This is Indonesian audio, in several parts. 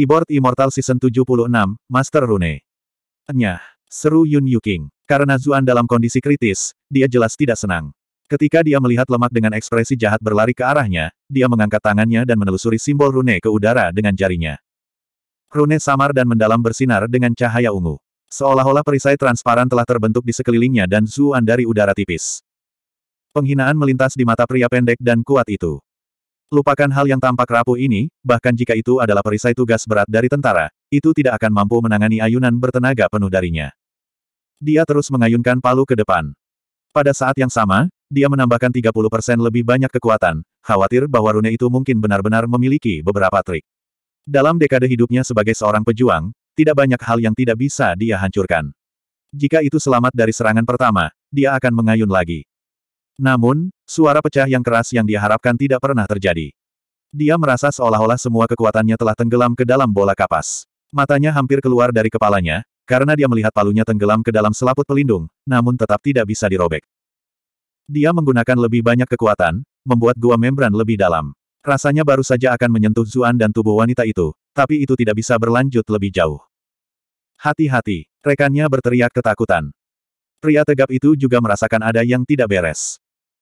Keyboard Immortal Season 76, Master Rune. Nyah, seru Yun Yuking. Karena Zuan dalam kondisi kritis, dia jelas tidak senang. Ketika dia melihat lemak dengan ekspresi jahat berlari ke arahnya, dia mengangkat tangannya dan menelusuri simbol rune ke udara dengan jarinya. Rune samar dan mendalam bersinar dengan cahaya ungu. Seolah-olah perisai transparan telah terbentuk di sekelilingnya dan Zuan dari udara tipis. Penghinaan melintas di mata pria pendek dan kuat itu. Lupakan hal yang tampak rapuh ini, bahkan jika itu adalah perisai tugas berat dari tentara, itu tidak akan mampu menangani ayunan bertenaga penuh darinya. Dia terus mengayunkan palu ke depan. Pada saat yang sama, dia menambahkan 30% lebih banyak kekuatan, khawatir bahwa rune itu mungkin benar-benar memiliki beberapa trik. Dalam dekade hidupnya sebagai seorang pejuang, tidak banyak hal yang tidak bisa dia hancurkan. Jika itu selamat dari serangan pertama, dia akan mengayun lagi. Namun, suara pecah yang keras yang dia harapkan tidak pernah terjadi. Dia merasa seolah-olah semua kekuatannya telah tenggelam ke dalam bola kapas. Matanya hampir keluar dari kepalanya, karena dia melihat palunya tenggelam ke dalam selaput pelindung, namun tetap tidak bisa dirobek. Dia menggunakan lebih banyak kekuatan, membuat gua membran lebih dalam. Rasanya baru saja akan menyentuh Zuan dan tubuh wanita itu, tapi itu tidak bisa berlanjut lebih jauh. Hati-hati, rekannya berteriak ketakutan. Pria tegap itu juga merasakan ada yang tidak beres.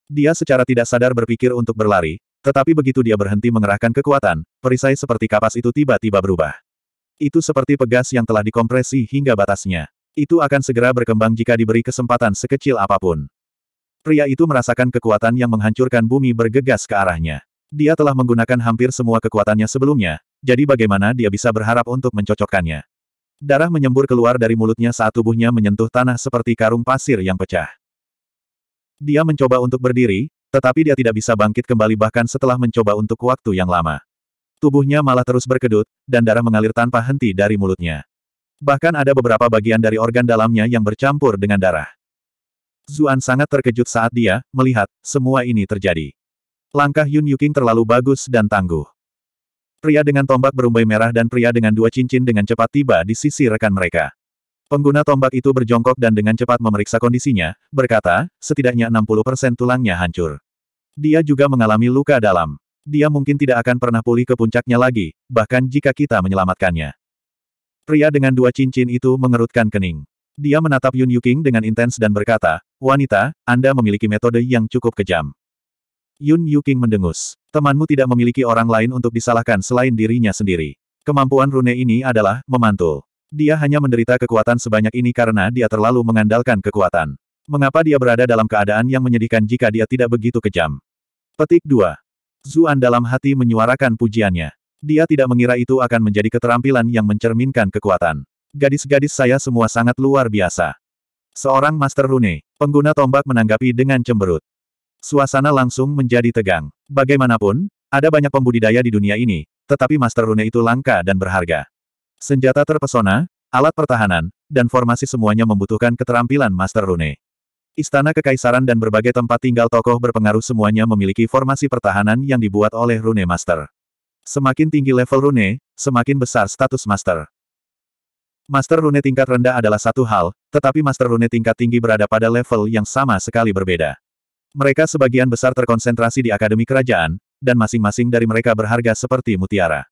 Dia secara tidak sadar berpikir untuk berlari, tetapi begitu dia berhenti mengerahkan kekuatan, perisai seperti kapas itu tiba-tiba berubah. Itu seperti pegas yang telah dikompresi hingga batasnya. Itu akan segera berkembang jika diberi kesempatan sekecil apapun. Pria itu merasakan kekuatan yang menghancurkan bumi bergegas ke arahnya. Dia telah menggunakan hampir semua kekuatannya sebelumnya, jadi bagaimana dia bisa berharap untuk mencocokkannya. Darah menyembur keluar dari mulutnya saat tubuhnya menyentuh tanah seperti karung pasir yang pecah. Dia mencoba untuk berdiri, tetapi dia tidak bisa bangkit kembali bahkan setelah mencoba untuk waktu yang lama. Tubuhnya malah terus berkedut, dan darah mengalir tanpa henti dari mulutnya. Bahkan ada beberapa bagian dari organ dalamnya yang bercampur dengan darah. Zuan sangat terkejut saat dia melihat semua ini terjadi. Langkah Yun Yuking terlalu bagus dan tangguh. Pria dengan tombak berumbai merah dan pria dengan dua cincin dengan cepat tiba di sisi rekan mereka. Pengguna tombak itu berjongkok dan dengan cepat memeriksa kondisinya, berkata, setidaknya 60% tulangnya hancur. Dia juga mengalami luka dalam. Dia mungkin tidak akan pernah pulih ke puncaknya lagi, bahkan jika kita menyelamatkannya. Pria dengan dua cincin itu mengerutkan kening. Dia menatap Yun Yuking dengan intens dan berkata, Wanita, Anda memiliki metode yang cukup kejam. Yun Yuking mendengus. Temanmu tidak memiliki orang lain untuk disalahkan selain dirinya sendiri. Kemampuan rune ini adalah memantul. Dia hanya menderita kekuatan sebanyak ini karena dia terlalu mengandalkan kekuatan. Mengapa dia berada dalam keadaan yang menyedihkan jika dia tidak begitu kejam? Petik 2. Zuan dalam hati menyuarakan pujiannya. Dia tidak mengira itu akan menjadi keterampilan yang mencerminkan kekuatan. Gadis-gadis saya semua sangat luar biasa. Seorang Master Rune, pengguna tombak menanggapi dengan cemberut. Suasana langsung menjadi tegang. Bagaimanapun, ada banyak pembudidaya di dunia ini, tetapi Master Rune itu langka dan berharga. Senjata terpesona, alat pertahanan, dan formasi semuanya membutuhkan keterampilan Master Rune. Istana Kekaisaran dan berbagai tempat tinggal tokoh berpengaruh semuanya memiliki formasi pertahanan yang dibuat oleh Rune Master. Semakin tinggi level Rune, semakin besar status Master. Master Rune tingkat rendah adalah satu hal, tetapi Master Rune tingkat tinggi berada pada level yang sama sekali berbeda. Mereka sebagian besar terkonsentrasi di Akademi Kerajaan, dan masing-masing dari mereka berharga seperti mutiara.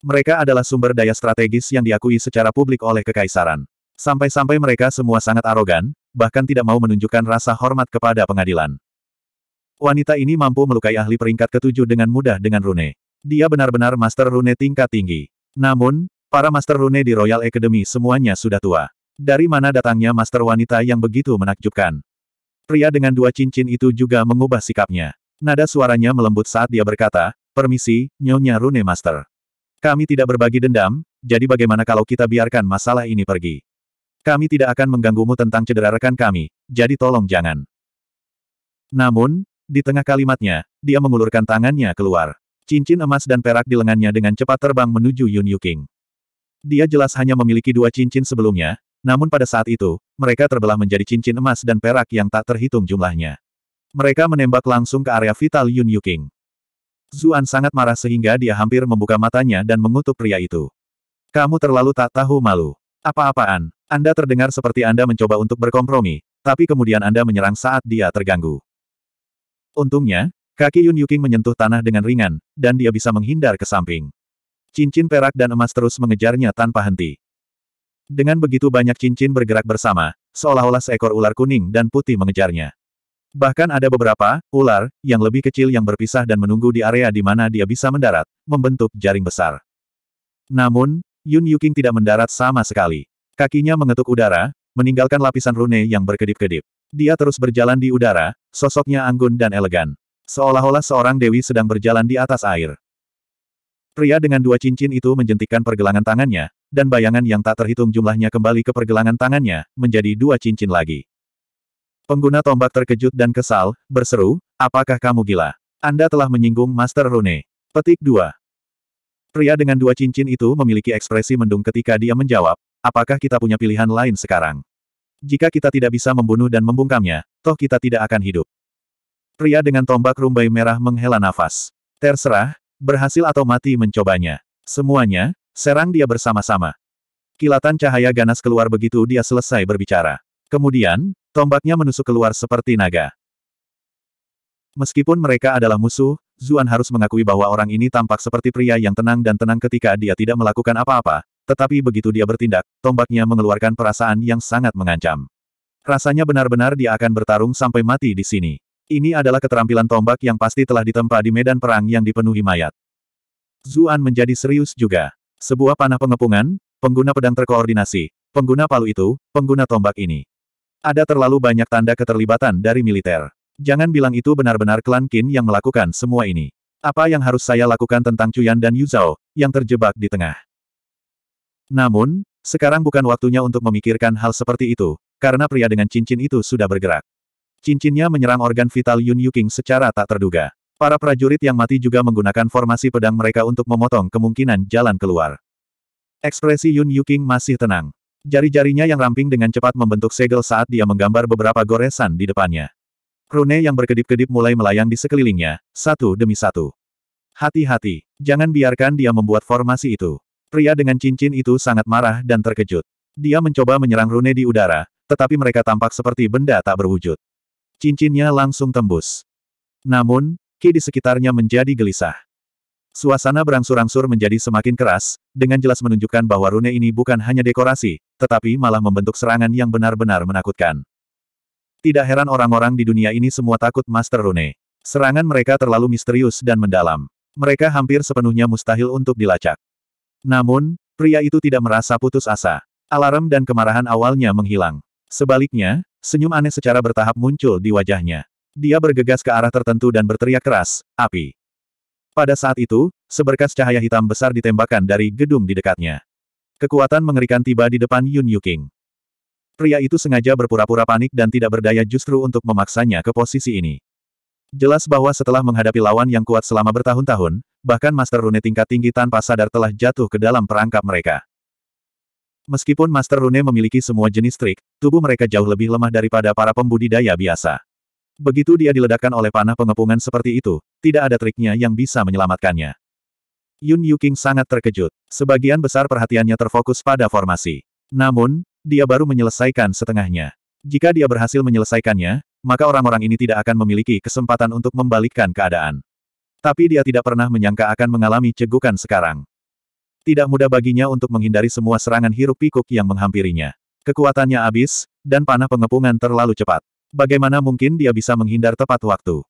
Mereka adalah sumber daya strategis yang diakui secara publik oleh kekaisaran. Sampai-sampai mereka semua sangat arogan, bahkan tidak mau menunjukkan rasa hormat kepada pengadilan. Wanita ini mampu melukai ahli peringkat ketujuh dengan mudah dengan rune. Dia benar-benar master rune tingkat tinggi. Namun, para master rune di Royal Academy semuanya sudah tua. Dari mana datangnya master wanita yang begitu menakjubkan? Pria dengan dua cincin itu juga mengubah sikapnya. Nada suaranya melembut saat dia berkata, Permisi, Nyonya Rune Master. Kami tidak berbagi dendam, jadi bagaimana kalau kita biarkan masalah ini pergi? Kami tidak akan mengganggumu tentang cedera rekan kami, jadi tolong jangan. Namun, di tengah kalimatnya, dia mengulurkan tangannya keluar. Cincin emas dan perak di lengannya dengan cepat terbang menuju Yun Yuking. Dia jelas hanya memiliki dua cincin sebelumnya, namun pada saat itu, mereka terbelah menjadi cincin emas dan perak yang tak terhitung jumlahnya. Mereka menembak langsung ke area vital Yun Yuking. Zuan sangat marah sehingga dia hampir membuka matanya dan mengutuk pria itu. Kamu terlalu tak tahu malu. Apa-apaan, Anda terdengar seperti Anda mencoba untuk berkompromi, tapi kemudian Anda menyerang saat dia terganggu. Untungnya, kaki Yun Yuking menyentuh tanah dengan ringan, dan dia bisa menghindar ke samping. Cincin perak dan emas terus mengejarnya tanpa henti. Dengan begitu banyak cincin bergerak bersama, seolah-olah seekor ular kuning dan putih mengejarnya. Bahkan ada beberapa ular yang lebih kecil yang berpisah dan menunggu di area di mana dia bisa mendarat, membentuk jaring besar. Namun, Yun Yuking tidak mendarat sama sekali. Kakinya mengetuk udara, meninggalkan lapisan rune yang berkedip-kedip. Dia terus berjalan di udara, sosoknya anggun dan elegan. Seolah-olah seorang dewi sedang berjalan di atas air. Pria dengan dua cincin itu menjentikan pergelangan tangannya, dan bayangan yang tak terhitung jumlahnya kembali ke pergelangan tangannya, menjadi dua cincin lagi. Pengguna tombak terkejut dan kesal, berseru, apakah kamu gila? Anda telah menyinggung Master Rune. Petik 2. Pria dengan dua cincin itu memiliki ekspresi mendung ketika dia menjawab, apakah kita punya pilihan lain sekarang? Jika kita tidak bisa membunuh dan membungkamnya, toh kita tidak akan hidup. Pria dengan tombak rumbai merah menghela nafas. Terserah, berhasil atau mati mencobanya. Semuanya, serang dia bersama-sama. Kilatan cahaya ganas keluar begitu dia selesai berbicara. Kemudian, Tombaknya menusuk keluar seperti naga. Meskipun mereka adalah musuh, Zuan harus mengakui bahwa orang ini tampak seperti pria yang tenang dan tenang ketika dia tidak melakukan apa-apa, tetapi begitu dia bertindak, tombaknya mengeluarkan perasaan yang sangat mengancam. Rasanya benar-benar dia akan bertarung sampai mati di sini. Ini adalah keterampilan tombak yang pasti telah ditempa di medan perang yang dipenuhi mayat. Zuan menjadi serius juga. Sebuah panah pengepungan, pengguna pedang terkoordinasi, pengguna palu itu, pengguna tombak ini. Ada terlalu banyak tanda keterlibatan dari militer. Jangan bilang itu benar-benar klan Qin yang melakukan semua ini. Apa yang harus saya lakukan tentang Cuyan dan Yu Yuzhao, yang terjebak di tengah? Namun, sekarang bukan waktunya untuk memikirkan hal seperti itu, karena pria dengan cincin itu sudah bergerak. Cincinnya menyerang organ vital Yun Yuking secara tak terduga. Para prajurit yang mati juga menggunakan formasi pedang mereka untuk memotong kemungkinan jalan keluar. Ekspresi Yun Yuking masih tenang. Jari-jarinya yang ramping dengan cepat membentuk segel saat dia menggambar beberapa goresan di depannya. Rune yang berkedip-kedip mulai melayang di sekelilingnya, satu demi satu. Hati-hati, jangan biarkan dia membuat formasi itu. Pria dengan cincin itu sangat marah dan terkejut. Dia mencoba menyerang Rune di udara, tetapi mereka tampak seperti benda tak berwujud. Cincinnya langsung tembus. Namun, Ki di sekitarnya menjadi gelisah. Suasana berangsur-angsur menjadi semakin keras, dengan jelas menunjukkan bahwa rune ini bukan hanya dekorasi, tetapi malah membentuk serangan yang benar-benar menakutkan. Tidak heran orang-orang di dunia ini semua takut Master Rune. Serangan mereka terlalu misterius dan mendalam. Mereka hampir sepenuhnya mustahil untuk dilacak. Namun, pria itu tidak merasa putus asa. Alarm dan kemarahan awalnya menghilang. Sebaliknya, senyum aneh secara bertahap muncul di wajahnya. Dia bergegas ke arah tertentu dan berteriak keras, api. Pada saat itu, seberkas cahaya hitam besar ditembakkan dari gedung di dekatnya. Kekuatan mengerikan tiba di depan Yun Yuking. Pria itu sengaja berpura-pura panik dan tidak berdaya justru untuk memaksanya ke posisi ini. Jelas bahwa setelah menghadapi lawan yang kuat selama bertahun-tahun, bahkan Master Rune tingkat tinggi tanpa sadar telah jatuh ke dalam perangkap mereka. Meskipun Master Rune memiliki semua jenis trik, tubuh mereka jauh lebih lemah daripada para pembudidaya biasa. Begitu dia diledakkan oleh panah pengepungan seperti itu, tidak ada triknya yang bisa menyelamatkannya. Yun Yuking sangat terkejut. Sebagian besar perhatiannya terfokus pada formasi. Namun, dia baru menyelesaikan setengahnya. Jika dia berhasil menyelesaikannya, maka orang-orang ini tidak akan memiliki kesempatan untuk membalikkan keadaan. Tapi dia tidak pernah menyangka akan mengalami cegukan sekarang. Tidak mudah baginya untuk menghindari semua serangan hiruk pikuk yang menghampirinya. Kekuatannya habis, dan panah pengepungan terlalu cepat. Bagaimana mungkin dia bisa menghindar tepat waktu?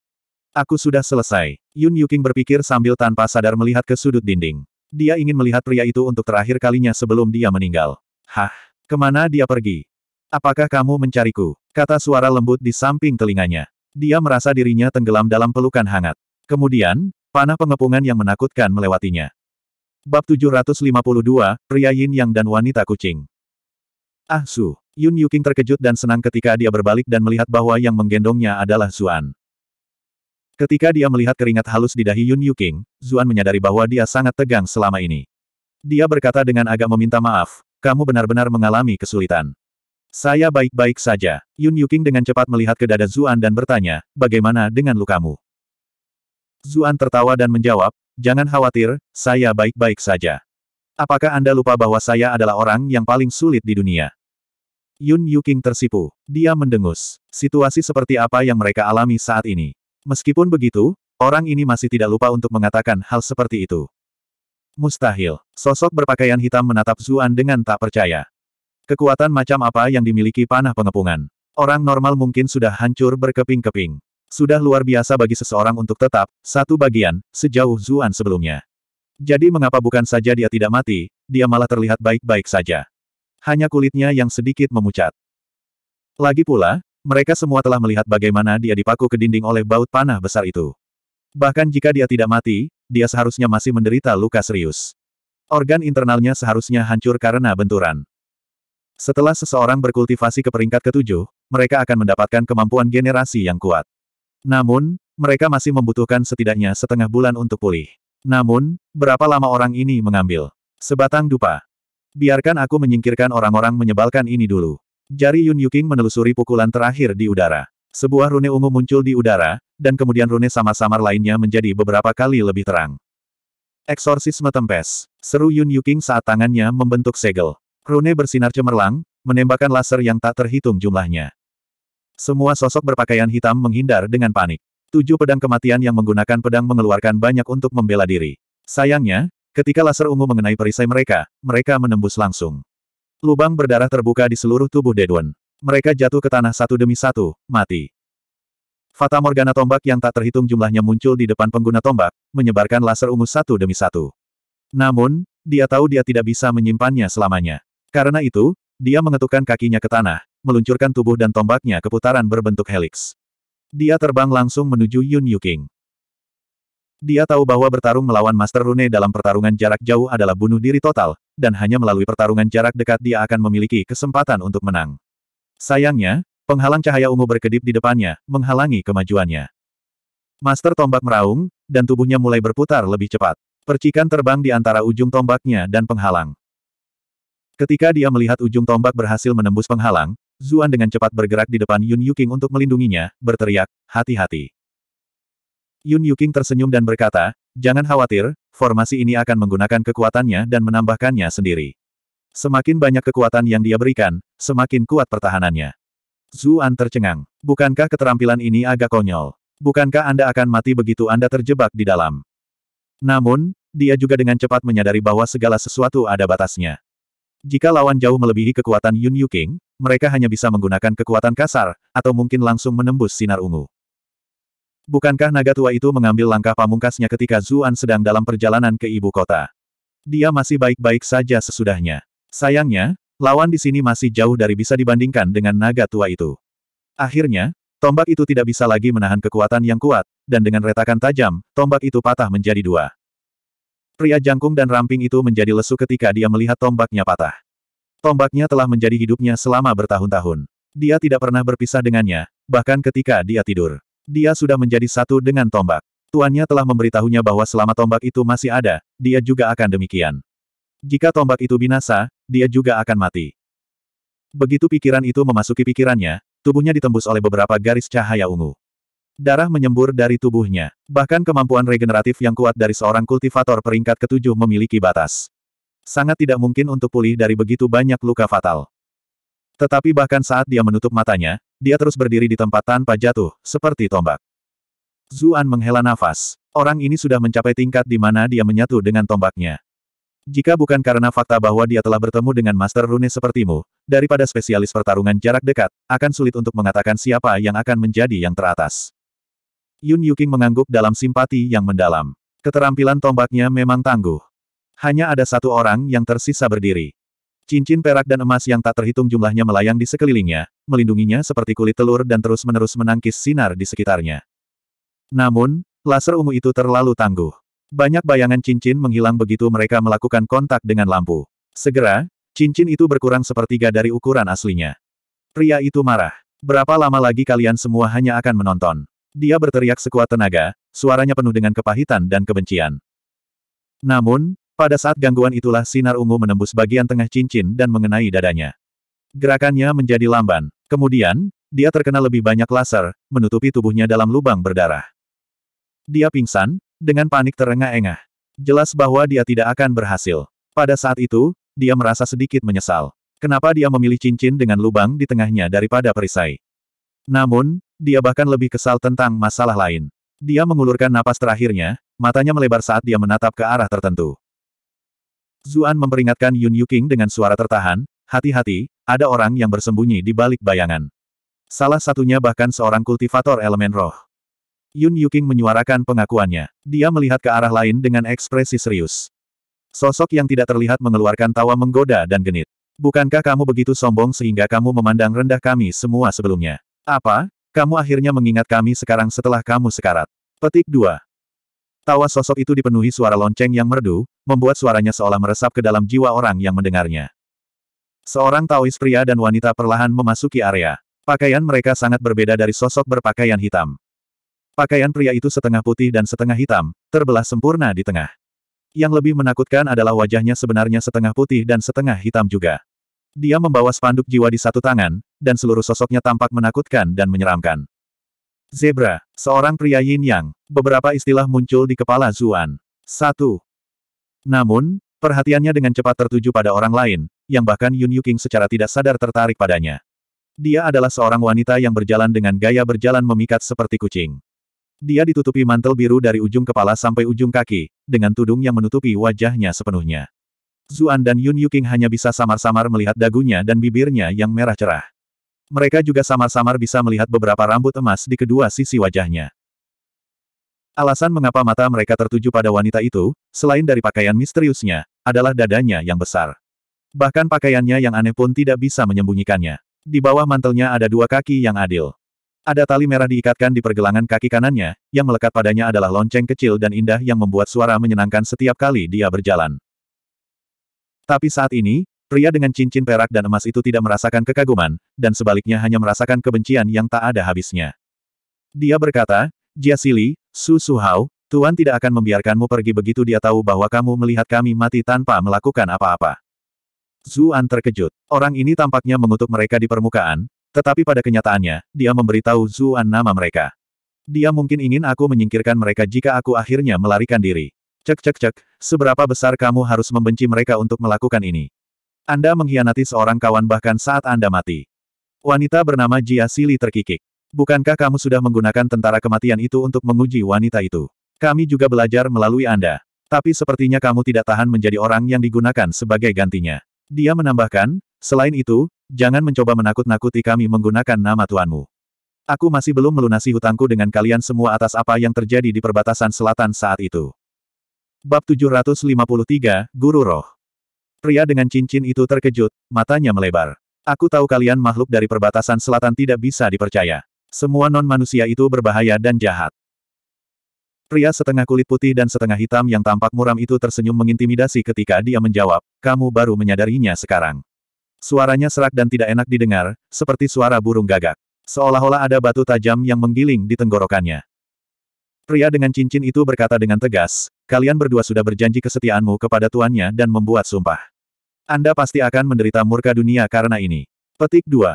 Aku sudah selesai. Yun Yuking berpikir sambil tanpa sadar melihat ke sudut dinding. Dia ingin melihat pria itu untuk terakhir kalinya sebelum dia meninggal. Hah? Kemana dia pergi? Apakah kamu mencariku? Kata suara lembut di samping telinganya. Dia merasa dirinya tenggelam dalam pelukan hangat. Kemudian, panah pengepungan yang menakutkan melewatinya. Bab 752, Pria Yin Yang dan Wanita Kucing. Ah Su. Yun Yuking terkejut dan senang ketika dia berbalik dan melihat bahwa yang menggendongnya adalah Zuan. Ketika dia melihat keringat halus di dahi Yun Yuking, Zuan menyadari bahwa dia sangat tegang selama ini. Dia berkata dengan agak meminta maaf, kamu benar-benar mengalami kesulitan. Saya baik-baik saja. Yun Yuking dengan cepat melihat ke dada Zuan dan bertanya, bagaimana dengan lukamu? Zuan tertawa dan menjawab, jangan khawatir, saya baik-baik saja. Apakah Anda lupa bahwa saya adalah orang yang paling sulit di dunia? Yun Yuking tersipu. Dia mendengus. Situasi seperti apa yang mereka alami saat ini. Meskipun begitu, orang ini masih tidak lupa untuk mengatakan hal seperti itu. Mustahil. Sosok berpakaian hitam menatap Zuan dengan tak percaya. Kekuatan macam apa yang dimiliki panah pengepungan? Orang normal mungkin sudah hancur berkeping-keping. Sudah luar biasa bagi seseorang untuk tetap, satu bagian, sejauh Zuan sebelumnya. Jadi mengapa bukan saja dia tidak mati, dia malah terlihat baik-baik saja hanya kulitnya yang sedikit memucat. Lagi pula, mereka semua telah melihat bagaimana dia dipaku ke dinding oleh baut panah besar itu. Bahkan jika dia tidak mati, dia seharusnya masih menderita luka serius. Organ internalnya seharusnya hancur karena benturan. Setelah seseorang berkultivasi ke peringkat ketujuh, mereka akan mendapatkan kemampuan generasi yang kuat. Namun, mereka masih membutuhkan setidaknya setengah bulan untuk pulih. Namun, berapa lama orang ini mengambil sebatang dupa? Biarkan aku menyingkirkan orang-orang menyebalkan ini dulu. Jari Yun Yuking menelusuri pukulan terakhir di udara. Sebuah rune ungu muncul di udara, dan kemudian rune samar samar lainnya menjadi beberapa kali lebih terang. Eksorsisme tempes. Seru Yun Yuking saat tangannya membentuk segel. Rune bersinar cemerlang, menembakkan laser yang tak terhitung jumlahnya. Semua sosok berpakaian hitam menghindar dengan panik. Tujuh pedang kematian yang menggunakan pedang mengeluarkan banyak untuk membela diri. Sayangnya, Ketika laser ungu mengenai perisai mereka, mereka menembus langsung. Lubang berdarah terbuka di seluruh tubuh Dedwan. Mereka jatuh ke tanah satu demi satu, mati. Fata Morgana tombak yang tak terhitung jumlahnya muncul di depan pengguna tombak, menyebarkan laser ungu satu demi satu. Namun, dia tahu dia tidak bisa menyimpannya selamanya. Karena itu, dia mengetukkan kakinya ke tanah, meluncurkan tubuh dan tombaknya ke putaran berbentuk helix. Dia terbang langsung menuju Yun Yuking. Dia tahu bahwa bertarung melawan Master Rune dalam pertarungan jarak jauh adalah bunuh diri total, dan hanya melalui pertarungan jarak dekat dia akan memiliki kesempatan untuk menang. Sayangnya, penghalang cahaya ungu berkedip di depannya, menghalangi kemajuannya. Master tombak meraung, dan tubuhnya mulai berputar lebih cepat. Percikan terbang di antara ujung tombaknya dan penghalang. Ketika dia melihat ujung tombak berhasil menembus penghalang, Zuan dengan cepat bergerak di depan Yun Yuking untuk melindunginya, berteriak, hati-hati. Yun Yuking tersenyum dan berkata, jangan khawatir, formasi ini akan menggunakan kekuatannya dan menambahkannya sendiri. Semakin banyak kekuatan yang dia berikan, semakin kuat pertahanannya. Zuan tercengang. Bukankah keterampilan ini agak konyol? Bukankah Anda akan mati begitu Anda terjebak di dalam? Namun, dia juga dengan cepat menyadari bahwa segala sesuatu ada batasnya. Jika lawan jauh melebihi kekuatan Yun Yuking, mereka hanya bisa menggunakan kekuatan kasar, atau mungkin langsung menembus sinar ungu. Bukankah naga tua itu mengambil langkah pamungkasnya ketika Zuan sedang dalam perjalanan ke ibu kota? Dia masih baik-baik saja sesudahnya. Sayangnya, lawan di sini masih jauh dari bisa dibandingkan dengan naga tua itu. Akhirnya, tombak itu tidak bisa lagi menahan kekuatan yang kuat, dan dengan retakan tajam, tombak itu patah menjadi dua. Pria jangkung dan ramping itu menjadi lesu ketika dia melihat tombaknya patah. Tombaknya telah menjadi hidupnya selama bertahun-tahun. Dia tidak pernah berpisah dengannya, bahkan ketika dia tidur. Dia sudah menjadi satu dengan tombak. Tuannya telah memberitahunya bahwa selama tombak itu masih ada, dia juga akan demikian. Jika tombak itu binasa, dia juga akan mati. Begitu pikiran itu memasuki pikirannya, tubuhnya ditembus oleh beberapa garis cahaya ungu. Darah menyembur dari tubuhnya. Bahkan kemampuan regeneratif yang kuat dari seorang kultivator peringkat ketujuh memiliki batas. Sangat tidak mungkin untuk pulih dari begitu banyak luka fatal. Tetapi bahkan saat dia menutup matanya, dia terus berdiri di tempat tanpa jatuh, seperti tombak. Zuan menghela nafas. Orang ini sudah mencapai tingkat di mana dia menyatu dengan tombaknya. Jika bukan karena fakta bahwa dia telah bertemu dengan Master Rune sepertimu, daripada spesialis pertarungan jarak dekat, akan sulit untuk mengatakan siapa yang akan menjadi yang teratas. Yun Yuking mengangguk dalam simpati yang mendalam. Keterampilan tombaknya memang tangguh. Hanya ada satu orang yang tersisa berdiri. Cincin perak dan emas yang tak terhitung jumlahnya melayang di sekelilingnya, melindunginya seperti kulit telur dan terus-menerus menangkis sinar di sekitarnya. Namun, laser ungu itu terlalu tangguh. Banyak bayangan cincin menghilang begitu mereka melakukan kontak dengan lampu. Segera, cincin itu berkurang sepertiga dari ukuran aslinya. Pria itu marah. Berapa lama lagi kalian semua hanya akan menonton? Dia berteriak sekuat tenaga, suaranya penuh dengan kepahitan dan kebencian. Namun, pada saat gangguan itulah sinar ungu menembus bagian tengah cincin dan mengenai dadanya. Gerakannya menjadi lamban. Kemudian, dia terkena lebih banyak laser, menutupi tubuhnya dalam lubang berdarah. Dia pingsan, dengan panik terengah-engah. Jelas bahwa dia tidak akan berhasil. Pada saat itu, dia merasa sedikit menyesal. Kenapa dia memilih cincin dengan lubang di tengahnya daripada perisai? Namun, dia bahkan lebih kesal tentang masalah lain. Dia mengulurkan napas terakhirnya, matanya melebar saat dia menatap ke arah tertentu. Zuan memperingatkan Yun Yuking dengan suara tertahan, hati-hati, ada orang yang bersembunyi di balik bayangan. Salah satunya bahkan seorang kultivator elemen roh. Yun Yuking menyuarakan pengakuannya. Dia melihat ke arah lain dengan ekspresi serius. Sosok yang tidak terlihat mengeluarkan tawa menggoda dan genit. Bukankah kamu begitu sombong sehingga kamu memandang rendah kami semua sebelumnya? Apa? Kamu akhirnya mengingat kami sekarang setelah kamu sekarat. Petik 2. Tawa sosok itu dipenuhi suara lonceng yang merdu, membuat suaranya seolah meresap ke dalam jiwa orang yang mendengarnya. Seorang Taois pria dan wanita perlahan memasuki area. Pakaian mereka sangat berbeda dari sosok berpakaian hitam. Pakaian pria itu setengah putih dan setengah hitam, terbelah sempurna di tengah. Yang lebih menakutkan adalah wajahnya sebenarnya setengah putih dan setengah hitam juga. Dia membawa spanduk jiwa di satu tangan, dan seluruh sosoknya tampak menakutkan dan menyeramkan. Zebra, seorang pria yin yang, beberapa istilah muncul di kepala Zuan. Satu. Namun, perhatiannya dengan cepat tertuju pada orang lain, yang bahkan Yun Yuking secara tidak sadar tertarik padanya. Dia adalah seorang wanita yang berjalan dengan gaya berjalan memikat seperti kucing. Dia ditutupi mantel biru dari ujung kepala sampai ujung kaki, dengan tudung yang menutupi wajahnya sepenuhnya. Zuan dan Yun Yuking hanya bisa samar-samar melihat dagunya dan bibirnya yang merah cerah. Mereka juga samar-samar bisa melihat beberapa rambut emas di kedua sisi wajahnya. Alasan mengapa mata mereka tertuju pada wanita itu, selain dari pakaian misteriusnya, adalah dadanya yang besar. Bahkan pakaiannya yang aneh pun tidak bisa menyembunyikannya. Di bawah mantelnya ada dua kaki yang adil. Ada tali merah diikatkan di pergelangan kaki kanannya, yang melekat padanya adalah lonceng kecil dan indah yang membuat suara menyenangkan setiap kali dia berjalan. Tapi saat ini, pria dengan cincin perak dan emas itu tidak merasakan kekaguman, dan sebaliknya hanya merasakan kebencian yang tak ada habisnya. Dia berkata, Jia Sili, Su Su Hao, Tuan tidak akan membiarkanmu pergi begitu dia tahu bahwa kamu melihat kami mati tanpa melakukan apa-apa. Zuan terkejut. Orang ini tampaknya mengutuk mereka di permukaan, tetapi pada kenyataannya, dia memberitahu Zuan nama mereka. Dia mungkin ingin aku menyingkirkan mereka jika aku akhirnya melarikan diri. Cek cek cek, seberapa besar kamu harus membenci mereka untuk melakukan ini. Anda mengkhianati seorang kawan bahkan saat Anda mati. Wanita bernama Jia Sili terkikik. Bukankah kamu sudah menggunakan tentara kematian itu untuk menguji wanita itu? Kami juga belajar melalui Anda. Tapi sepertinya kamu tidak tahan menjadi orang yang digunakan sebagai gantinya. Dia menambahkan, selain itu, jangan mencoba menakut-nakuti kami menggunakan nama Tuanmu. Aku masih belum melunasi hutangku dengan kalian semua atas apa yang terjadi di perbatasan selatan saat itu. Bab 753, Guru Roh Pria dengan cincin itu terkejut, matanya melebar. Aku tahu kalian makhluk dari perbatasan selatan tidak bisa dipercaya. Semua non-manusia itu berbahaya dan jahat. Pria setengah kulit putih dan setengah hitam yang tampak muram itu tersenyum mengintimidasi ketika dia menjawab, kamu baru menyadarinya sekarang. Suaranya serak dan tidak enak didengar, seperti suara burung gagak. Seolah-olah ada batu tajam yang menggiling di tenggorokannya. Pria dengan cincin itu berkata dengan tegas, kalian berdua sudah berjanji kesetiaanmu kepada tuannya dan membuat sumpah. Anda pasti akan menderita murka dunia karena ini. Petik 2.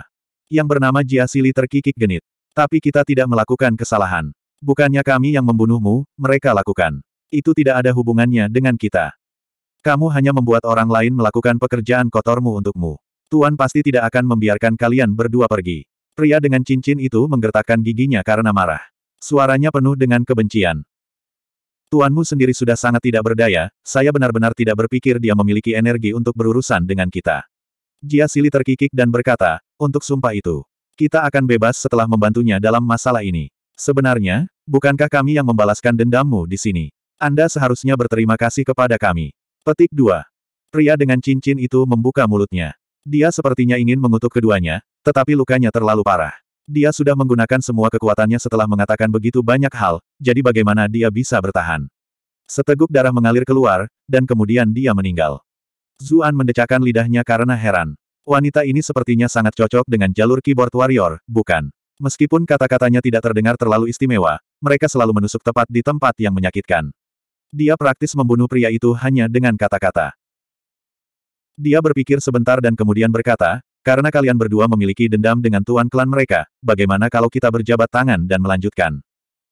Yang bernama Jia Sili terkikik genit. Tapi kita tidak melakukan kesalahan. Bukannya kami yang membunuhmu, mereka lakukan. Itu tidak ada hubungannya dengan kita. Kamu hanya membuat orang lain melakukan pekerjaan kotormu untukmu. Tuan pasti tidak akan membiarkan kalian berdua pergi. Pria dengan cincin itu menggertakkan giginya karena marah. Suaranya penuh dengan kebencian. Tuanmu sendiri sudah sangat tidak berdaya, saya benar-benar tidak berpikir dia memiliki energi untuk berurusan dengan kita. Jia Sili terkikik dan berkata, untuk sumpah itu, kita akan bebas setelah membantunya dalam masalah ini. Sebenarnya, bukankah kami yang membalaskan dendammu di sini? Anda seharusnya berterima kasih kepada kami. Petik 2. Pria dengan cincin itu membuka mulutnya. Dia sepertinya ingin mengutuk keduanya, tetapi lukanya terlalu parah. Dia sudah menggunakan semua kekuatannya setelah mengatakan begitu banyak hal, jadi bagaimana dia bisa bertahan? Seteguk darah mengalir keluar, dan kemudian dia meninggal. Zuan mendecakkan lidahnya karena heran. Wanita ini sepertinya sangat cocok dengan jalur keyboard warrior, bukan? Meskipun kata-katanya tidak terdengar terlalu istimewa, mereka selalu menusuk tepat di tempat yang menyakitkan. Dia praktis membunuh pria itu hanya dengan kata-kata. Dia berpikir sebentar dan kemudian berkata, karena kalian berdua memiliki dendam dengan tuan klan mereka, bagaimana kalau kita berjabat tangan dan melanjutkan?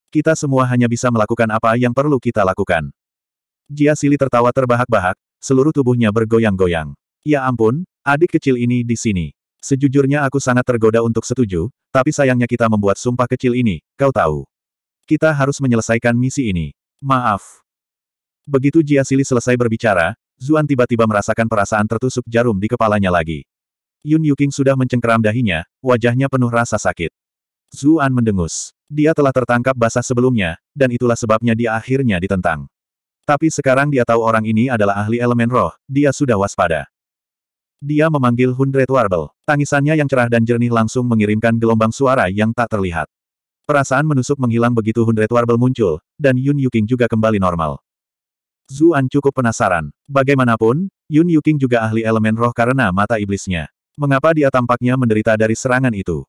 Kita semua hanya bisa melakukan apa yang perlu kita lakukan. Jia Sili tertawa terbahak-bahak, seluruh tubuhnya bergoyang-goyang. Ya ampun, Adik kecil ini di sini. Sejujurnya aku sangat tergoda untuk setuju, tapi sayangnya kita membuat sumpah kecil ini, kau tahu. Kita harus menyelesaikan misi ini. Maaf. Begitu Jia Sili selesai berbicara, Zuan tiba-tiba merasakan perasaan tertusuk jarum di kepalanya lagi. Yun Yuking sudah mencengkeram dahinya, wajahnya penuh rasa sakit. Zuan mendengus. Dia telah tertangkap basah sebelumnya, dan itulah sebabnya dia akhirnya ditentang. Tapi sekarang dia tahu orang ini adalah ahli elemen roh, dia sudah waspada. Dia memanggil Hundred Warble. Tangisannya yang cerah dan jernih langsung mengirimkan gelombang suara yang tak terlihat. Perasaan menusuk menghilang begitu Hundred Warble muncul, dan Yun Yuking juga kembali normal. Zuan cukup penasaran. Bagaimanapun, Yun Yuking juga ahli elemen roh karena mata iblisnya. Mengapa dia tampaknya menderita dari serangan itu?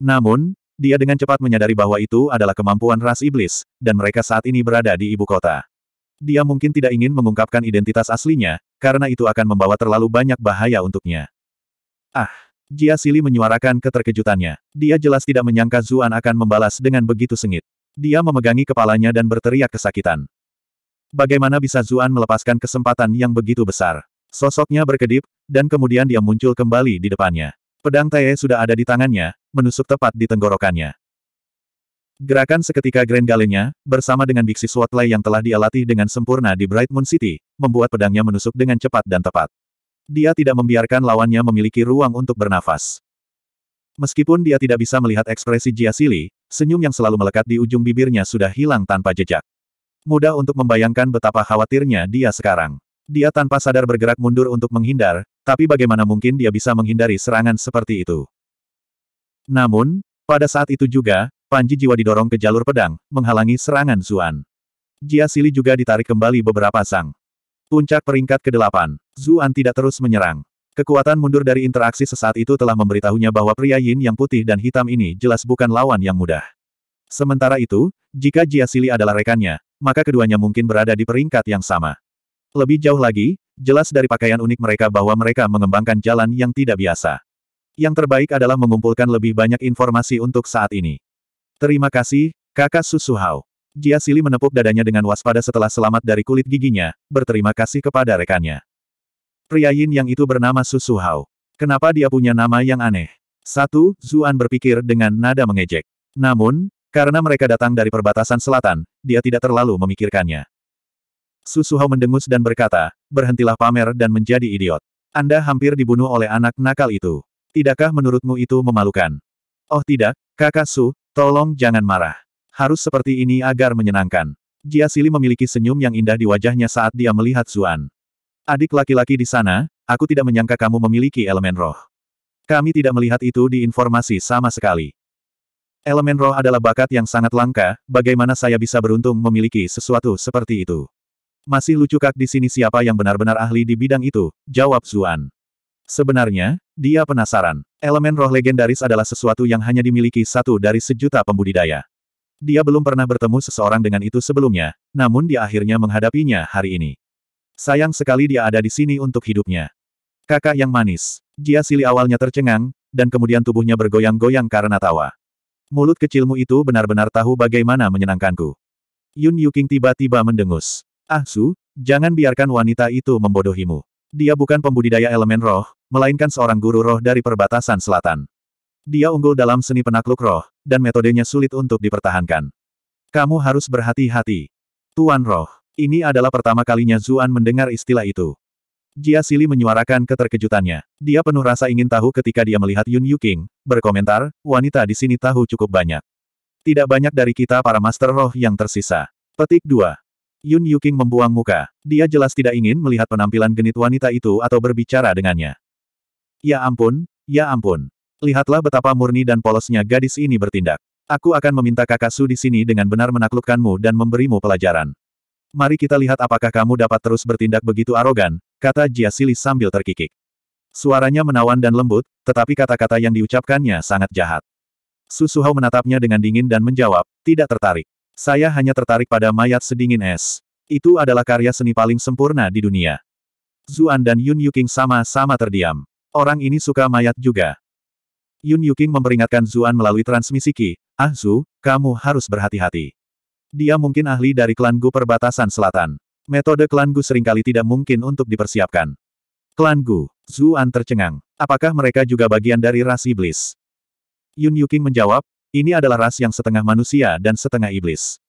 Namun, dia dengan cepat menyadari bahwa itu adalah kemampuan ras iblis, dan mereka saat ini berada di ibu kota. Dia mungkin tidak ingin mengungkapkan identitas aslinya, karena itu akan membawa terlalu banyak bahaya untuknya. Ah! Jia Sili menyuarakan keterkejutannya. Dia jelas tidak menyangka Zuan akan membalas dengan begitu sengit. Dia memegangi kepalanya dan berteriak kesakitan. Bagaimana bisa Zuan melepaskan kesempatan yang begitu besar? Sosoknya berkedip, dan kemudian dia muncul kembali di depannya. Pedang Tae sudah ada di tangannya, menusuk tepat di tenggorokannya. Gerakan seketika Grand Galenya, bersama dengan Biksi Swatlay yang telah dia latih dengan sempurna di Bright Moon City, membuat pedangnya menusuk dengan cepat dan tepat. Dia tidak membiarkan lawannya memiliki ruang untuk bernafas. Meskipun dia tidak bisa melihat ekspresi Jia Sili, senyum yang selalu melekat di ujung bibirnya sudah hilang tanpa jejak. Mudah untuk membayangkan betapa khawatirnya dia sekarang. Dia tanpa sadar bergerak mundur untuk menghindar, tapi bagaimana mungkin dia bisa menghindari serangan seperti itu? Namun, pada saat itu juga, Panji Jiwa didorong ke jalur pedang, menghalangi serangan Zuan. Jia Sili juga ditarik kembali beberapa sang. Puncak peringkat ke-8, Zuan tidak terus menyerang. Kekuatan mundur dari interaksi sesaat itu telah memberitahunya bahwa pria Yin yang putih dan hitam ini jelas bukan lawan yang mudah. Sementara itu, jika Jia Sili adalah rekannya, maka keduanya mungkin berada di peringkat yang sama. Lebih jauh lagi, jelas dari pakaian unik mereka bahwa mereka mengembangkan jalan yang tidak biasa. Yang terbaik adalah mengumpulkan lebih banyak informasi untuk saat ini. Terima kasih, kakak susu Hao. Jia Sili menepuk dadanya dengan waspada setelah selamat dari kulit giginya, berterima kasih kepada rekannya. Pria Yin yang itu bernama Susu Hao. Kenapa dia punya nama yang aneh? Satu, Zuan berpikir dengan nada mengejek. Namun, karena mereka datang dari perbatasan selatan, dia tidak terlalu memikirkannya. Susu Hao mendengus dan berkata, berhentilah pamer dan menjadi idiot. Anda hampir dibunuh oleh anak nakal itu. Tidakkah menurutmu itu memalukan? Oh tidak, kakak Su, Tolong jangan marah. Harus seperti ini agar menyenangkan. Jia Sili memiliki senyum yang indah di wajahnya saat dia melihat Zuan. Adik laki-laki di sana, aku tidak menyangka kamu memiliki elemen roh. Kami tidak melihat itu di informasi sama sekali. Elemen roh adalah bakat yang sangat langka, bagaimana saya bisa beruntung memiliki sesuatu seperti itu? Masih lucu kak di sini siapa yang benar-benar ahli di bidang itu, jawab Zuan. Sebenarnya, dia penasaran. Elemen roh legendaris adalah sesuatu yang hanya dimiliki satu dari sejuta pembudidaya. Dia belum pernah bertemu seseorang dengan itu sebelumnya, namun dia akhirnya menghadapinya hari ini. Sayang sekali dia ada di sini untuk hidupnya. Kakak yang manis. Jia Sili awalnya tercengang, dan kemudian tubuhnya bergoyang-goyang karena tawa. Mulut kecilmu itu benar-benar tahu bagaimana menyenangkanku. Yun Yuking tiba-tiba mendengus. Ah Su, jangan biarkan wanita itu membodohimu. Dia bukan pembudidaya elemen roh, melainkan seorang guru roh dari perbatasan selatan. Dia unggul dalam seni penakluk roh, dan metodenya sulit untuk dipertahankan. Kamu harus berhati-hati. Tuan Roh, ini adalah pertama kalinya Zuan mendengar istilah itu. Jia Sili menyuarakan keterkejutannya. Dia penuh rasa ingin tahu ketika dia melihat Yun Yuking, berkomentar, wanita di sini tahu cukup banyak. Tidak banyak dari kita para master roh yang tersisa. Petik 2. Yun Yuking membuang muka. Dia jelas tidak ingin melihat penampilan genit wanita itu atau berbicara dengannya. Ya ampun, ya ampun. Lihatlah betapa murni dan polosnya gadis ini bertindak. Aku akan meminta kakak Su di sini dengan benar menaklukkanmu dan memberimu pelajaran. Mari kita lihat apakah kamu dapat terus bertindak begitu arogan, kata Jia Sili sambil terkikik. Suaranya menawan dan lembut, tetapi kata-kata yang diucapkannya sangat jahat. Su Suhao menatapnya dengan dingin dan menjawab, tidak tertarik. Saya hanya tertarik pada mayat sedingin es. Itu adalah karya seni paling sempurna di dunia. Zuan dan Yun Yuking sama-sama terdiam. Orang ini suka mayat juga. Yun Yuking memperingatkan Zuan melalui transmisi Ki, Ah Zu, kamu harus berhati-hati. Dia mungkin ahli dari klan Gu perbatasan selatan. Metode klan Gu seringkali tidak mungkin untuk dipersiapkan. Klan Gu, Zuan tercengang. Apakah mereka juga bagian dari ras iblis? Yun Yuking menjawab, ini adalah ras yang setengah manusia dan setengah iblis.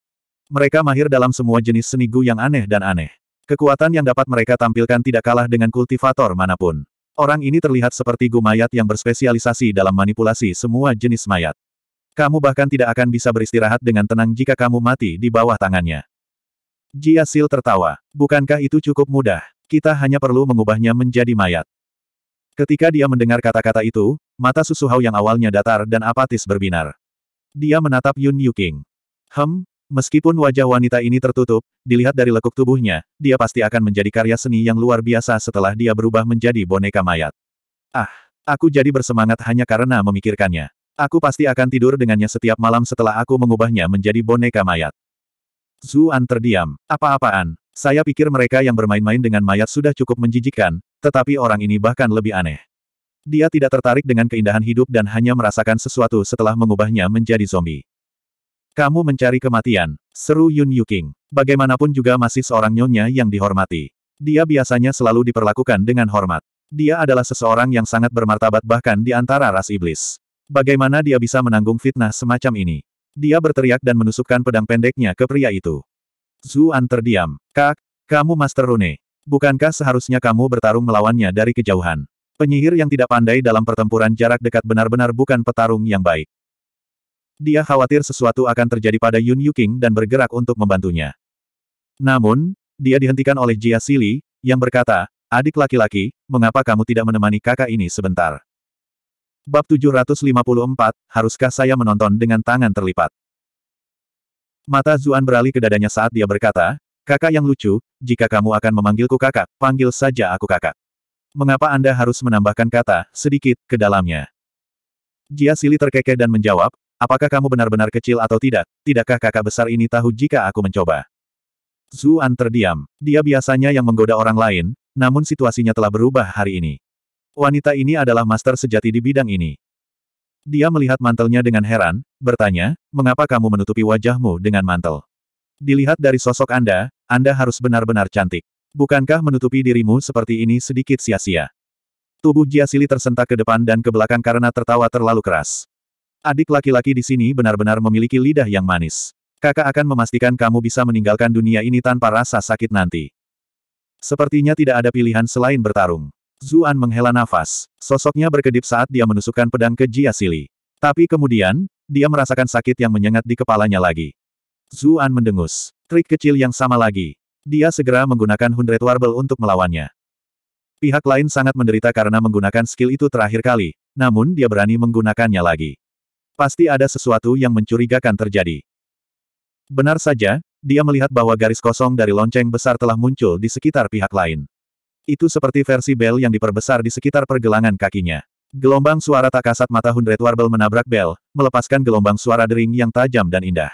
Mereka mahir dalam semua jenis seni gu yang aneh dan aneh. Kekuatan yang dapat mereka tampilkan tidak kalah dengan kultivator manapun. Orang ini terlihat seperti gu mayat yang berspesialisasi dalam manipulasi semua jenis mayat. Kamu bahkan tidak akan bisa beristirahat dengan tenang jika kamu mati di bawah tangannya. Jia Sil tertawa. Bukankah itu cukup mudah? Kita hanya perlu mengubahnya menjadi mayat. Ketika dia mendengar kata-kata itu, mata Susuhau yang awalnya datar dan apatis berbinar. Dia menatap Yun Yuking. Hem, meskipun wajah wanita ini tertutup, dilihat dari lekuk tubuhnya, dia pasti akan menjadi karya seni yang luar biasa setelah dia berubah menjadi boneka mayat. Ah, aku jadi bersemangat hanya karena memikirkannya. Aku pasti akan tidur dengannya setiap malam setelah aku mengubahnya menjadi boneka mayat. Zuan terdiam. Apa-apaan? Saya pikir mereka yang bermain-main dengan mayat sudah cukup menjijikkan, tetapi orang ini bahkan lebih aneh. Dia tidak tertarik dengan keindahan hidup dan hanya merasakan sesuatu setelah mengubahnya menjadi zombie. Kamu mencari kematian, seru Yun Yuking. Bagaimanapun juga masih seorang nyonya yang dihormati. Dia biasanya selalu diperlakukan dengan hormat. Dia adalah seseorang yang sangat bermartabat bahkan di antara ras iblis. Bagaimana dia bisa menanggung fitnah semacam ini? Dia berteriak dan menusukkan pedang pendeknya ke pria itu. Zuan terdiam. Kak, kamu Master Rune. Bukankah seharusnya kamu bertarung melawannya dari kejauhan? Penyihir yang tidak pandai dalam pertempuran jarak dekat benar-benar bukan petarung yang baik. Dia khawatir sesuatu akan terjadi pada Yun Yuking dan bergerak untuk membantunya. Namun, dia dihentikan oleh Jia Sili, yang berkata, Adik laki-laki, mengapa kamu tidak menemani kakak ini sebentar? Bab 754, haruskah saya menonton dengan tangan terlipat? Mata Zuan beralih ke dadanya saat dia berkata, Kakak yang lucu, jika kamu akan memanggilku kakak, panggil saja aku kakak. Mengapa Anda harus menambahkan kata, sedikit, ke dalamnya? Jia Sili terkekeh dan menjawab, apakah kamu benar-benar kecil atau tidak, tidakkah kakak besar ini tahu jika aku mencoba? Zuan terdiam. Dia biasanya yang menggoda orang lain, namun situasinya telah berubah hari ini. Wanita ini adalah master sejati di bidang ini. Dia melihat mantelnya dengan heran, bertanya, mengapa kamu menutupi wajahmu dengan mantel? Dilihat dari sosok Anda, Anda harus benar-benar cantik. Bukankah menutupi dirimu seperti ini sedikit sia-sia? Tubuh Jiasili tersentak ke depan dan ke belakang karena tertawa terlalu keras. Adik laki-laki di sini benar-benar memiliki lidah yang manis. Kakak akan memastikan kamu bisa meninggalkan dunia ini tanpa rasa sakit nanti. Sepertinya tidak ada pilihan selain bertarung. Zuan menghela nafas. Sosoknya berkedip saat dia menusukkan pedang ke Jiasili. Tapi kemudian, dia merasakan sakit yang menyengat di kepalanya lagi. Zuan mendengus. Trik kecil yang sama lagi. Dia segera menggunakan Hundred Warble untuk melawannya. Pihak lain sangat menderita karena menggunakan skill itu terakhir kali, namun dia berani menggunakannya lagi. Pasti ada sesuatu yang mencurigakan terjadi. Benar saja, dia melihat bahwa garis kosong dari lonceng besar telah muncul di sekitar pihak lain. Itu seperti versi bel yang diperbesar di sekitar pergelangan kakinya. Gelombang suara tak kasat mata Hundred Warble menabrak bel, melepaskan gelombang suara dering yang tajam dan indah.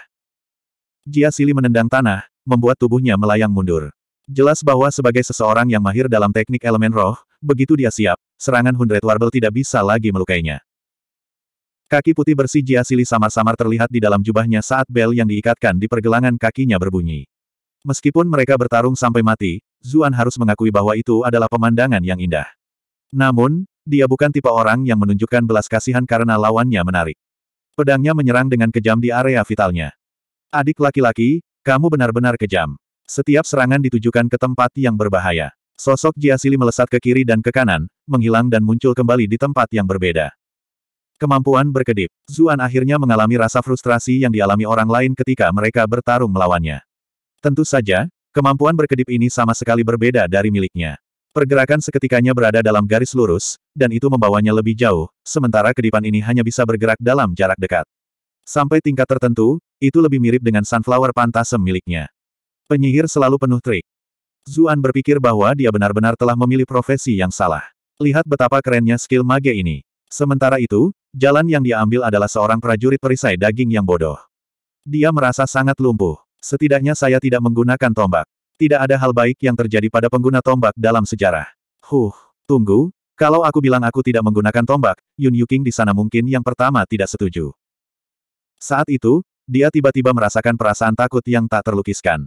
Jia Sili menendang tanah, membuat tubuhnya melayang mundur. Jelas bahwa sebagai seseorang yang mahir dalam teknik elemen roh, begitu dia siap, serangan Hundred Warble tidak bisa lagi melukainya. Kaki putih bersih Jiasili samar-samar terlihat di dalam jubahnya saat bel yang diikatkan di pergelangan kakinya berbunyi. Meskipun mereka bertarung sampai mati, Zuan harus mengakui bahwa itu adalah pemandangan yang indah. Namun, dia bukan tipe orang yang menunjukkan belas kasihan karena lawannya menarik. Pedangnya menyerang dengan kejam di area vitalnya. Adik laki-laki, kamu benar-benar kejam. Setiap serangan ditujukan ke tempat yang berbahaya. Sosok Jiasili melesat ke kiri dan ke kanan, menghilang dan muncul kembali di tempat yang berbeda. Kemampuan berkedip. Zuan akhirnya mengalami rasa frustrasi yang dialami orang lain ketika mereka bertarung melawannya. Tentu saja, kemampuan berkedip ini sama sekali berbeda dari miliknya. Pergerakan seketikanya berada dalam garis lurus, dan itu membawanya lebih jauh, sementara kedipan ini hanya bisa bergerak dalam jarak dekat. Sampai tingkat tertentu, itu lebih mirip dengan sunflower pantasem miliknya. Penyihir selalu penuh trik. Zuan berpikir bahwa dia benar-benar telah memilih profesi yang salah. Lihat betapa kerennya skill mage ini. Sementara itu, jalan yang dia ambil adalah seorang prajurit perisai daging yang bodoh. Dia merasa sangat lumpuh. Setidaknya saya tidak menggunakan tombak. Tidak ada hal baik yang terjadi pada pengguna tombak dalam sejarah. Huh, tunggu. Kalau aku bilang aku tidak menggunakan tombak, Yun Yuking di sana mungkin yang pertama tidak setuju. Saat itu, dia tiba-tiba merasakan perasaan takut yang tak terlukiskan.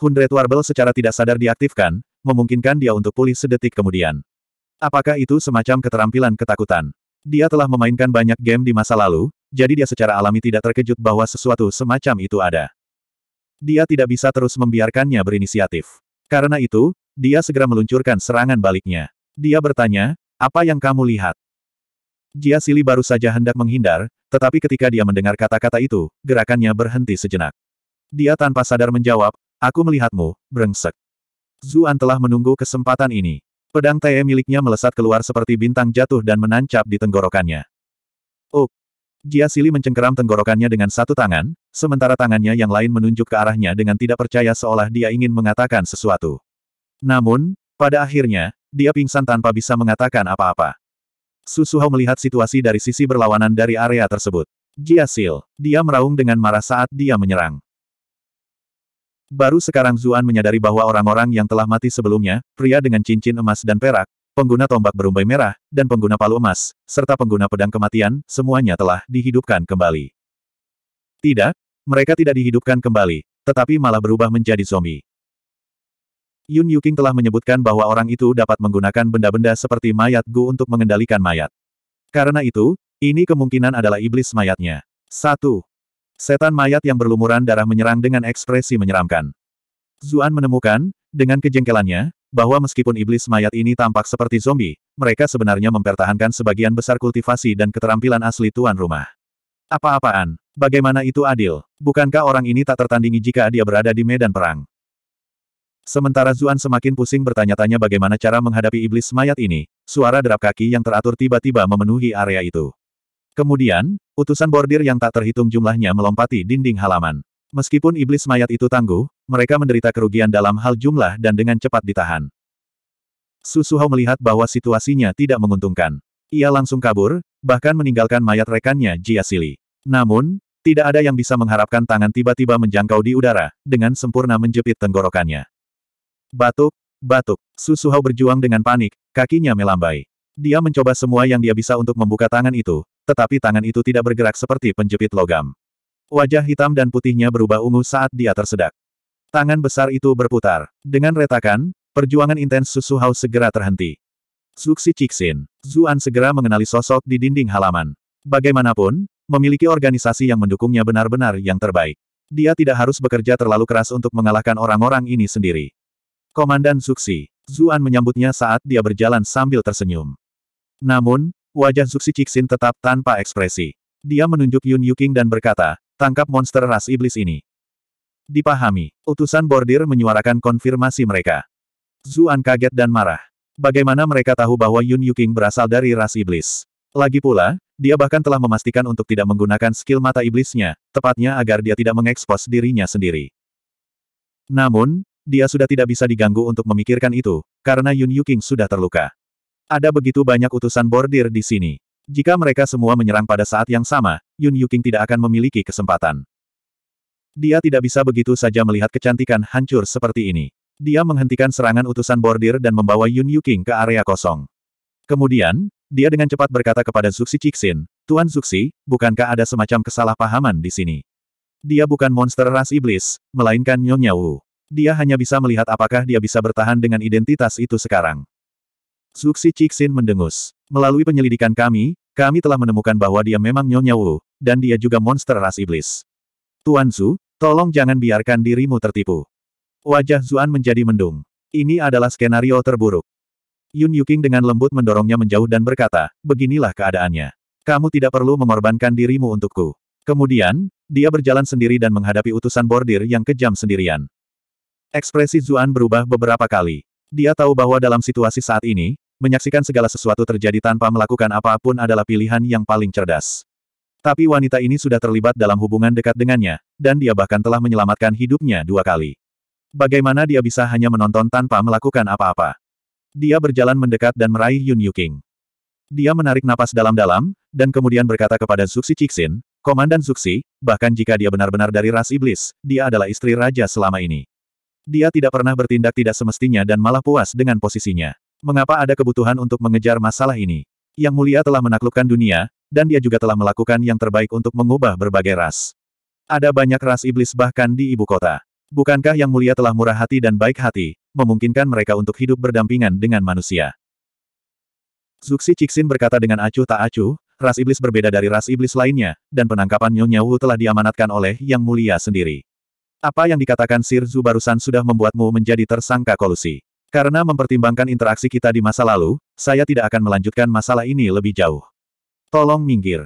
Hundred Warble secara tidak sadar diaktifkan, memungkinkan dia untuk pulih sedetik kemudian. Apakah itu semacam keterampilan ketakutan? Dia telah memainkan banyak game di masa lalu, jadi dia secara alami tidak terkejut bahwa sesuatu semacam itu ada. Dia tidak bisa terus membiarkannya berinisiatif. Karena itu, dia segera meluncurkan serangan baliknya. Dia bertanya, apa yang kamu lihat? Jia Sili baru saja hendak menghindar, tetapi ketika dia mendengar kata-kata itu, gerakannya berhenti sejenak. Dia tanpa sadar menjawab, aku melihatmu, brengsek. Zuan telah menunggu kesempatan ini. Pedang Tae miliknya melesat keluar seperti bintang jatuh dan menancap di tenggorokannya. Oh! Jia Sili mencengkeram tenggorokannya dengan satu tangan, sementara tangannya yang lain menunjuk ke arahnya dengan tidak percaya seolah dia ingin mengatakan sesuatu. Namun, pada akhirnya, dia pingsan tanpa bisa mengatakan apa-apa. Susuha melihat situasi dari sisi berlawanan dari area tersebut. Jiasil. Dia meraung dengan marah saat dia menyerang. Baru sekarang Zuan menyadari bahwa orang-orang yang telah mati sebelumnya, pria dengan cincin emas dan perak, pengguna tombak berumbai merah, dan pengguna palu emas, serta pengguna pedang kematian, semuanya telah dihidupkan kembali. Tidak, mereka tidak dihidupkan kembali, tetapi malah berubah menjadi zombie. Yun Yuking telah menyebutkan bahwa orang itu dapat menggunakan benda-benda seperti mayat Gu untuk mengendalikan mayat. Karena itu, ini kemungkinan adalah iblis mayatnya. 1. Setan mayat yang berlumuran darah menyerang dengan ekspresi menyeramkan. Zuan menemukan, dengan kejengkelannya, bahwa meskipun iblis mayat ini tampak seperti zombie, mereka sebenarnya mempertahankan sebagian besar kultivasi dan keterampilan asli tuan rumah. Apa-apaan? Bagaimana itu adil? Bukankah orang ini tak tertandingi jika dia berada di medan perang? Sementara Zuan semakin pusing bertanya-tanya bagaimana cara menghadapi iblis mayat ini, suara derap kaki yang teratur tiba-tiba memenuhi area itu. Kemudian, utusan bordir yang tak terhitung jumlahnya melompati dinding halaman. Meskipun iblis mayat itu tangguh, mereka menderita kerugian dalam hal jumlah dan dengan cepat ditahan. Susuhao melihat bahwa situasinya tidak menguntungkan. Ia langsung kabur, bahkan meninggalkan mayat rekannya Jia Sili. Namun, tidak ada yang bisa mengharapkan tangan tiba-tiba menjangkau di udara, dengan sempurna menjepit tenggorokannya. Batuk, batuk. Susuhao berjuang dengan panik, kakinya melambai. Dia mencoba semua yang dia bisa untuk membuka tangan itu, tetapi tangan itu tidak bergerak seperti penjepit logam. Wajah hitam dan putihnya berubah ungu saat dia tersedak. Tangan besar itu berputar. Dengan retakan, perjuangan intens Susuhao segera terhenti. Suksi Cixin, Zuan segera mengenali sosok di dinding halaman. Bagaimanapun, memiliki organisasi yang mendukungnya benar-benar yang terbaik. Dia tidak harus bekerja terlalu keras untuk mengalahkan orang-orang ini sendiri. Komandan Zuxi, Zuan menyambutnya saat dia berjalan sambil tersenyum. Namun, wajah Zuxi Cixin tetap tanpa ekspresi. Dia menunjuk Yun Yuking dan berkata, tangkap monster ras iblis ini. Dipahami, utusan bordir menyuarakan konfirmasi mereka. Zuan kaget dan marah. Bagaimana mereka tahu bahwa Yun Yuking berasal dari ras iblis? Lagi pula, dia bahkan telah memastikan untuk tidak menggunakan skill mata iblisnya, tepatnya agar dia tidak mengekspos dirinya sendiri. Namun, dia sudah tidak bisa diganggu untuk memikirkan itu, karena Yun Yuking sudah terluka. Ada begitu banyak utusan bordir di sini. Jika mereka semua menyerang pada saat yang sama, Yun Yuking tidak akan memiliki kesempatan. Dia tidak bisa begitu saja melihat kecantikan hancur seperti ini. Dia menghentikan serangan utusan bordir dan membawa Yun Yuking ke area kosong. Kemudian, dia dengan cepat berkata kepada Zuxi Cixin, Tuan Zuxi, bukankah ada semacam kesalahpahaman di sini? Dia bukan monster ras iblis, melainkan Nyonya Wu. Dia hanya bisa melihat apakah dia bisa bertahan dengan identitas itu sekarang. Zuxi Cixin mendengus. Melalui penyelidikan kami, kami telah menemukan bahwa dia memang Nyonya Wu, dan dia juga monster ras iblis. Tuan Zhu, tolong jangan biarkan dirimu tertipu. Wajah Zuan menjadi mendung. Ini adalah skenario terburuk. Yun Yuking dengan lembut mendorongnya menjauh dan berkata, beginilah keadaannya. Kamu tidak perlu mengorbankan dirimu untukku. Kemudian, dia berjalan sendiri dan menghadapi utusan bordir yang kejam sendirian. Ekspresi Zuan berubah beberapa kali. Dia tahu bahwa dalam situasi saat ini, menyaksikan segala sesuatu terjadi tanpa melakukan apapun adalah pilihan yang paling cerdas. Tapi wanita ini sudah terlibat dalam hubungan dekat dengannya, dan dia bahkan telah menyelamatkan hidupnya dua kali. Bagaimana dia bisa hanya menonton tanpa melakukan apa-apa? Dia berjalan mendekat dan meraih Yun Yuking. Dia menarik napas dalam-dalam, dan kemudian berkata kepada Zuxi Cixin, Komandan Zuxi, bahkan jika dia benar-benar dari ras iblis, dia adalah istri raja selama ini. Dia tidak pernah bertindak tidak semestinya dan malah puas dengan posisinya. Mengapa ada kebutuhan untuk mengejar masalah ini? Yang mulia telah menaklukkan dunia, dan dia juga telah melakukan yang terbaik untuk mengubah berbagai ras. Ada banyak ras iblis bahkan di ibu kota. Bukankah yang mulia telah murah hati dan baik hati, memungkinkan mereka untuk hidup berdampingan dengan manusia? Zuxi Cixin berkata dengan acuh tak acuh, ras iblis berbeda dari ras iblis lainnya, dan penangkapan Nyonya Wu telah diamanatkan oleh Yang Mulia sendiri. Apa yang dikatakan Sir Zhu barusan sudah membuatmu menjadi tersangka kolusi. Karena mempertimbangkan interaksi kita di masa lalu, saya tidak akan melanjutkan masalah ini lebih jauh. Tolong minggir.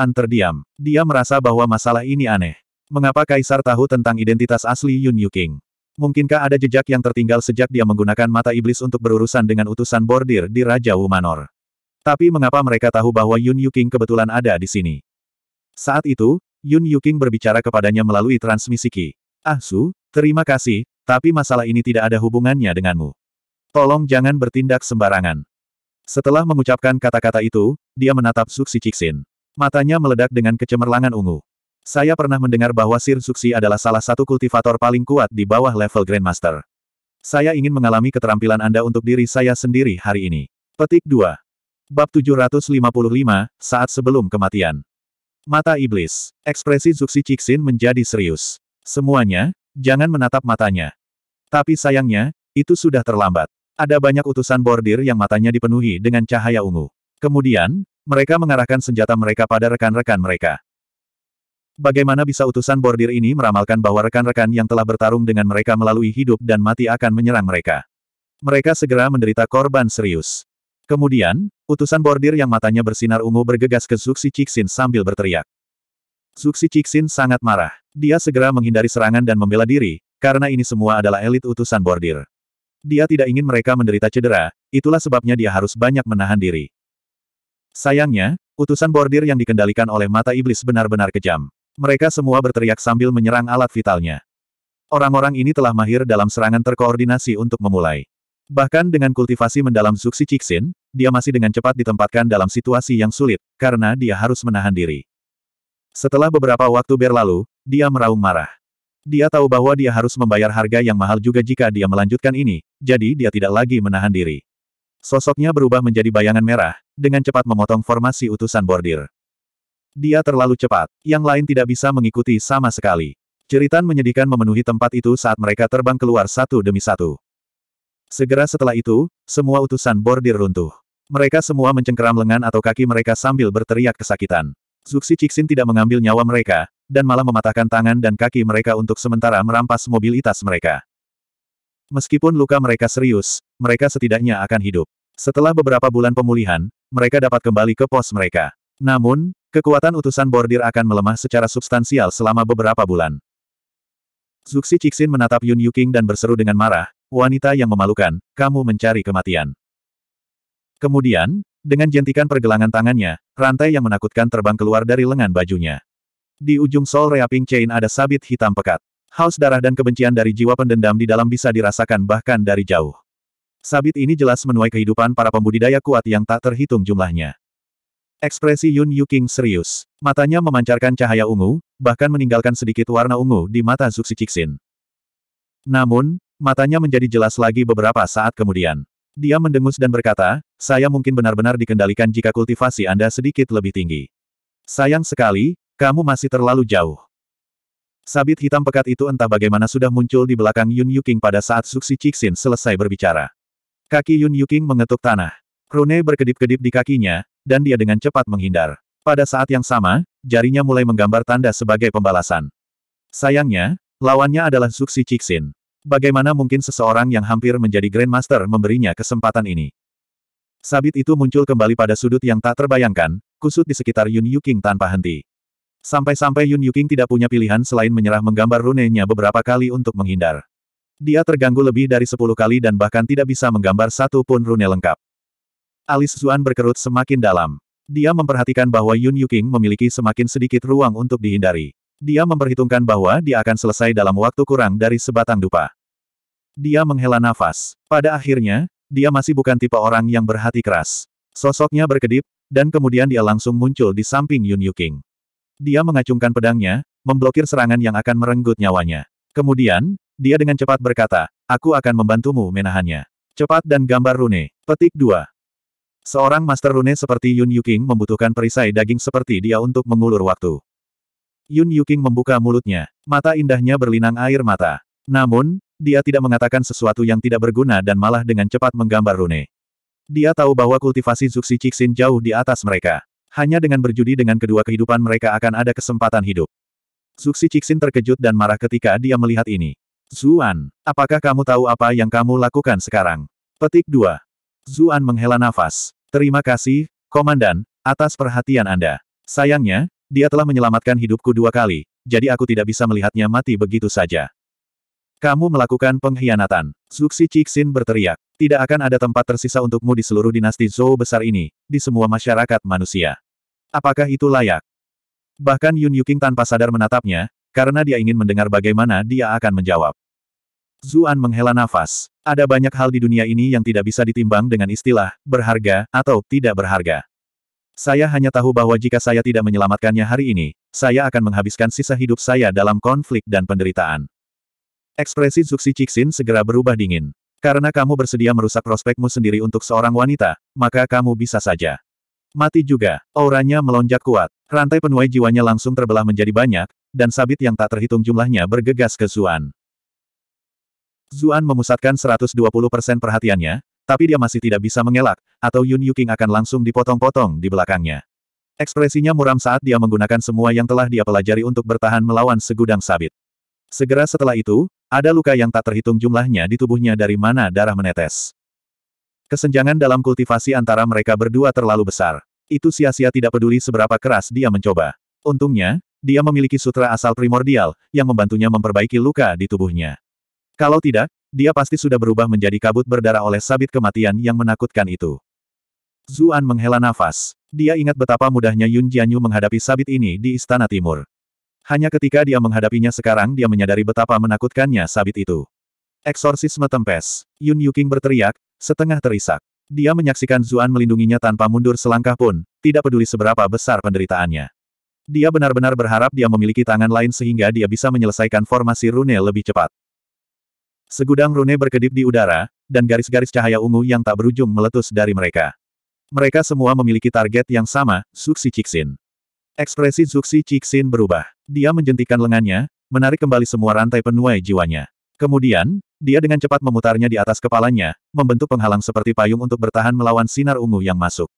An terdiam. Dia merasa bahwa masalah ini aneh. Mengapa Kaisar tahu tentang identitas asli Yun Yuking? Mungkinkah ada jejak yang tertinggal sejak dia menggunakan mata iblis untuk berurusan dengan utusan bordir di Raja Wu Manor? Tapi mengapa mereka tahu bahwa Yun Yuking kebetulan ada di sini? Saat itu, Yun Yuking berbicara kepadanya melalui transmisi Qi. Ah Su, terima kasih, tapi masalah ini tidak ada hubungannya denganmu. Tolong jangan bertindak sembarangan. Setelah mengucapkan kata-kata itu, dia menatap Suksi Cixin. Matanya meledak dengan kecemerlangan ungu. Saya pernah mendengar bahwa Sir Suksi adalah salah satu kultivator paling kuat di bawah level Grandmaster. Saya ingin mengalami keterampilan Anda untuk diri saya sendiri hari ini. Petik 2. Bab 755, Saat Sebelum Kematian. Mata iblis. Ekspresi Zuxi Cixin menjadi serius. Semuanya, jangan menatap matanya. Tapi sayangnya, itu sudah terlambat. Ada banyak utusan bordir yang matanya dipenuhi dengan cahaya ungu. Kemudian, mereka mengarahkan senjata mereka pada rekan-rekan mereka. Bagaimana bisa utusan bordir ini meramalkan bahwa rekan-rekan yang telah bertarung dengan mereka melalui hidup dan mati akan menyerang mereka? Mereka segera menderita korban serius. Kemudian, Utusan bordir yang matanya bersinar ungu bergegas ke Zuxi Cixin sambil berteriak. Zuxi Cixin sangat marah. Dia segera menghindari serangan dan membela diri, karena ini semua adalah elit utusan bordir. Dia tidak ingin mereka menderita cedera, itulah sebabnya dia harus banyak menahan diri. Sayangnya, utusan bordir yang dikendalikan oleh mata iblis benar-benar kejam. Mereka semua berteriak sambil menyerang alat vitalnya. Orang-orang ini telah mahir dalam serangan terkoordinasi untuk memulai. Bahkan dengan kultivasi mendalam Zuxi Cixin, dia masih dengan cepat ditempatkan dalam situasi yang sulit, karena dia harus menahan diri. Setelah beberapa waktu berlalu, dia meraung marah. Dia tahu bahwa dia harus membayar harga yang mahal juga jika dia melanjutkan ini, jadi dia tidak lagi menahan diri. Sosoknya berubah menjadi bayangan merah, dengan cepat memotong formasi utusan bordir. Dia terlalu cepat, yang lain tidak bisa mengikuti sama sekali. Ceritan menyedihkan memenuhi tempat itu saat mereka terbang keluar satu demi satu. Segera setelah itu, semua utusan bordir runtuh. Mereka semua mencengkeram lengan atau kaki mereka sambil berteriak kesakitan. Zuxi Cixin tidak mengambil nyawa mereka, dan malah mematahkan tangan dan kaki mereka untuk sementara merampas mobilitas mereka. Meskipun luka mereka serius, mereka setidaknya akan hidup. Setelah beberapa bulan pemulihan, mereka dapat kembali ke pos mereka. Namun, kekuatan utusan bordir akan melemah secara substansial selama beberapa bulan. Zuxi Cixin menatap Yun Yuking dan berseru dengan marah, wanita yang memalukan, kamu mencari kematian. Kemudian, dengan jentikan pergelangan tangannya, rantai yang menakutkan terbang keluar dari lengan bajunya. Di ujung sol reaping chain ada sabit hitam pekat. Haus darah dan kebencian dari jiwa pendendam di dalam bisa dirasakan bahkan dari jauh. Sabit ini jelas menuai kehidupan para pembudidaya kuat yang tak terhitung jumlahnya. Ekspresi Yun Yuking serius. Matanya memancarkan cahaya ungu, bahkan meninggalkan sedikit warna ungu di mata Zuxi Cixin. Namun, matanya menjadi jelas lagi beberapa saat kemudian. Dia mendengus dan berkata, saya mungkin benar-benar dikendalikan jika kultivasi Anda sedikit lebih tinggi. Sayang sekali, kamu masih terlalu jauh. Sabit hitam pekat itu entah bagaimana sudah muncul di belakang Yun Yuking pada saat Suksi Cixin selesai berbicara. Kaki Yun Yuking mengetuk tanah. Rune berkedip-kedip di kakinya, dan dia dengan cepat menghindar. Pada saat yang sama, jarinya mulai menggambar tanda sebagai pembalasan. Sayangnya, lawannya adalah Suksi Cixin. Bagaimana mungkin seseorang yang hampir menjadi Grandmaster memberinya kesempatan ini? Sabit itu muncul kembali pada sudut yang tak terbayangkan, kusut di sekitar Yun Yuking tanpa henti. Sampai-sampai Yun Yuking tidak punya pilihan selain menyerah menggambar runenya beberapa kali untuk menghindar. Dia terganggu lebih dari sepuluh kali dan bahkan tidak bisa menggambar satu pun rune lengkap. Alis Zuan berkerut semakin dalam. Dia memperhatikan bahwa Yun Yuking memiliki semakin sedikit ruang untuk dihindari. Dia memperhitungkan bahwa dia akan selesai dalam waktu kurang dari sebatang dupa. Dia menghela nafas. Pada akhirnya, dia masih bukan tipe orang yang berhati keras. Sosoknya berkedip, dan kemudian dia langsung muncul di samping Yun Yuking. Dia mengacungkan pedangnya, memblokir serangan yang akan merenggut nyawanya. Kemudian, dia dengan cepat berkata, aku akan membantumu menahannya. Cepat dan gambar rune. Petik 2. Seorang master rune seperti Yun Yuking membutuhkan perisai daging seperti dia untuk mengulur waktu. Yun Yuking membuka mulutnya. Mata indahnya berlinang air mata. Namun, dia tidak mengatakan sesuatu yang tidak berguna dan malah dengan cepat menggambar Rune. Dia tahu bahwa kultivasi Zuxi Cixin jauh di atas mereka. Hanya dengan berjudi dengan kedua kehidupan mereka akan ada kesempatan hidup. Zuxi Cixin terkejut dan marah ketika dia melihat ini. Zuan, apakah kamu tahu apa yang kamu lakukan sekarang? Petik 2. Zuan menghela nafas. Terima kasih, Komandan, atas perhatian Anda. Sayangnya, dia telah menyelamatkan hidupku dua kali, jadi aku tidak bisa melihatnya mati begitu saja. Kamu melakukan pengkhianatan. Zuxi Cixin berteriak. Tidak akan ada tempat tersisa untukmu di seluruh dinasti Zhou besar ini, di semua masyarakat manusia. Apakah itu layak? Bahkan Yun Yuking tanpa sadar menatapnya, karena dia ingin mendengar bagaimana dia akan menjawab. Zuan menghela nafas. Ada banyak hal di dunia ini yang tidak bisa ditimbang dengan istilah berharga atau tidak berharga. Saya hanya tahu bahwa jika saya tidak menyelamatkannya hari ini, saya akan menghabiskan sisa hidup saya dalam konflik dan penderitaan. Ekspresi Zuxi Cixin segera berubah dingin. Karena kamu bersedia merusak prospekmu sendiri untuk seorang wanita, maka kamu bisa saja. Mati juga, auranya melonjak kuat. Rantai penuai jiwanya langsung terbelah menjadi banyak, dan sabit yang tak terhitung jumlahnya bergegas ke Zuan. Zuan memusatkan 120% perhatiannya, tapi dia masih tidak bisa mengelak, atau Yun Yuking akan langsung dipotong-potong di belakangnya. Ekspresinya muram saat dia menggunakan semua yang telah dia pelajari untuk bertahan melawan segudang sabit. Segera setelah itu, ada luka yang tak terhitung jumlahnya di tubuhnya dari mana darah menetes. Kesenjangan dalam kultivasi antara mereka berdua terlalu besar. Itu sia-sia tidak peduli seberapa keras dia mencoba. Untungnya, dia memiliki sutra asal primordial, yang membantunya memperbaiki luka di tubuhnya. Kalau tidak, dia pasti sudah berubah menjadi kabut berdarah oleh sabit kematian yang menakutkan itu. Zuan menghela nafas. Dia ingat betapa mudahnya Yun Jianyu menghadapi sabit ini di Istana Timur. Hanya ketika dia menghadapinya sekarang dia menyadari betapa menakutkannya sabit itu. Eksorsisme Tempes. Yun Yuking berteriak, setengah terisak. Dia menyaksikan Zuan melindunginya tanpa mundur selangkah pun, tidak peduli seberapa besar penderitaannya. Dia benar-benar berharap dia memiliki tangan lain sehingga dia bisa menyelesaikan formasi rune lebih cepat. Segudang rune berkedip di udara, dan garis-garis cahaya ungu yang tak berujung meletus dari mereka. Mereka semua memiliki target yang sama, Zuxi Cixin. Ekspresi Zuxi Cixin berubah. Dia menjentikan lengannya, menarik kembali semua rantai penuai jiwanya. Kemudian, dia dengan cepat memutarnya di atas kepalanya, membentuk penghalang seperti payung untuk bertahan melawan sinar ungu yang masuk.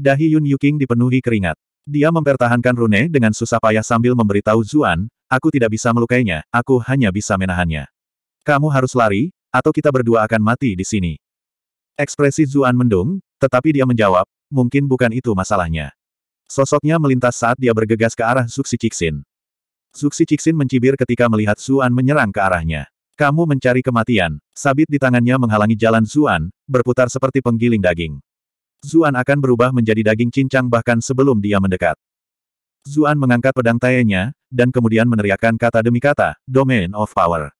Dahi Yun Yuking dipenuhi keringat. Dia mempertahankan rune dengan susah payah sambil memberitahu Zuan, aku tidak bisa melukainya, aku hanya bisa menahannya. Kamu harus lari, atau kita berdua akan mati di sini. Ekspresi Zuan mendung, tetapi dia menjawab, mungkin bukan itu masalahnya. Sosoknya melintas saat dia bergegas ke arah Zuxi Cixin. Zuxi Cixin mencibir ketika melihat Zuan menyerang ke arahnya. Kamu mencari kematian. Sabit di tangannya menghalangi jalan Zuan, berputar seperti penggiling daging. Zuan akan berubah menjadi daging cincang bahkan sebelum dia mendekat. Zuan mengangkat pedang tayenya, dan kemudian meneriakkan kata demi kata, Domain of Power.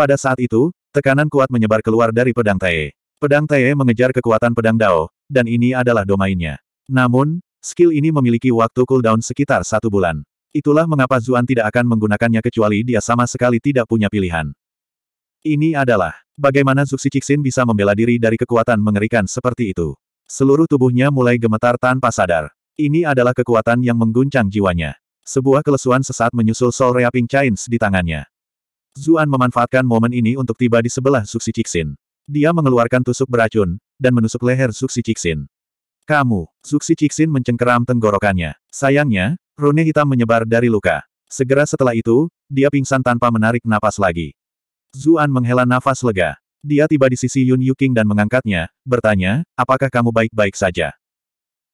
Pada saat itu, tekanan kuat menyebar keluar dari pedang Tae. Pedang Tae mengejar kekuatan pedang Dao, dan ini adalah domainnya. Namun, skill ini memiliki waktu cooldown sekitar satu bulan. Itulah mengapa Zuan tidak akan menggunakannya kecuali dia sama sekali tidak punya pilihan. Ini adalah bagaimana Zuxi Cixin bisa membela diri dari kekuatan mengerikan seperti itu. Seluruh tubuhnya mulai gemetar tanpa sadar. Ini adalah kekuatan yang mengguncang jiwanya. Sebuah kelesuan sesaat menyusul Sol Reaping Chains di tangannya. Zuan memanfaatkan momen ini untuk tiba di sebelah Suksi Cixin. Dia mengeluarkan tusuk beracun, dan menusuk leher Suksi Cixin. Kamu, Suksi Cixin mencengkeram tenggorokannya. Sayangnya, rune hitam menyebar dari luka. Segera setelah itu, dia pingsan tanpa menarik napas lagi. Zuan menghela nafas lega. Dia tiba di sisi Yun Yuking dan mengangkatnya, bertanya, apakah kamu baik-baik saja?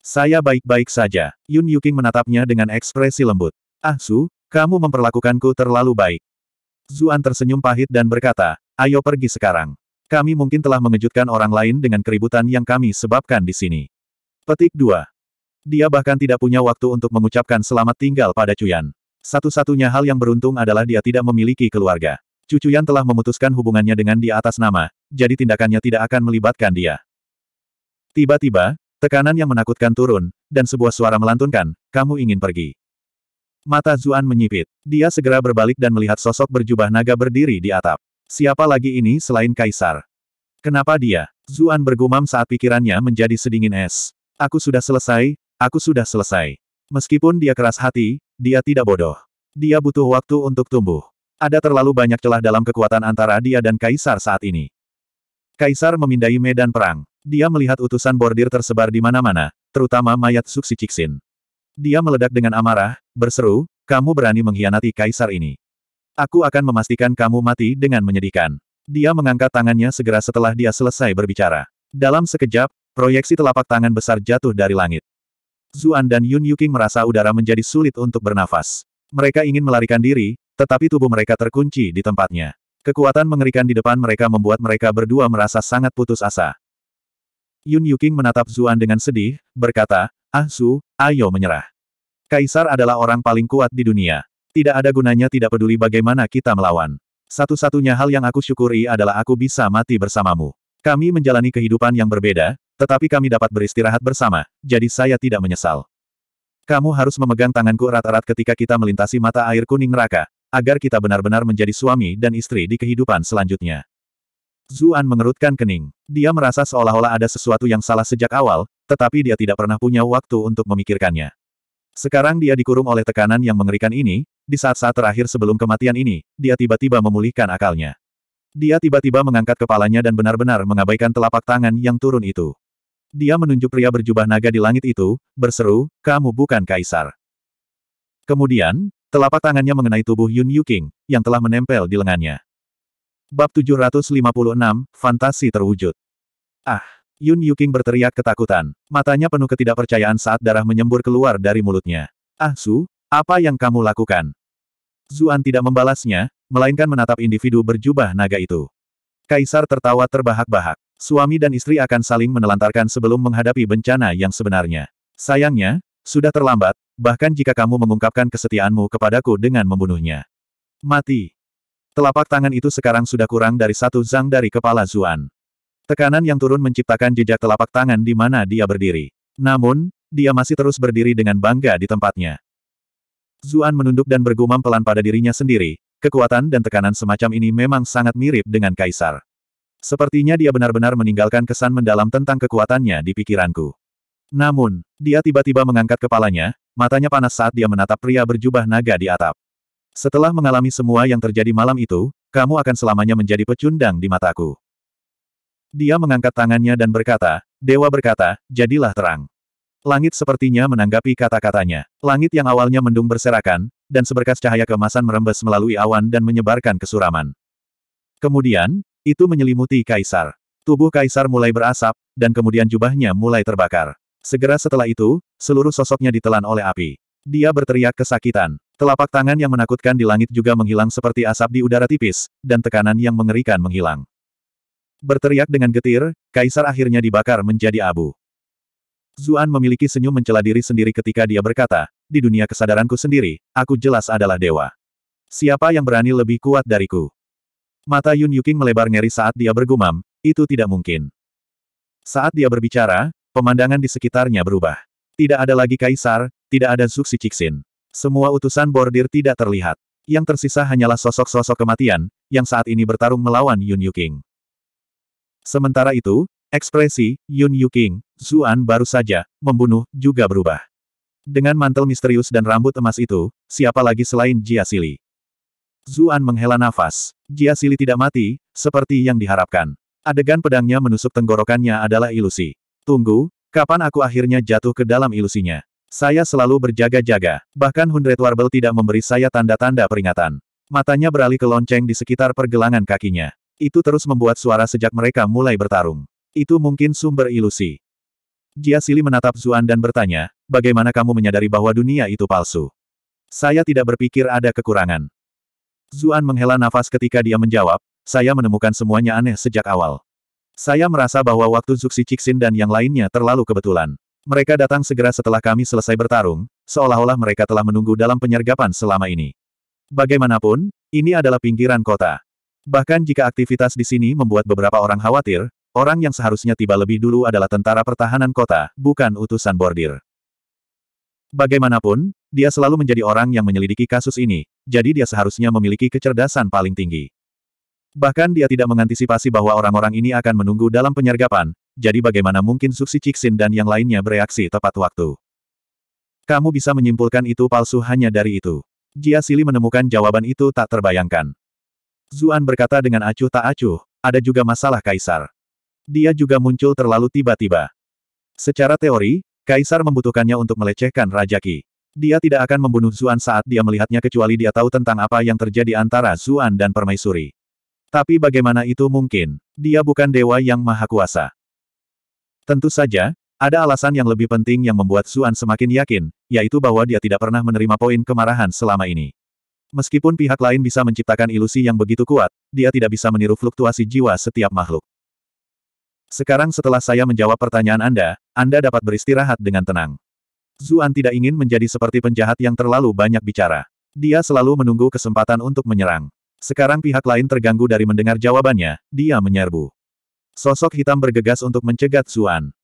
Saya baik-baik saja. Yun Yuking menatapnya dengan ekspresi lembut. Ah Su, kamu memperlakukanku terlalu baik. Zuan tersenyum pahit dan berkata, ayo pergi sekarang. Kami mungkin telah mengejutkan orang lain dengan keributan yang kami sebabkan di sini. Petik 2. Dia bahkan tidak punya waktu untuk mengucapkan selamat tinggal pada Cuyan. Satu-satunya hal yang beruntung adalah dia tidak memiliki keluarga. Cucu telah memutuskan hubungannya dengan dia atas nama, jadi tindakannya tidak akan melibatkan dia. Tiba-tiba, tekanan yang menakutkan turun, dan sebuah suara melantunkan, kamu ingin pergi. Mata Zuan menyipit. Dia segera berbalik dan melihat sosok berjubah naga berdiri di atap. Siapa lagi ini selain Kaisar? Kenapa dia? Zuan bergumam saat pikirannya menjadi sedingin es. Aku sudah selesai, aku sudah selesai. Meskipun dia keras hati, dia tidak bodoh. Dia butuh waktu untuk tumbuh. Ada terlalu banyak celah dalam kekuatan antara dia dan Kaisar saat ini. Kaisar memindai medan perang. Dia melihat utusan bordir tersebar di mana-mana, terutama mayat Suksi Ciksin. Dia meledak dengan amarah, berseru, kamu berani mengkhianati kaisar ini. Aku akan memastikan kamu mati dengan menyedihkan. Dia mengangkat tangannya segera setelah dia selesai berbicara. Dalam sekejap, proyeksi telapak tangan besar jatuh dari langit. Zuan dan Yun Yuking merasa udara menjadi sulit untuk bernafas. Mereka ingin melarikan diri, tetapi tubuh mereka terkunci di tempatnya. Kekuatan mengerikan di depan mereka membuat mereka berdua merasa sangat putus asa. Yun Yuking menatap Zuan dengan sedih, berkata, Ah Su, ayo menyerah. Kaisar adalah orang paling kuat di dunia. Tidak ada gunanya tidak peduli bagaimana kita melawan. Satu-satunya hal yang aku syukuri adalah aku bisa mati bersamamu. Kami menjalani kehidupan yang berbeda, tetapi kami dapat beristirahat bersama, jadi saya tidak menyesal. Kamu harus memegang tanganku erat-erat ketika kita melintasi mata air kuning neraka, agar kita benar-benar menjadi suami dan istri di kehidupan selanjutnya. Zuan mengerutkan kening. Dia merasa seolah-olah ada sesuatu yang salah sejak awal, tetapi dia tidak pernah punya waktu untuk memikirkannya. Sekarang dia dikurung oleh tekanan yang mengerikan ini, di saat-saat terakhir sebelum kematian ini, dia tiba-tiba memulihkan akalnya. Dia tiba-tiba mengangkat kepalanya dan benar-benar mengabaikan telapak tangan yang turun itu. Dia menunjuk pria berjubah naga di langit itu, berseru, kamu bukan kaisar. Kemudian, telapak tangannya mengenai tubuh Yun Yuking, yang telah menempel di lengannya. Bab 756, Fantasi Terwujud. Ah! Yun Yuking berteriak ketakutan. Matanya penuh ketidakpercayaan saat darah menyembur keluar dari mulutnya. Ah Su, apa yang kamu lakukan? Zuan tidak membalasnya, melainkan menatap individu berjubah naga itu. Kaisar tertawa terbahak-bahak. Suami dan istri akan saling menelantarkan sebelum menghadapi bencana yang sebenarnya. Sayangnya, sudah terlambat, bahkan jika kamu mengungkapkan kesetiaanmu kepadaku dengan membunuhnya. Mati. Telapak tangan itu sekarang sudah kurang dari satu zang dari kepala Zuan. Tekanan yang turun menciptakan jejak telapak tangan di mana dia berdiri. Namun, dia masih terus berdiri dengan bangga di tempatnya. Zuan menunduk dan bergumam pelan pada dirinya sendiri, kekuatan dan tekanan semacam ini memang sangat mirip dengan Kaisar. Sepertinya dia benar-benar meninggalkan kesan mendalam tentang kekuatannya di pikiranku. Namun, dia tiba-tiba mengangkat kepalanya, matanya panas saat dia menatap pria berjubah naga di atap. Setelah mengalami semua yang terjadi malam itu, kamu akan selamanya menjadi pecundang di mataku. Dia mengangkat tangannya dan berkata, Dewa berkata, jadilah terang. Langit sepertinya menanggapi kata-katanya. Langit yang awalnya mendung berserakan, dan seberkas cahaya kemasan merembes melalui awan dan menyebarkan kesuraman. Kemudian, itu menyelimuti Kaisar. Tubuh Kaisar mulai berasap, dan kemudian jubahnya mulai terbakar. Segera setelah itu, seluruh sosoknya ditelan oleh api. Dia berteriak kesakitan. Telapak tangan yang menakutkan di langit juga menghilang seperti asap di udara tipis, dan tekanan yang mengerikan menghilang. Berteriak dengan getir, kaisar akhirnya dibakar menjadi abu. Zuan memiliki senyum mencela diri sendiri ketika dia berkata, di dunia kesadaranku sendiri, aku jelas adalah dewa. Siapa yang berani lebih kuat dariku? Mata Yun Yuking melebar ngeri saat dia bergumam, itu tidak mungkin. Saat dia berbicara, pemandangan di sekitarnya berubah. Tidak ada lagi kaisar, tidak ada Zuxi Cixin. Semua utusan bordir tidak terlihat. Yang tersisa hanyalah sosok-sosok kematian, yang saat ini bertarung melawan Yun Yuking. Sementara itu, ekspresi Yun Yu King, Zuan baru saja, membunuh, juga berubah. Dengan mantel misterius dan rambut emas itu, siapa lagi selain Jia Sili? Zuan menghela nafas. Jia Sili tidak mati, seperti yang diharapkan. Adegan pedangnya menusuk tenggorokannya adalah ilusi. Tunggu, kapan aku akhirnya jatuh ke dalam ilusinya? Saya selalu berjaga-jaga, bahkan Hundred Warble tidak memberi saya tanda-tanda peringatan. Matanya beralih ke lonceng di sekitar pergelangan kakinya. Itu terus membuat suara sejak mereka mulai bertarung. Itu mungkin sumber ilusi. Jia Sili menatap Zuan dan bertanya, bagaimana kamu menyadari bahwa dunia itu palsu? Saya tidak berpikir ada kekurangan. Zuan menghela nafas ketika dia menjawab, saya menemukan semuanya aneh sejak awal. Saya merasa bahwa waktu Zuxi Cixin dan yang lainnya terlalu kebetulan. Mereka datang segera setelah kami selesai bertarung, seolah-olah mereka telah menunggu dalam penyergapan selama ini. Bagaimanapun, ini adalah pinggiran kota. Bahkan jika aktivitas di sini membuat beberapa orang khawatir, orang yang seharusnya tiba lebih dulu adalah tentara pertahanan kota, bukan utusan bordir. Bagaimanapun, dia selalu menjadi orang yang menyelidiki kasus ini, jadi dia seharusnya memiliki kecerdasan paling tinggi. Bahkan dia tidak mengantisipasi bahwa orang-orang ini akan menunggu dalam penyergapan, jadi bagaimana mungkin Suksi Ciksin dan yang lainnya bereaksi tepat waktu. Kamu bisa menyimpulkan itu palsu hanya dari itu. Jia Sili menemukan jawaban itu tak terbayangkan. Zuan berkata dengan acuh tak acuh, ada juga masalah kaisar. Dia juga muncul terlalu tiba-tiba. Secara teori, kaisar membutuhkannya untuk melecehkan Raja Qi. Dia tidak akan membunuh Zuan saat dia melihatnya kecuali dia tahu tentang apa yang terjadi antara Zuan dan Permaisuri. Tapi bagaimana itu mungkin? Dia bukan dewa yang maha kuasa. Tentu saja, ada alasan yang lebih penting yang membuat Zuan semakin yakin, yaitu bahwa dia tidak pernah menerima poin kemarahan selama ini. Meskipun pihak lain bisa menciptakan ilusi yang begitu kuat, dia tidak bisa meniru fluktuasi jiwa setiap makhluk. Sekarang setelah saya menjawab pertanyaan Anda, Anda dapat beristirahat dengan tenang. Zuan tidak ingin menjadi seperti penjahat yang terlalu banyak bicara. Dia selalu menunggu kesempatan untuk menyerang. Sekarang pihak lain terganggu dari mendengar jawabannya, dia menyerbu. Sosok hitam bergegas untuk mencegat Zuan.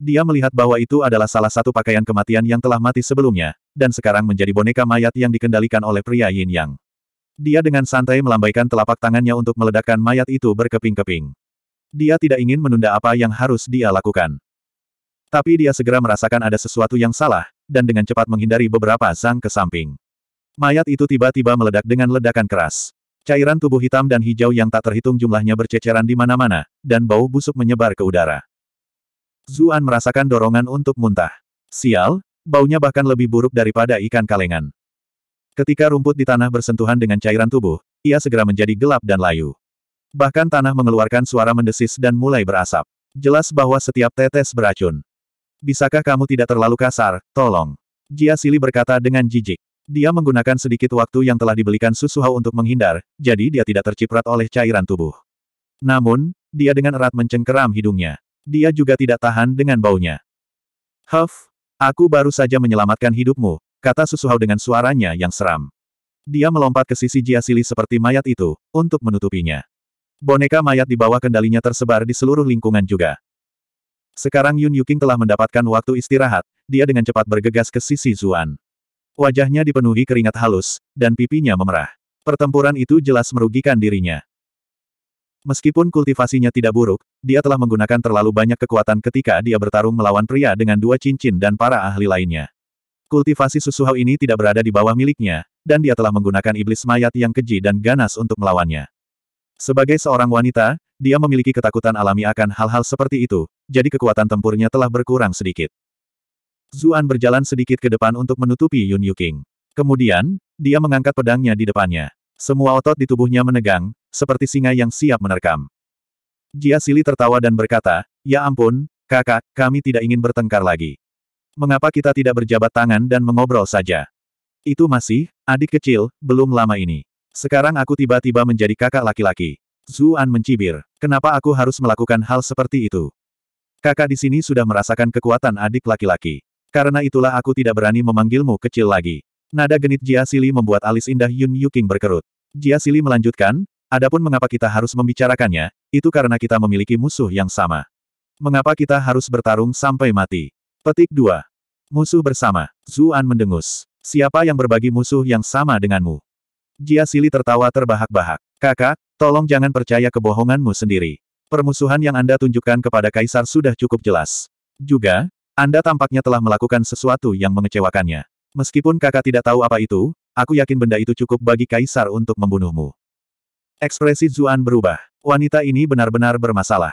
Dia melihat bahwa itu adalah salah satu pakaian kematian yang telah mati sebelumnya, dan sekarang menjadi boneka mayat yang dikendalikan oleh pria Yin Yang. Dia dengan santai melambaikan telapak tangannya untuk meledakkan mayat itu berkeping-keping. Dia tidak ingin menunda apa yang harus dia lakukan. Tapi dia segera merasakan ada sesuatu yang salah, dan dengan cepat menghindari beberapa sang ke samping. Mayat itu tiba-tiba meledak dengan ledakan keras. Cairan tubuh hitam dan hijau yang tak terhitung jumlahnya berceceran di mana-mana, dan bau busuk menyebar ke udara. Zuan merasakan dorongan untuk muntah. Sial, baunya bahkan lebih buruk daripada ikan kalengan. Ketika rumput di tanah bersentuhan dengan cairan tubuh, ia segera menjadi gelap dan layu. Bahkan tanah mengeluarkan suara mendesis dan mulai berasap. Jelas bahwa setiap tetes beracun. Bisakah kamu tidak terlalu kasar, tolong. Jia Sili berkata dengan jijik. Dia menggunakan sedikit waktu yang telah dibelikan Susuhao untuk menghindar, jadi dia tidak terciprat oleh cairan tubuh. Namun, dia dengan erat mencengkeram hidungnya. Dia juga tidak tahan dengan baunya. Huff, aku baru saja menyelamatkan hidupmu, kata Susuhau dengan suaranya yang seram. Dia melompat ke sisi Jiasili seperti mayat itu, untuk menutupinya. Boneka mayat di bawah kendalinya tersebar di seluruh lingkungan juga. Sekarang Yun Yuking telah mendapatkan waktu istirahat, dia dengan cepat bergegas ke sisi Zuan. Wajahnya dipenuhi keringat halus, dan pipinya memerah. Pertempuran itu jelas merugikan dirinya. Meskipun kultivasinya tidak buruk, dia telah menggunakan terlalu banyak kekuatan ketika dia bertarung melawan pria dengan dua cincin dan para ahli lainnya. Kultivasi susuhau ini tidak berada di bawah miliknya, dan dia telah menggunakan iblis mayat yang keji dan ganas untuk melawannya. Sebagai seorang wanita, dia memiliki ketakutan alami akan hal-hal seperti itu, jadi kekuatan tempurnya telah berkurang sedikit. Zuan berjalan sedikit ke depan untuk menutupi Yun Yuking. Kemudian, dia mengangkat pedangnya di depannya. Semua otot di tubuhnya menegang, seperti singa yang siap menerkam. Jia Sili tertawa dan berkata, Ya ampun, kakak, kami tidak ingin bertengkar lagi. Mengapa kita tidak berjabat tangan dan mengobrol saja? Itu masih, adik kecil, belum lama ini. Sekarang aku tiba-tiba menjadi kakak laki-laki. Zuan mencibir. Kenapa aku harus melakukan hal seperti itu? Kakak di sini sudah merasakan kekuatan adik laki-laki. Karena itulah aku tidak berani memanggilmu kecil lagi. Nada genit Jia Sili membuat alis indah Yun Yuking berkerut. Jia Sili melanjutkan, Adapun mengapa kita harus membicarakannya, itu karena kita memiliki musuh yang sama. Mengapa kita harus bertarung sampai mati? Petik 2. Musuh bersama. Zuan mendengus. Siapa yang berbagi musuh yang sama denganmu? Jia Sili tertawa terbahak-bahak. Kakak, tolong jangan percaya kebohonganmu sendiri. Permusuhan yang Anda tunjukkan kepada Kaisar sudah cukup jelas. Juga, Anda tampaknya telah melakukan sesuatu yang mengecewakannya. Meskipun kakak tidak tahu apa itu, aku yakin benda itu cukup bagi Kaisar untuk membunuhmu. Ekspresi Zuan berubah. Wanita ini benar-benar bermasalah.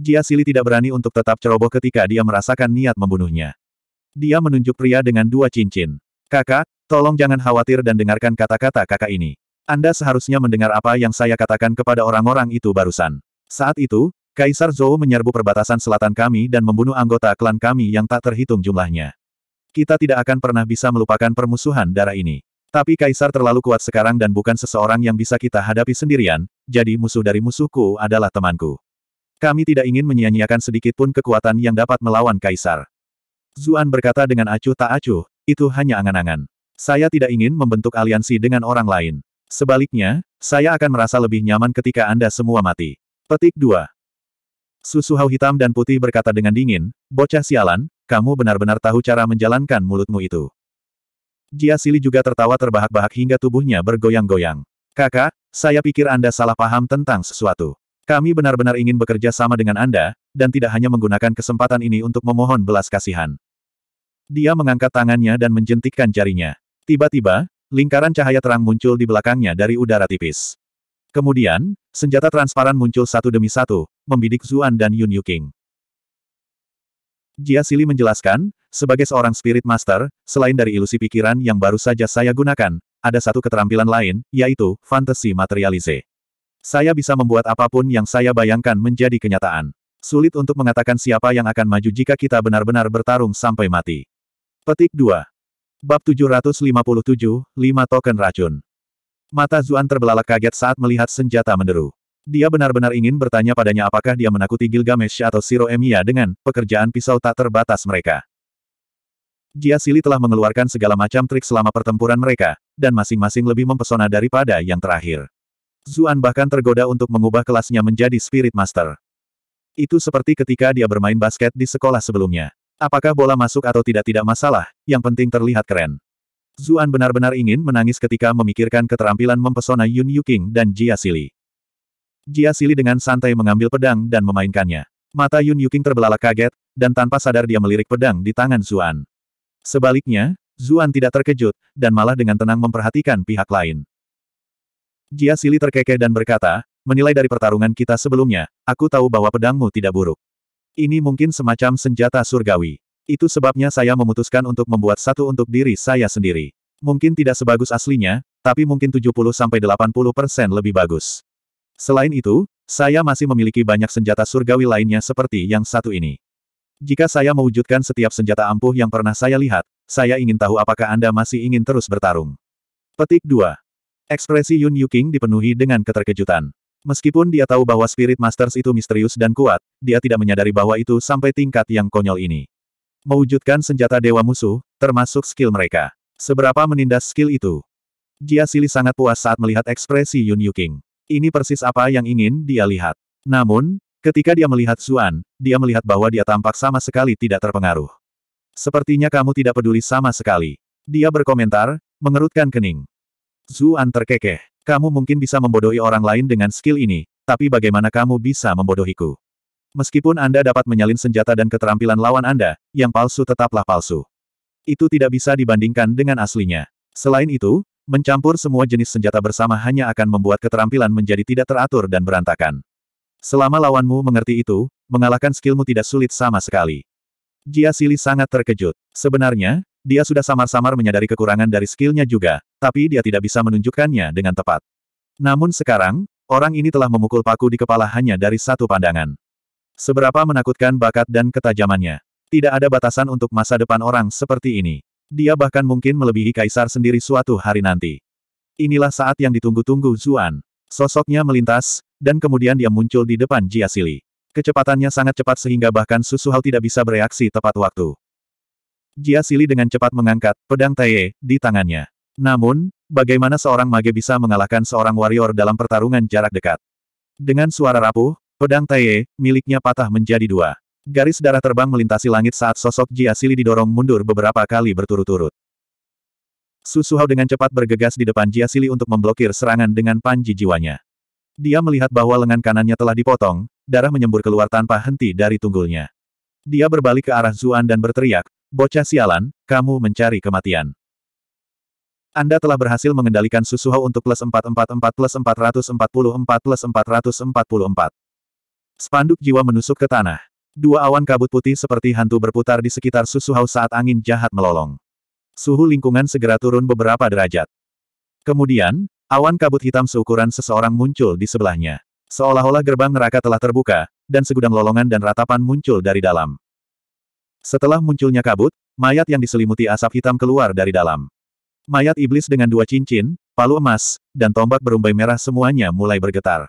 Jia Sili tidak berani untuk tetap ceroboh ketika dia merasakan niat membunuhnya. Dia menunjuk pria dengan dua cincin. Kakak, tolong jangan khawatir dan dengarkan kata-kata kakak ini. Anda seharusnya mendengar apa yang saya katakan kepada orang-orang itu barusan. Saat itu, Kaisar Zhou menyerbu perbatasan selatan kami dan membunuh anggota klan kami yang tak terhitung jumlahnya. Kita tidak akan pernah bisa melupakan permusuhan darah ini. Tapi kaisar terlalu kuat sekarang dan bukan seseorang yang bisa kita hadapi sendirian, jadi musuh dari musuhku adalah temanku. Kami tidak ingin menyia-nyiakan sedikitpun kekuatan yang dapat melawan kaisar. Zuan berkata dengan acuh tak acuh, itu hanya angan-angan. Saya tidak ingin membentuk aliansi dengan orang lain. Sebaliknya, saya akan merasa lebih nyaman ketika Anda semua mati. Petik 2. Susu hau hitam dan putih berkata dengan dingin, bocah sialan, kamu benar-benar tahu cara menjalankan mulutmu itu. Jia Sili juga tertawa terbahak-bahak hingga tubuhnya bergoyang-goyang. Kakak, saya pikir Anda salah paham tentang sesuatu. Kami benar-benar ingin bekerja sama dengan Anda, dan tidak hanya menggunakan kesempatan ini untuk memohon belas kasihan. Dia mengangkat tangannya dan menjentikkan jarinya. Tiba-tiba, lingkaran cahaya terang muncul di belakangnya dari udara tipis. Kemudian, senjata transparan muncul satu demi satu, membidik Zuan dan Yun Yuking. Jia Sili menjelaskan, sebagai seorang Spirit Master, selain dari ilusi pikiran yang baru saja saya gunakan, ada satu keterampilan lain, yaitu fantasi materialize. Saya bisa membuat apapun yang saya bayangkan menjadi kenyataan. Sulit untuk mengatakan siapa yang akan maju jika kita benar-benar bertarung sampai mati. Petik 2. Bab 757, 5 token racun. Mata Zuan terbelalak kaget saat melihat senjata menderu. Dia benar-benar ingin bertanya padanya apakah dia menakuti Gilgamesh atau Siroemia dengan pekerjaan pisau tak terbatas mereka. Jia Sili telah mengeluarkan segala macam trik selama pertempuran mereka, dan masing-masing lebih mempesona daripada yang terakhir. Zuan bahkan tergoda untuk mengubah kelasnya menjadi Spirit Master. Itu seperti ketika dia bermain basket di sekolah sebelumnya. Apakah bola masuk atau tidak tidak masalah, yang penting terlihat keren. Zuan benar-benar ingin menangis ketika memikirkan keterampilan mempesona Yun Yuking dan Jia Sili. Jia Sili dengan santai mengambil pedang dan memainkannya. Mata Yun Yuking terbelalak kaget, dan tanpa sadar dia melirik pedang di tangan Zuan. Sebaliknya, Zuan tidak terkejut, dan malah dengan tenang memperhatikan pihak lain. Jia Sili terkekeh dan berkata, menilai dari pertarungan kita sebelumnya, aku tahu bahwa pedangmu tidak buruk. Ini mungkin semacam senjata surgawi. Itu sebabnya saya memutuskan untuk membuat satu untuk diri saya sendiri. Mungkin tidak sebagus aslinya, tapi mungkin 70-80% lebih bagus. Selain itu, saya masih memiliki banyak senjata surgawi lainnya seperti yang satu ini. Jika saya mewujudkan setiap senjata ampuh yang pernah saya lihat, saya ingin tahu apakah Anda masih ingin terus bertarung. Petik 2. Ekspresi Yun Yuking dipenuhi dengan keterkejutan. Meskipun dia tahu bahwa Spirit Masters itu misterius dan kuat, dia tidak menyadari bahwa itu sampai tingkat yang konyol ini. Mewujudkan senjata dewa musuh, termasuk skill mereka. Seberapa menindas skill itu? Jia Sili sangat puas saat melihat ekspresi Yun Yuking. Ini persis apa yang ingin dia lihat. Namun, Ketika dia melihat Zuan, dia melihat bahwa dia tampak sama sekali tidak terpengaruh. Sepertinya kamu tidak peduli sama sekali. Dia berkomentar, mengerutkan kening. Zuan terkekeh. Kamu mungkin bisa membodohi orang lain dengan skill ini, tapi bagaimana kamu bisa membodohiku? Meskipun Anda dapat menyalin senjata dan keterampilan lawan Anda, yang palsu tetaplah palsu. Itu tidak bisa dibandingkan dengan aslinya. Selain itu, mencampur semua jenis senjata bersama hanya akan membuat keterampilan menjadi tidak teratur dan berantakan. Selama lawanmu mengerti itu, mengalahkan skillmu tidak sulit sama sekali. Jia Sili sangat terkejut. Sebenarnya, dia sudah samar-samar menyadari kekurangan dari skillnya juga, tapi dia tidak bisa menunjukkannya dengan tepat. Namun sekarang, orang ini telah memukul paku di kepala hanya dari satu pandangan. Seberapa menakutkan bakat dan ketajamannya. Tidak ada batasan untuk masa depan orang seperti ini. Dia bahkan mungkin melebihi kaisar sendiri suatu hari nanti. Inilah saat yang ditunggu-tunggu Zuan. Sosoknya melintas, dan kemudian dia muncul di depan Jia Sili. Kecepatannya sangat cepat sehingga bahkan Susu Hao tidak bisa bereaksi tepat waktu. Jia Sili dengan cepat mengangkat pedang Taiye di tangannya. Namun, bagaimana seorang mage bisa mengalahkan seorang warrior dalam pertarungan jarak dekat? Dengan suara rapuh, pedang Taiye miliknya patah menjadi dua. Garis darah terbang melintasi langit saat sosok Jia Sili didorong mundur beberapa kali berturut-turut. Susu Hao dengan cepat bergegas di depan Jia Sili untuk memblokir serangan dengan panji jiwanya. Dia melihat bahwa lengan kanannya telah dipotong, darah menyembur keluar tanpa henti dari tunggulnya. Dia berbalik ke arah Zuan dan berteriak, Bocah sialan, kamu mencari kematian. Anda telah berhasil mengendalikan Susuho untuk plus 444 plus 444 plus 444. Spanduk jiwa menusuk ke tanah. Dua awan kabut putih seperti hantu berputar di sekitar Susuho saat angin jahat melolong. Suhu lingkungan segera turun beberapa derajat. Kemudian, Awan kabut hitam seukuran seseorang muncul di sebelahnya. Seolah-olah gerbang neraka telah terbuka, dan segudang lolongan dan ratapan muncul dari dalam. Setelah munculnya kabut, mayat yang diselimuti asap hitam keluar dari dalam. Mayat iblis dengan dua cincin, palu emas, dan tombak berumbai merah semuanya mulai bergetar.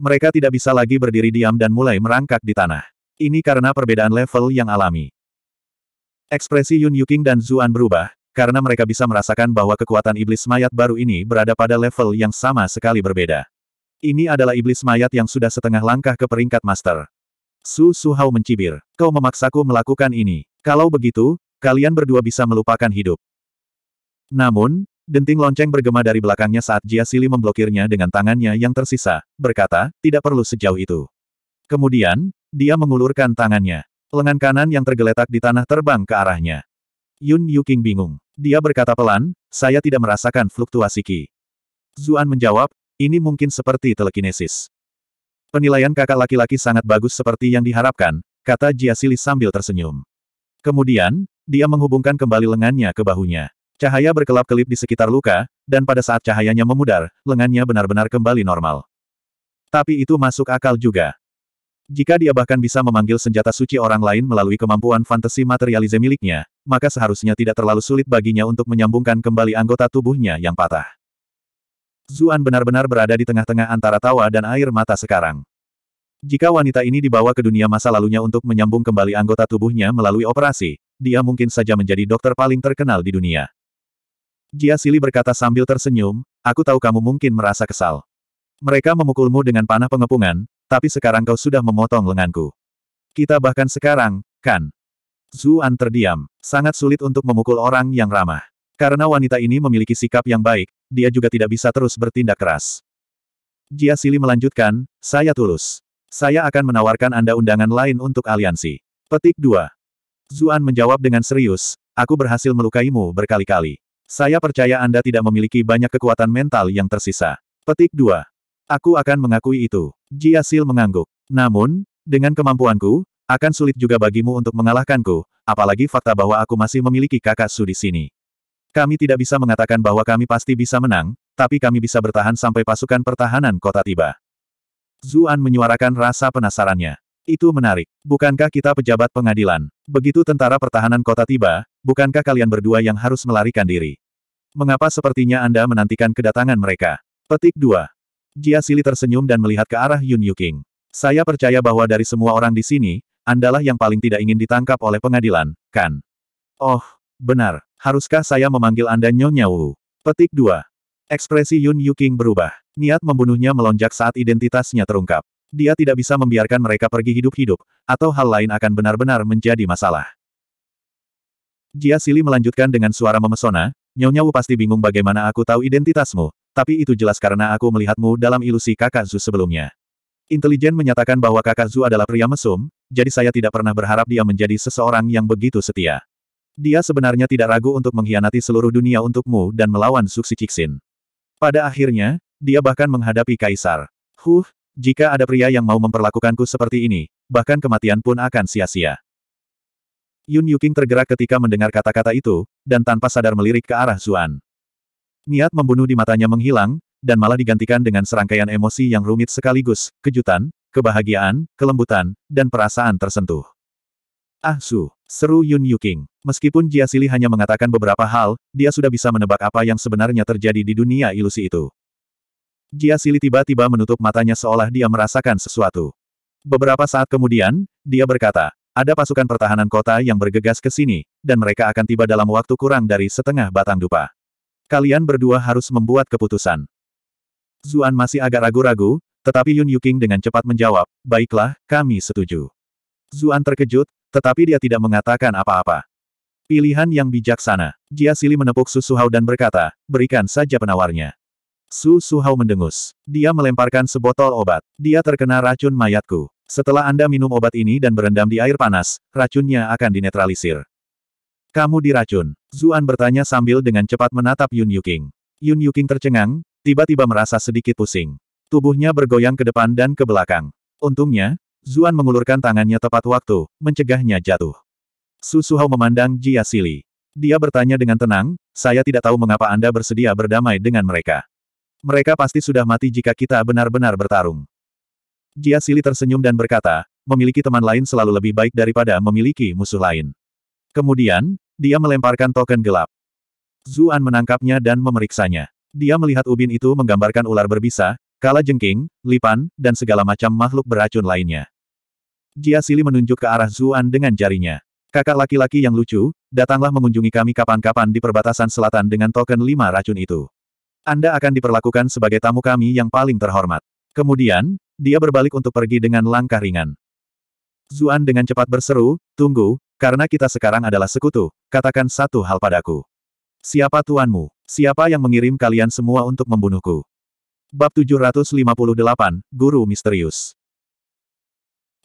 Mereka tidak bisa lagi berdiri diam dan mulai merangkak di tanah. Ini karena perbedaan level yang alami. Ekspresi Yun Yuking dan Zuan berubah, karena mereka bisa merasakan bahwa kekuatan iblis mayat baru ini berada pada level yang sama sekali berbeda. Ini adalah iblis mayat yang sudah setengah langkah ke peringkat master. Su Suhao mencibir. Kau memaksaku melakukan ini. Kalau begitu, kalian berdua bisa melupakan hidup. Namun, denting lonceng bergema dari belakangnya saat Jia Sili memblokirnya dengan tangannya yang tersisa, berkata, tidak perlu sejauh itu. Kemudian, dia mengulurkan tangannya. Lengan kanan yang tergeletak di tanah terbang ke arahnya. Yun Yuking bingung. Dia berkata pelan, saya tidak merasakan fluktuasi Qi. Zuan menjawab, ini mungkin seperti telekinesis. Penilaian kakak laki-laki sangat bagus seperti yang diharapkan, kata Jia Sili sambil tersenyum. Kemudian, dia menghubungkan kembali lengannya ke bahunya. Cahaya berkelap-kelip di sekitar luka, dan pada saat cahayanya memudar, lengannya benar-benar kembali normal. Tapi itu masuk akal juga. Jika dia bahkan bisa memanggil senjata suci orang lain melalui kemampuan fantasi materialize miliknya, maka seharusnya tidak terlalu sulit baginya untuk menyambungkan kembali anggota tubuhnya yang patah. Zuan benar-benar berada di tengah-tengah antara tawa dan air mata sekarang. Jika wanita ini dibawa ke dunia masa lalunya untuk menyambung kembali anggota tubuhnya melalui operasi, dia mungkin saja menjadi dokter paling terkenal di dunia. Jia Sili berkata sambil tersenyum, aku tahu kamu mungkin merasa kesal. Mereka memukulmu dengan panah pengepungan, tapi sekarang kau sudah memotong lenganku. Kita bahkan sekarang, kan? Zuan terdiam. Sangat sulit untuk memukul orang yang ramah. Karena wanita ini memiliki sikap yang baik, dia juga tidak bisa terus bertindak keras. Jia Sili melanjutkan, saya tulus. Saya akan menawarkan Anda undangan lain untuk aliansi. Petik 2. Zuan menjawab dengan serius, aku berhasil melukaimu berkali-kali. Saya percaya Anda tidak memiliki banyak kekuatan mental yang tersisa. Petik 2. Aku akan mengakui itu. Jia Xil mengangguk. Namun, dengan kemampuanku, akan sulit juga bagimu untuk mengalahkanku, apalagi fakta bahwa aku masih memiliki kakak Su di sini. Kami tidak bisa mengatakan bahwa kami pasti bisa menang, tapi kami bisa bertahan sampai pasukan pertahanan kota tiba. Zuan menyuarakan rasa penasarannya. Itu menarik. Bukankah kita pejabat pengadilan? Begitu tentara pertahanan kota tiba, bukankah kalian berdua yang harus melarikan diri? Mengapa sepertinya Anda menantikan kedatangan mereka? Petik 2. Jia Sili tersenyum dan melihat ke arah Yun Yuking. Saya percaya bahwa dari semua orang di sini, Andalah yang paling tidak ingin ditangkap oleh pengadilan, kan? Oh, benar. Haruskah saya memanggil Anda Nyonya Wu? Petik 2. Ekspresi Yun Yuking berubah. Niat membunuhnya melonjak saat identitasnya terungkap. Dia tidak bisa membiarkan mereka pergi hidup-hidup, atau hal lain akan benar-benar menjadi masalah. Jia Sili melanjutkan dengan suara memesona, Nyonya Wu pasti bingung bagaimana aku tahu identitasmu, tapi itu jelas karena aku melihatmu dalam ilusi Kakazu sebelumnya. Intelijen menyatakan bahwa Kakazu adalah pria mesum, jadi saya tidak pernah berharap dia menjadi seseorang yang begitu setia. Dia sebenarnya tidak ragu untuk mengkhianati seluruh dunia untukmu dan melawan Suksi Ciksin. Pada akhirnya, dia bahkan menghadapi Kaisar. Huh, jika ada pria yang mau memperlakukanku seperti ini, bahkan kematian pun akan sia-sia. Yun Yuking tergerak ketika mendengar kata-kata itu, dan tanpa sadar melirik ke arah Zuan. Niat membunuh di matanya menghilang, dan malah digantikan dengan serangkaian emosi yang rumit sekaligus, kejutan, kebahagiaan, kelembutan, dan perasaan tersentuh. Ah Su, seru Yun Yuking. Meskipun Jia Sili hanya mengatakan beberapa hal, dia sudah bisa menebak apa yang sebenarnya terjadi di dunia ilusi itu. Jia Sili tiba-tiba menutup matanya seolah dia merasakan sesuatu. Beberapa saat kemudian, dia berkata, ada pasukan pertahanan kota yang bergegas ke sini, dan mereka akan tiba dalam waktu kurang dari setengah batang dupa. Kalian berdua harus membuat keputusan. Zuan masih agak ragu-ragu, tetapi Yun Yuking dengan cepat menjawab, baiklah, kami setuju. Zuan terkejut, tetapi dia tidak mengatakan apa-apa. Pilihan yang bijaksana. Jia Sili menepuk Su Suhao dan berkata, berikan saja penawarnya. Su Suhao mendengus. Dia melemparkan sebotol obat. Dia terkena racun mayatku. Setelah Anda minum obat ini dan berendam di air panas, racunnya akan dinetralisir. Kamu diracun. Zuan bertanya sambil dengan cepat menatap Yun Yuking. Yun Yuking tercengang, tiba-tiba merasa sedikit pusing. Tubuhnya bergoyang ke depan dan ke belakang. Untungnya, Zuan mengulurkan tangannya tepat waktu, mencegahnya jatuh. Su Suhao memandang Jia Sili. Dia bertanya dengan tenang, saya tidak tahu mengapa Anda bersedia berdamai dengan mereka. Mereka pasti sudah mati jika kita benar-benar bertarung. Jia Sili tersenyum dan berkata, memiliki teman lain selalu lebih baik daripada memiliki musuh lain. Kemudian, dia melemparkan token gelap. Zuan menangkapnya dan memeriksanya. Dia melihat ubin itu menggambarkan ular berbisa, kala jengking, lipan, dan segala macam makhluk beracun lainnya. Jia Sili menunjuk ke arah Zuan dengan jarinya. Kakak laki-laki yang lucu, datanglah mengunjungi kami kapan-kapan di perbatasan selatan dengan token lima racun itu. Anda akan diperlakukan sebagai tamu kami yang paling terhormat. Kemudian, dia berbalik untuk pergi dengan langkah ringan. Zuan dengan cepat berseru, tunggu, karena kita sekarang adalah sekutu, katakan satu hal padaku. Siapa tuanmu? Siapa yang mengirim kalian semua untuk membunuhku? Bab 758, Guru Misterius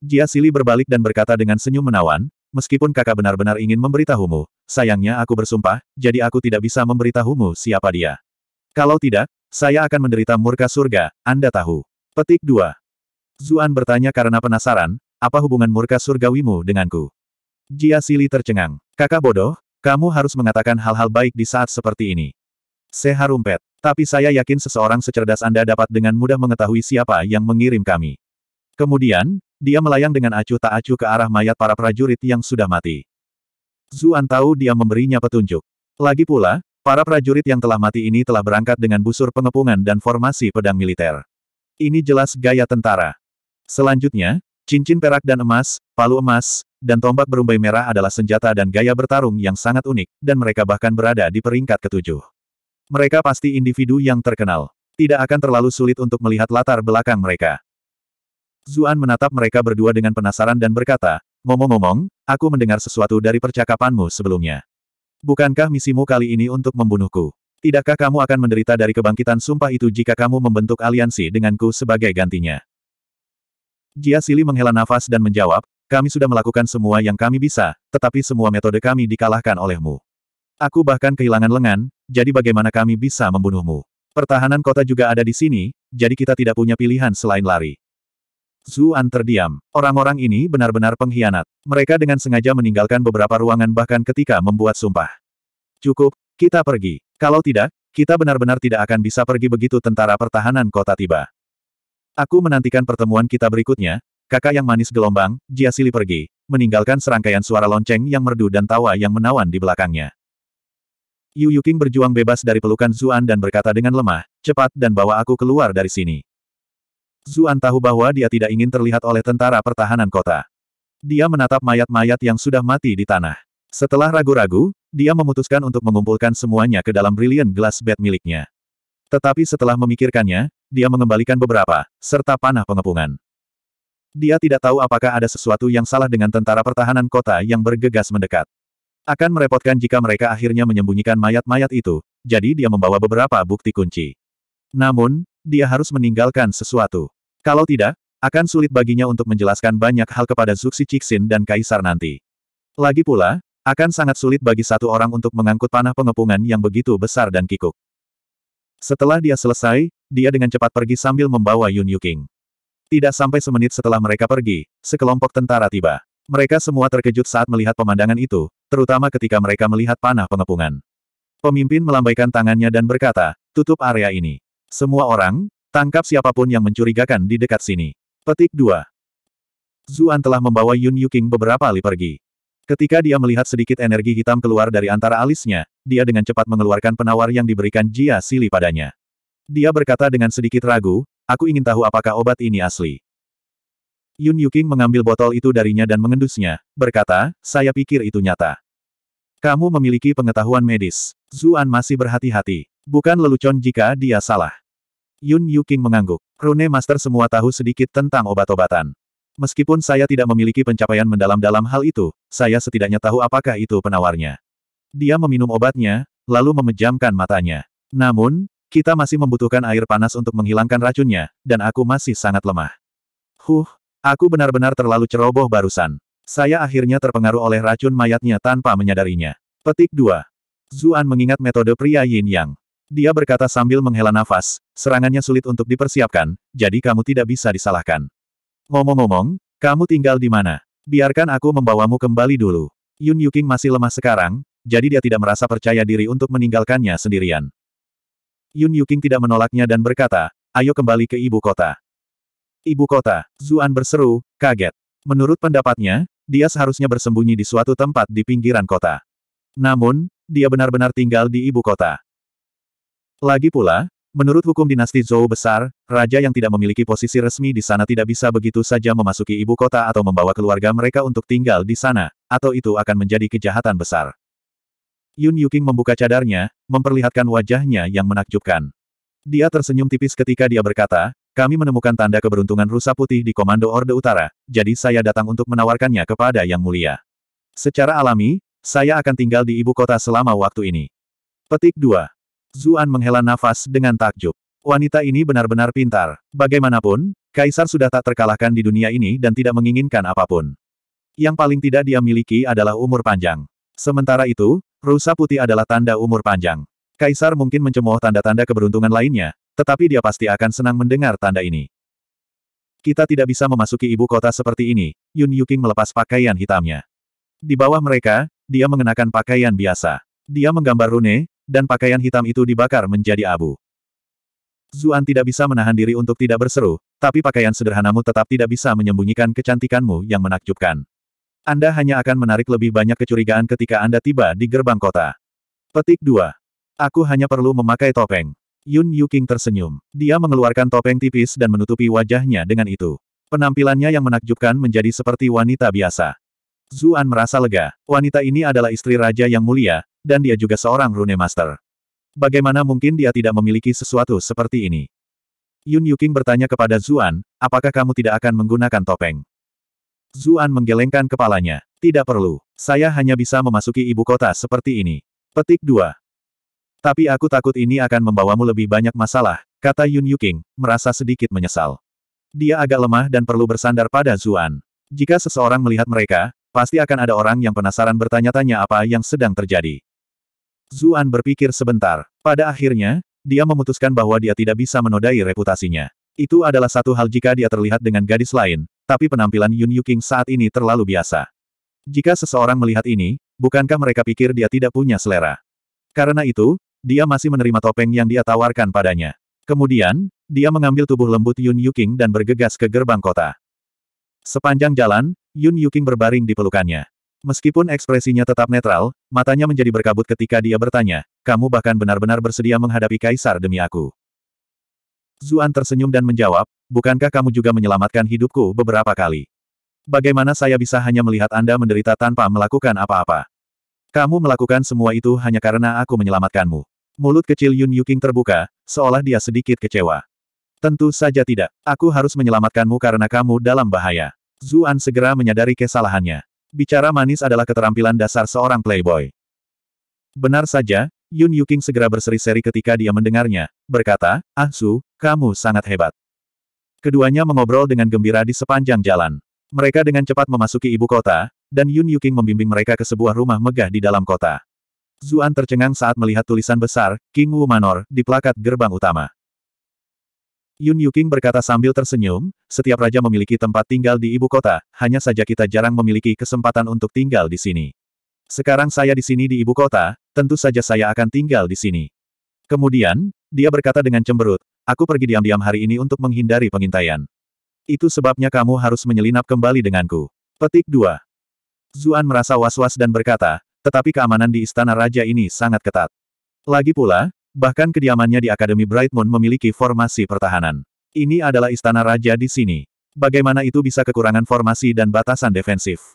Jia Sili berbalik dan berkata dengan senyum menawan, meskipun kakak benar-benar ingin memberitahumu, sayangnya aku bersumpah, jadi aku tidak bisa memberitahumu siapa dia. Kalau tidak, saya akan menderita murka surga, Anda tahu. Petik 2. Zuan bertanya karena penasaran, apa hubungan murka surgawimu denganku? Jia Sili tercengang. Kakak bodoh, kamu harus mengatakan hal-hal baik di saat seperti ini. Seharumpet, Tapi saya yakin seseorang secerdas Anda dapat dengan mudah mengetahui siapa yang mengirim kami. Kemudian, dia melayang dengan acuh tak acuh ke arah mayat para prajurit yang sudah mati. Zuan tahu dia memberinya petunjuk. Lagi pula, para prajurit yang telah mati ini telah berangkat dengan busur pengepungan dan formasi pedang militer. Ini jelas gaya tentara. Selanjutnya, Cincin perak dan emas, palu emas, dan tombak berumbai merah adalah senjata dan gaya bertarung yang sangat unik, dan mereka bahkan berada di peringkat ketujuh. Mereka pasti individu yang terkenal. Tidak akan terlalu sulit untuk melihat latar belakang mereka. Zuan menatap mereka berdua dengan penasaran dan berkata, Ngomong-ngomong, aku mendengar sesuatu dari percakapanmu sebelumnya. Bukankah misimu kali ini untuk membunuhku? Tidakkah kamu akan menderita dari kebangkitan sumpah itu jika kamu membentuk aliansi denganku sebagai gantinya? Jia Sili menghela nafas dan menjawab, kami sudah melakukan semua yang kami bisa, tetapi semua metode kami dikalahkan olehmu. Aku bahkan kehilangan lengan, jadi bagaimana kami bisa membunuhmu? Pertahanan kota juga ada di sini, jadi kita tidak punya pilihan selain lari. Zuan terdiam. Orang-orang ini benar-benar pengkhianat. Mereka dengan sengaja meninggalkan beberapa ruangan bahkan ketika membuat sumpah. Cukup, kita pergi. Kalau tidak, kita benar-benar tidak akan bisa pergi begitu tentara pertahanan kota tiba. Aku menantikan pertemuan kita berikutnya, kakak yang manis gelombang, Jia Sili pergi, meninggalkan serangkaian suara lonceng yang merdu dan tawa yang menawan di belakangnya. Yu Yuking berjuang bebas dari pelukan Zuan dan berkata dengan lemah, cepat dan bawa aku keluar dari sini. Zuan tahu bahwa dia tidak ingin terlihat oleh tentara pertahanan kota. Dia menatap mayat-mayat yang sudah mati di tanah. Setelah ragu-ragu, dia memutuskan untuk mengumpulkan semuanya ke dalam brilian glass bed miliknya. Tetapi setelah memikirkannya, dia mengembalikan beberapa, serta panah pengepungan. Dia tidak tahu apakah ada sesuatu yang salah dengan tentara pertahanan kota yang bergegas mendekat. Akan merepotkan jika mereka akhirnya menyembunyikan mayat-mayat itu, jadi dia membawa beberapa bukti kunci. Namun, dia harus meninggalkan sesuatu. Kalau tidak, akan sulit baginya untuk menjelaskan banyak hal kepada Zuxi Cixin dan Kaisar nanti. Lagi pula, akan sangat sulit bagi satu orang untuk mengangkut panah pengepungan yang begitu besar dan kikuk. Setelah dia selesai, dia dengan cepat pergi sambil membawa Yun Yuking. Tidak sampai semenit setelah mereka pergi, sekelompok tentara tiba. Mereka semua terkejut saat melihat pemandangan itu, terutama ketika mereka melihat panah pengepungan. Pemimpin melambaikan tangannya dan berkata, tutup area ini. Semua orang, tangkap siapapun yang mencurigakan di dekat sini. Petik 2. Zuan telah membawa Yun Yuking beberapa kali pergi. Ketika dia melihat sedikit energi hitam keluar dari antara alisnya, dia dengan cepat mengeluarkan penawar yang diberikan Jia Sili padanya. Dia berkata dengan sedikit ragu, aku ingin tahu apakah obat ini asli. Yun Yuking mengambil botol itu darinya dan mengendusnya, berkata, saya pikir itu nyata. Kamu memiliki pengetahuan medis. Zuan masih berhati-hati. Bukan lelucon jika dia salah. Yun Yuking mengangguk. Rune Master semua tahu sedikit tentang obat-obatan. Meskipun saya tidak memiliki pencapaian mendalam dalam hal itu, saya setidaknya tahu apakah itu penawarnya. Dia meminum obatnya, lalu memejamkan matanya. Namun, kita masih membutuhkan air panas untuk menghilangkan racunnya, dan aku masih sangat lemah. Huh, aku benar-benar terlalu ceroboh barusan. Saya akhirnya terpengaruh oleh racun mayatnya tanpa menyadarinya. Petik 2. Zuan mengingat metode pria Yin Yang. Dia berkata sambil menghela nafas, serangannya sulit untuk dipersiapkan, jadi kamu tidak bisa disalahkan. Ngomong-ngomong, kamu tinggal di mana? Biarkan aku membawamu kembali dulu. Yun Yuking masih lemah sekarang, jadi dia tidak merasa percaya diri untuk meninggalkannya sendirian. Yun Yuking tidak menolaknya dan berkata, ayo kembali ke ibu kota. Ibu kota, Zuan berseru, kaget. Menurut pendapatnya, dia seharusnya bersembunyi di suatu tempat di pinggiran kota. Namun, dia benar-benar tinggal di ibu kota. Lagi pula, menurut hukum dinasti Zhou besar, raja yang tidak memiliki posisi resmi di sana tidak bisa begitu saja memasuki ibu kota atau membawa keluarga mereka untuk tinggal di sana, atau itu akan menjadi kejahatan besar. Yun Yuking membuka cadarnya, memperlihatkan wajahnya yang menakjubkan. Dia tersenyum tipis ketika dia berkata, kami menemukan tanda keberuntungan rusa putih di Komando Orde Utara, jadi saya datang untuk menawarkannya kepada Yang Mulia. Secara alami, saya akan tinggal di ibu kota selama waktu ini. Petik 2. Zuan menghela nafas dengan takjub. Wanita ini benar-benar pintar. Bagaimanapun, Kaisar sudah tak terkalahkan di dunia ini dan tidak menginginkan apapun. Yang paling tidak dia miliki adalah umur panjang. Sementara itu, Rusa putih adalah tanda umur panjang. Kaisar mungkin mencemooh tanda-tanda keberuntungan lainnya, tetapi dia pasti akan senang mendengar tanda ini. Kita tidak bisa memasuki ibu kota seperti ini, Yun Yuking melepas pakaian hitamnya. Di bawah mereka, dia mengenakan pakaian biasa. Dia menggambar rune, dan pakaian hitam itu dibakar menjadi abu. Zuan tidak bisa menahan diri untuk tidak berseru, tapi pakaian sederhanamu tetap tidak bisa menyembunyikan kecantikanmu yang menakjubkan. Anda hanya akan menarik lebih banyak kecurigaan ketika Anda tiba di gerbang kota. Petik 2. Aku hanya perlu memakai topeng. Yun Yuking tersenyum. Dia mengeluarkan topeng tipis dan menutupi wajahnya dengan itu. Penampilannya yang menakjubkan menjadi seperti wanita biasa. Zuan merasa lega. Wanita ini adalah istri raja yang mulia, dan dia juga seorang rune master. Bagaimana mungkin dia tidak memiliki sesuatu seperti ini? Yun Yuking bertanya kepada Zuan, apakah kamu tidak akan menggunakan topeng? Zuan menggelengkan kepalanya. Tidak perlu. Saya hanya bisa memasuki ibu kota seperti ini. Petik 2. Tapi aku takut ini akan membawamu lebih banyak masalah, kata Yun Yuking, merasa sedikit menyesal. Dia agak lemah dan perlu bersandar pada Zuan. Jika seseorang melihat mereka, pasti akan ada orang yang penasaran bertanya-tanya apa yang sedang terjadi. Zuan berpikir sebentar. Pada akhirnya, dia memutuskan bahwa dia tidak bisa menodai reputasinya. Itu adalah satu hal jika dia terlihat dengan gadis lain, tapi penampilan Yun Yuking saat ini terlalu biasa. Jika seseorang melihat ini, bukankah mereka pikir dia tidak punya selera? Karena itu, dia masih menerima topeng yang dia tawarkan padanya. Kemudian, dia mengambil tubuh lembut Yun Yuking dan bergegas ke gerbang kota. Sepanjang jalan, Yun Yuking berbaring di pelukannya. Meskipun ekspresinya tetap netral, matanya menjadi berkabut ketika dia bertanya, kamu bahkan benar-benar bersedia menghadapi kaisar demi aku. Zuan tersenyum dan menjawab, bukankah kamu juga menyelamatkan hidupku beberapa kali? Bagaimana saya bisa hanya melihat Anda menderita tanpa melakukan apa-apa? Kamu melakukan semua itu hanya karena aku menyelamatkanmu. Mulut kecil Yun Yuking terbuka, seolah dia sedikit kecewa. Tentu saja tidak. Aku harus menyelamatkanmu karena kamu dalam bahaya. Zuan segera menyadari kesalahannya. Bicara manis adalah keterampilan dasar seorang playboy. Benar saja, Yun Yuking segera berseri-seri ketika dia mendengarnya, berkata, Ah Su, kamu sangat hebat. Keduanya mengobrol dengan gembira di sepanjang jalan. Mereka dengan cepat memasuki ibu kota, dan Yun Yuking membimbing mereka ke sebuah rumah megah di dalam kota. Zuan tercengang saat melihat tulisan besar, King Wu Manor, di plakat gerbang utama. Yun Yuking berkata sambil tersenyum, setiap raja memiliki tempat tinggal di ibu kota, hanya saja kita jarang memiliki kesempatan untuk tinggal di sini. Sekarang saya di sini di ibu kota, tentu saja saya akan tinggal di sini. Kemudian, dia berkata dengan cemberut, Aku pergi diam-diam hari ini untuk menghindari pengintaian. Itu sebabnya kamu harus menyelinap kembali denganku. Petik 2. Zuan merasa was-was dan berkata, tetapi keamanan di istana raja ini sangat ketat. Lagi pula, bahkan kediamannya di Akademi Bright Moon memiliki formasi pertahanan. Ini adalah istana raja di sini. Bagaimana itu bisa kekurangan formasi dan batasan defensif?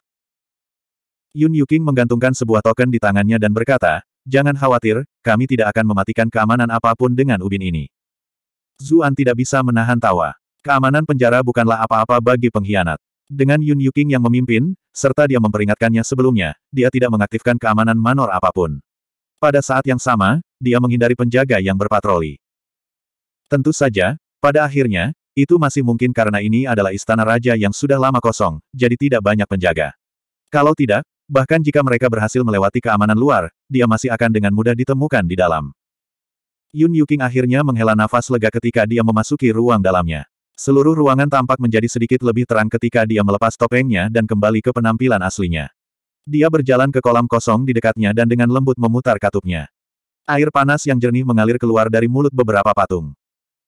Yun Yuking menggantungkan sebuah token di tangannya dan berkata, Jangan khawatir, kami tidak akan mematikan keamanan apapun dengan ubin ini. Zuan tidak bisa menahan tawa. Keamanan penjara bukanlah apa-apa bagi pengkhianat. Dengan Yun Yuking yang memimpin, serta dia memperingatkannya sebelumnya, dia tidak mengaktifkan keamanan manor apapun. Pada saat yang sama, dia menghindari penjaga yang berpatroli. Tentu saja, pada akhirnya, itu masih mungkin karena ini adalah istana raja yang sudah lama kosong, jadi tidak banyak penjaga. Kalau tidak, bahkan jika mereka berhasil melewati keamanan luar, dia masih akan dengan mudah ditemukan di dalam. Yun Yuking akhirnya menghela nafas lega ketika dia memasuki ruang dalamnya. Seluruh ruangan tampak menjadi sedikit lebih terang ketika dia melepas topengnya dan kembali ke penampilan aslinya. Dia berjalan ke kolam kosong di dekatnya dan dengan lembut memutar katupnya. Air panas yang jernih mengalir keluar dari mulut beberapa patung.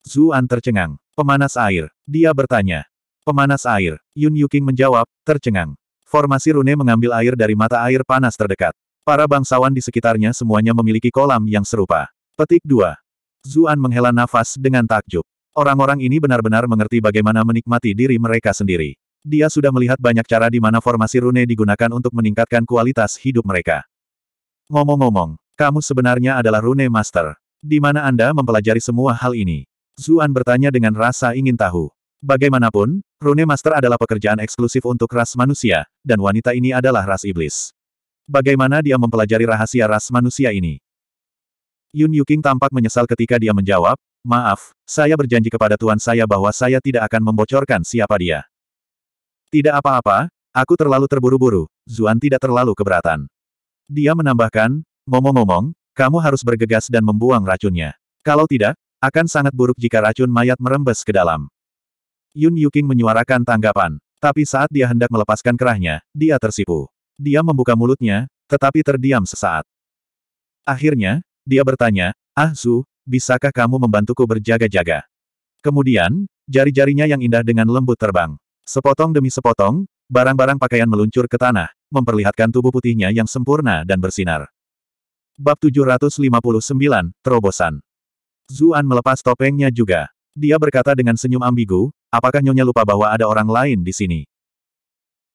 Zuan tercengang. Pemanas air. Dia bertanya. Pemanas air. Yun Yuking menjawab, tercengang. Formasi Rune mengambil air dari mata air panas terdekat. Para bangsawan di sekitarnya semuanya memiliki kolam yang serupa. Petik 2. Zuan menghela nafas dengan takjub. Orang-orang ini benar-benar mengerti bagaimana menikmati diri mereka sendiri. Dia sudah melihat banyak cara di mana formasi rune digunakan untuk meningkatkan kualitas hidup mereka. Ngomong-ngomong, kamu sebenarnya adalah rune master. Di mana Anda mempelajari semua hal ini? Zuan bertanya dengan rasa ingin tahu. Bagaimanapun, rune master adalah pekerjaan eksklusif untuk ras manusia, dan wanita ini adalah ras iblis. Bagaimana dia mempelajari rahasia ras manusia ini? Yun Yuking tampak menyesal ketika dia menjawab, Maaf, saya berjanji kepada tuan saya bahwa saya tidak akan membocorkan siapa dia. Tidak apa-apa, aku terlalu terburu-buru, Zuan tidak terlalu keberatan. Dia menambahkan, ngomong-ngomong, kamu harus bergegas dan membuang racunnya. Kalau tidak, akan sangat buruk jika racun mayat merembes ke dalam. Yun Yuking menyuarakan tanggapan, tapi saat dia hendak melepaskan kerahnya, dia tersipu. Dia membuka mulutnya, tetapi terdiam sesaat. Akhirnya, dia bertanya, Ah Zu, bisakah kamu membantuku berjaga-jaga? Kemudian, jari-jarinya yang indah dengan lembut terbang. Sepotong demi sepotong, barang-barang pakaian meluncur ke tanah, memperlihatkan tubuh putihnya yang sempurna dan bersinar. Bab 759, Terobosan Zuan melepas topengnya juga. Dia berkata dengan senyum ambigu, apakah Nyonya lupa bahwa ada orang lain di sini?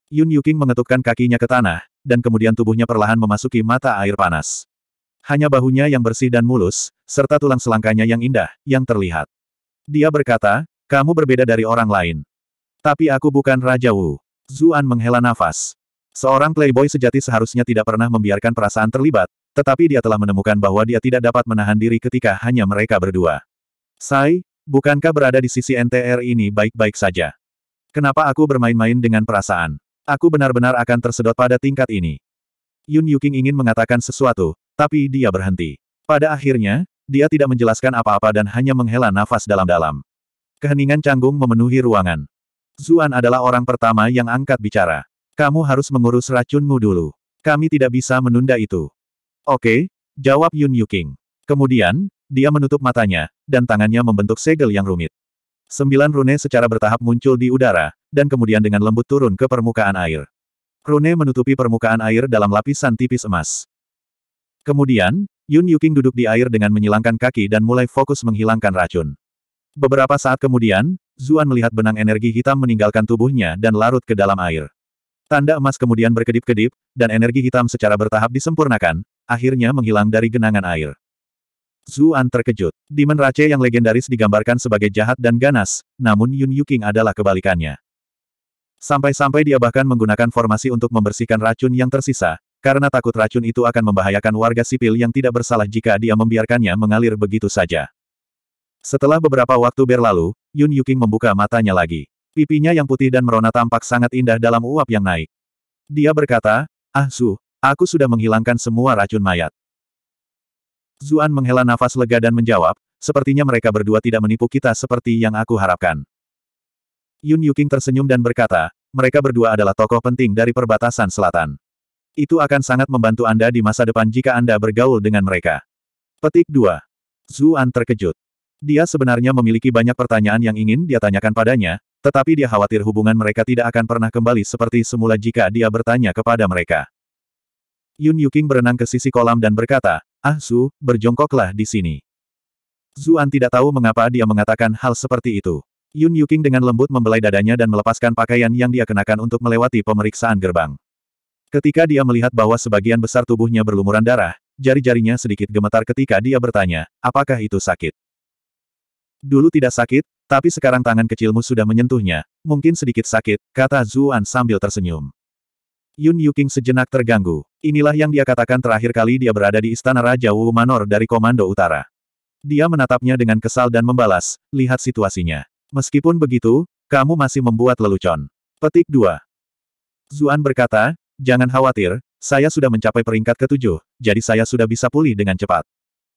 Yun Yuking mengetukkan kakinya ke tanah, dan kemudian tubuhnya perlahan memasuki mata air panas hanya bahunya yang bersih dan mulus, serta tulang selangkanya yang indah, yang terlihat. Dia berkata, kamu berbeda dari orang lain. Tapi aku bukan Raja Wu. Zuan menghela nafas. Seorang playboy sejati seharusnya tidak pernah membiarkan perasaan terlibat, tetapi dia telah menemukan bahwa dia tidak dapat menahan diri ketika hanya mereka berdua. Sai, bukankah berada di sisi NTR ini baik-baik saja? Kenapa aku bermain-main dengan perasaan? Aku benar-benar akan tersedot pada tingkat ini. Yun Yuking ingin mengatakan sesuatu, tapi dia berhenti. Pada akhirnya, dia tidak menjelaskan apa-apa dan hanya menghela nafas dalam-dalam. Keheningan canggung memenuhi ruangan. Zuan adalah orang pertama yang angkat bicara. Kamu harus mengurus racunmu dulu. Kami tidak bisa menunda itu. Oke, jawab Yun Yuking. Kemudian, dia menutup matanya, dan tangannya membentuk segel yang rumit. Sembilan rune secara bertahap muncul di udara, dan kemudian dengan lembut turun ke permukaan air. Rune menutupi permukaan air dalam lapisan tipis emas. Kemudian, Yun Yuking duduk di air dengan menyilangkan kaki dan mulai fokus menghilangkan racun. Beberapa saat kemudian, Zuan melihat benang energi hitam meninggalkan tubuhnya dan larut ke dalam air. Tanda emas kemudian berkedip-kedip, dan energi hitam secara bertahap disempurnakan, akhirnya menghilang dari genangan air. Zuan terkejut. Demon Rache yang legendaris digambarkan sebagai jahat dan ganas, namun Yun Yuking adalah kebalikannya. Sampai-sampai dia bahkan menggunakan formasi untuk membersihkan racun yang tersisa, karena takut racun itu akan membahayakan warga sipil yang tidak bersalah jika dia membiarkannya mengalir begitu saja. Setelah beberapa waktu berlalu, Yun Yuking membuka matanya lagi. Pipinya yang putih dan merona tampak sangat indah dalam uap yang naik. Dia berkata, Ah Su, aku sudah menghilangkan semua racun mayat. Zuan menghela nafas lega dan menjawab, sepertinya mereka berdua tidak menipu kita seperti yang aku harapkan. Yun Yuking tersenyum dan berkata, mereka berdua adalah tokoh penting dari perbatasan selatan. Itu akan sangat membantu Anda di masa depan jika Anda bergaul dengan mereka. Petik 2. Zuan terkejut. Dia sebenarnya memiliki banyak pertanyaan yang ingin dia tanyakan padanya, tetapi dia khawatir hubungan mereka tidak akan pernah kembali seperti semula jika dia bertanya kepada mereka. Yun Yuking berenang ke sisi kolam dan berkata, Ah Su, berjongkoklah di sini. Zuan tidak tahu mengapa dia mengatakan hal seperti itu. Yun Yuking dengan lembut membelai dadanya dan melepaskan pakaian yang dia kenakan untuk melewati pemeriksaan gerbang. Ketika dia melihat bahwa sebagian besar tubuhnya berlumuran darah, jari-jarinya sedikit gemetar ketika dia bertanya, apakah itu sakit? Dulu tidak sakit, tapi sekarang tangan kecilmu sudah menyentuhnya, mungkin sedikit sakit, kata Zuan sambil tersenyum. Yun Yuking sejenak terganggu. Inilah yang dia katakan terakhir kali dia berada di istana Raja Wu Manor dari Komando Utara. Dia menatapnya dengan kesal dan membalas, lihat situasinya. Meskipun begitu, kamu masih membuat lelucon. Petik 2. Zuan berkata, Jangan khawatir, saya sudah mencapai peringkat ketujuh, jadi saya sudah bisa pulih dengan cepat.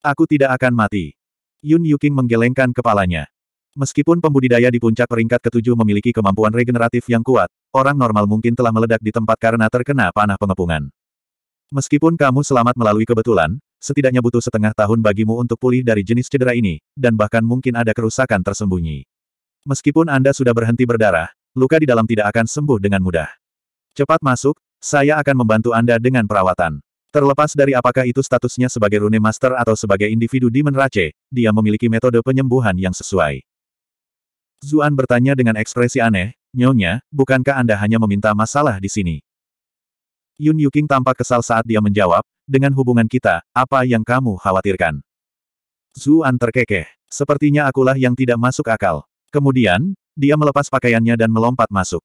Aku tidak akan mati. Yun Yuking menggelengkan kepalanya. Meskipun pembudidaya di puncak peringkat ketujuh memiliki kemampuan regeneratif yang kuat, orang normal mungkin telah meledak di tempat karena terkena panah pengepungan. Meskipun kamu selamat melalui kebetulan, setidaknya butuh setengah tahun bagimu untuk pulih dari jenis cedera ini, dan bahkan mungkin ada kerusakan tersembunyi. Meskipun Anda sudah berhenti berdarah, luka di dalam tidak akan sembuh dengan mudah. Cepat masuk, saya akan membantu Anda dengan perawatan. Terlepas dari apakah itu statusnya sebagai Rune Master atau sebagai individu di Menrace, dia memiliki metode penyembuhan yang sesuai. Zuan bertanya dengan ekspresi aneh, Nyonya, bukankah Anda hanya meminta masalah di sini? Yun Yuking tampak kesal saat dia menjawab, dengan hubungan kita, apa yang kamu khawatirkan? Zuan terkekeh. Sepertinya akulah yang tidak masuk akal. Kemudian, dia melepas pakaiannya dan melompat masuk.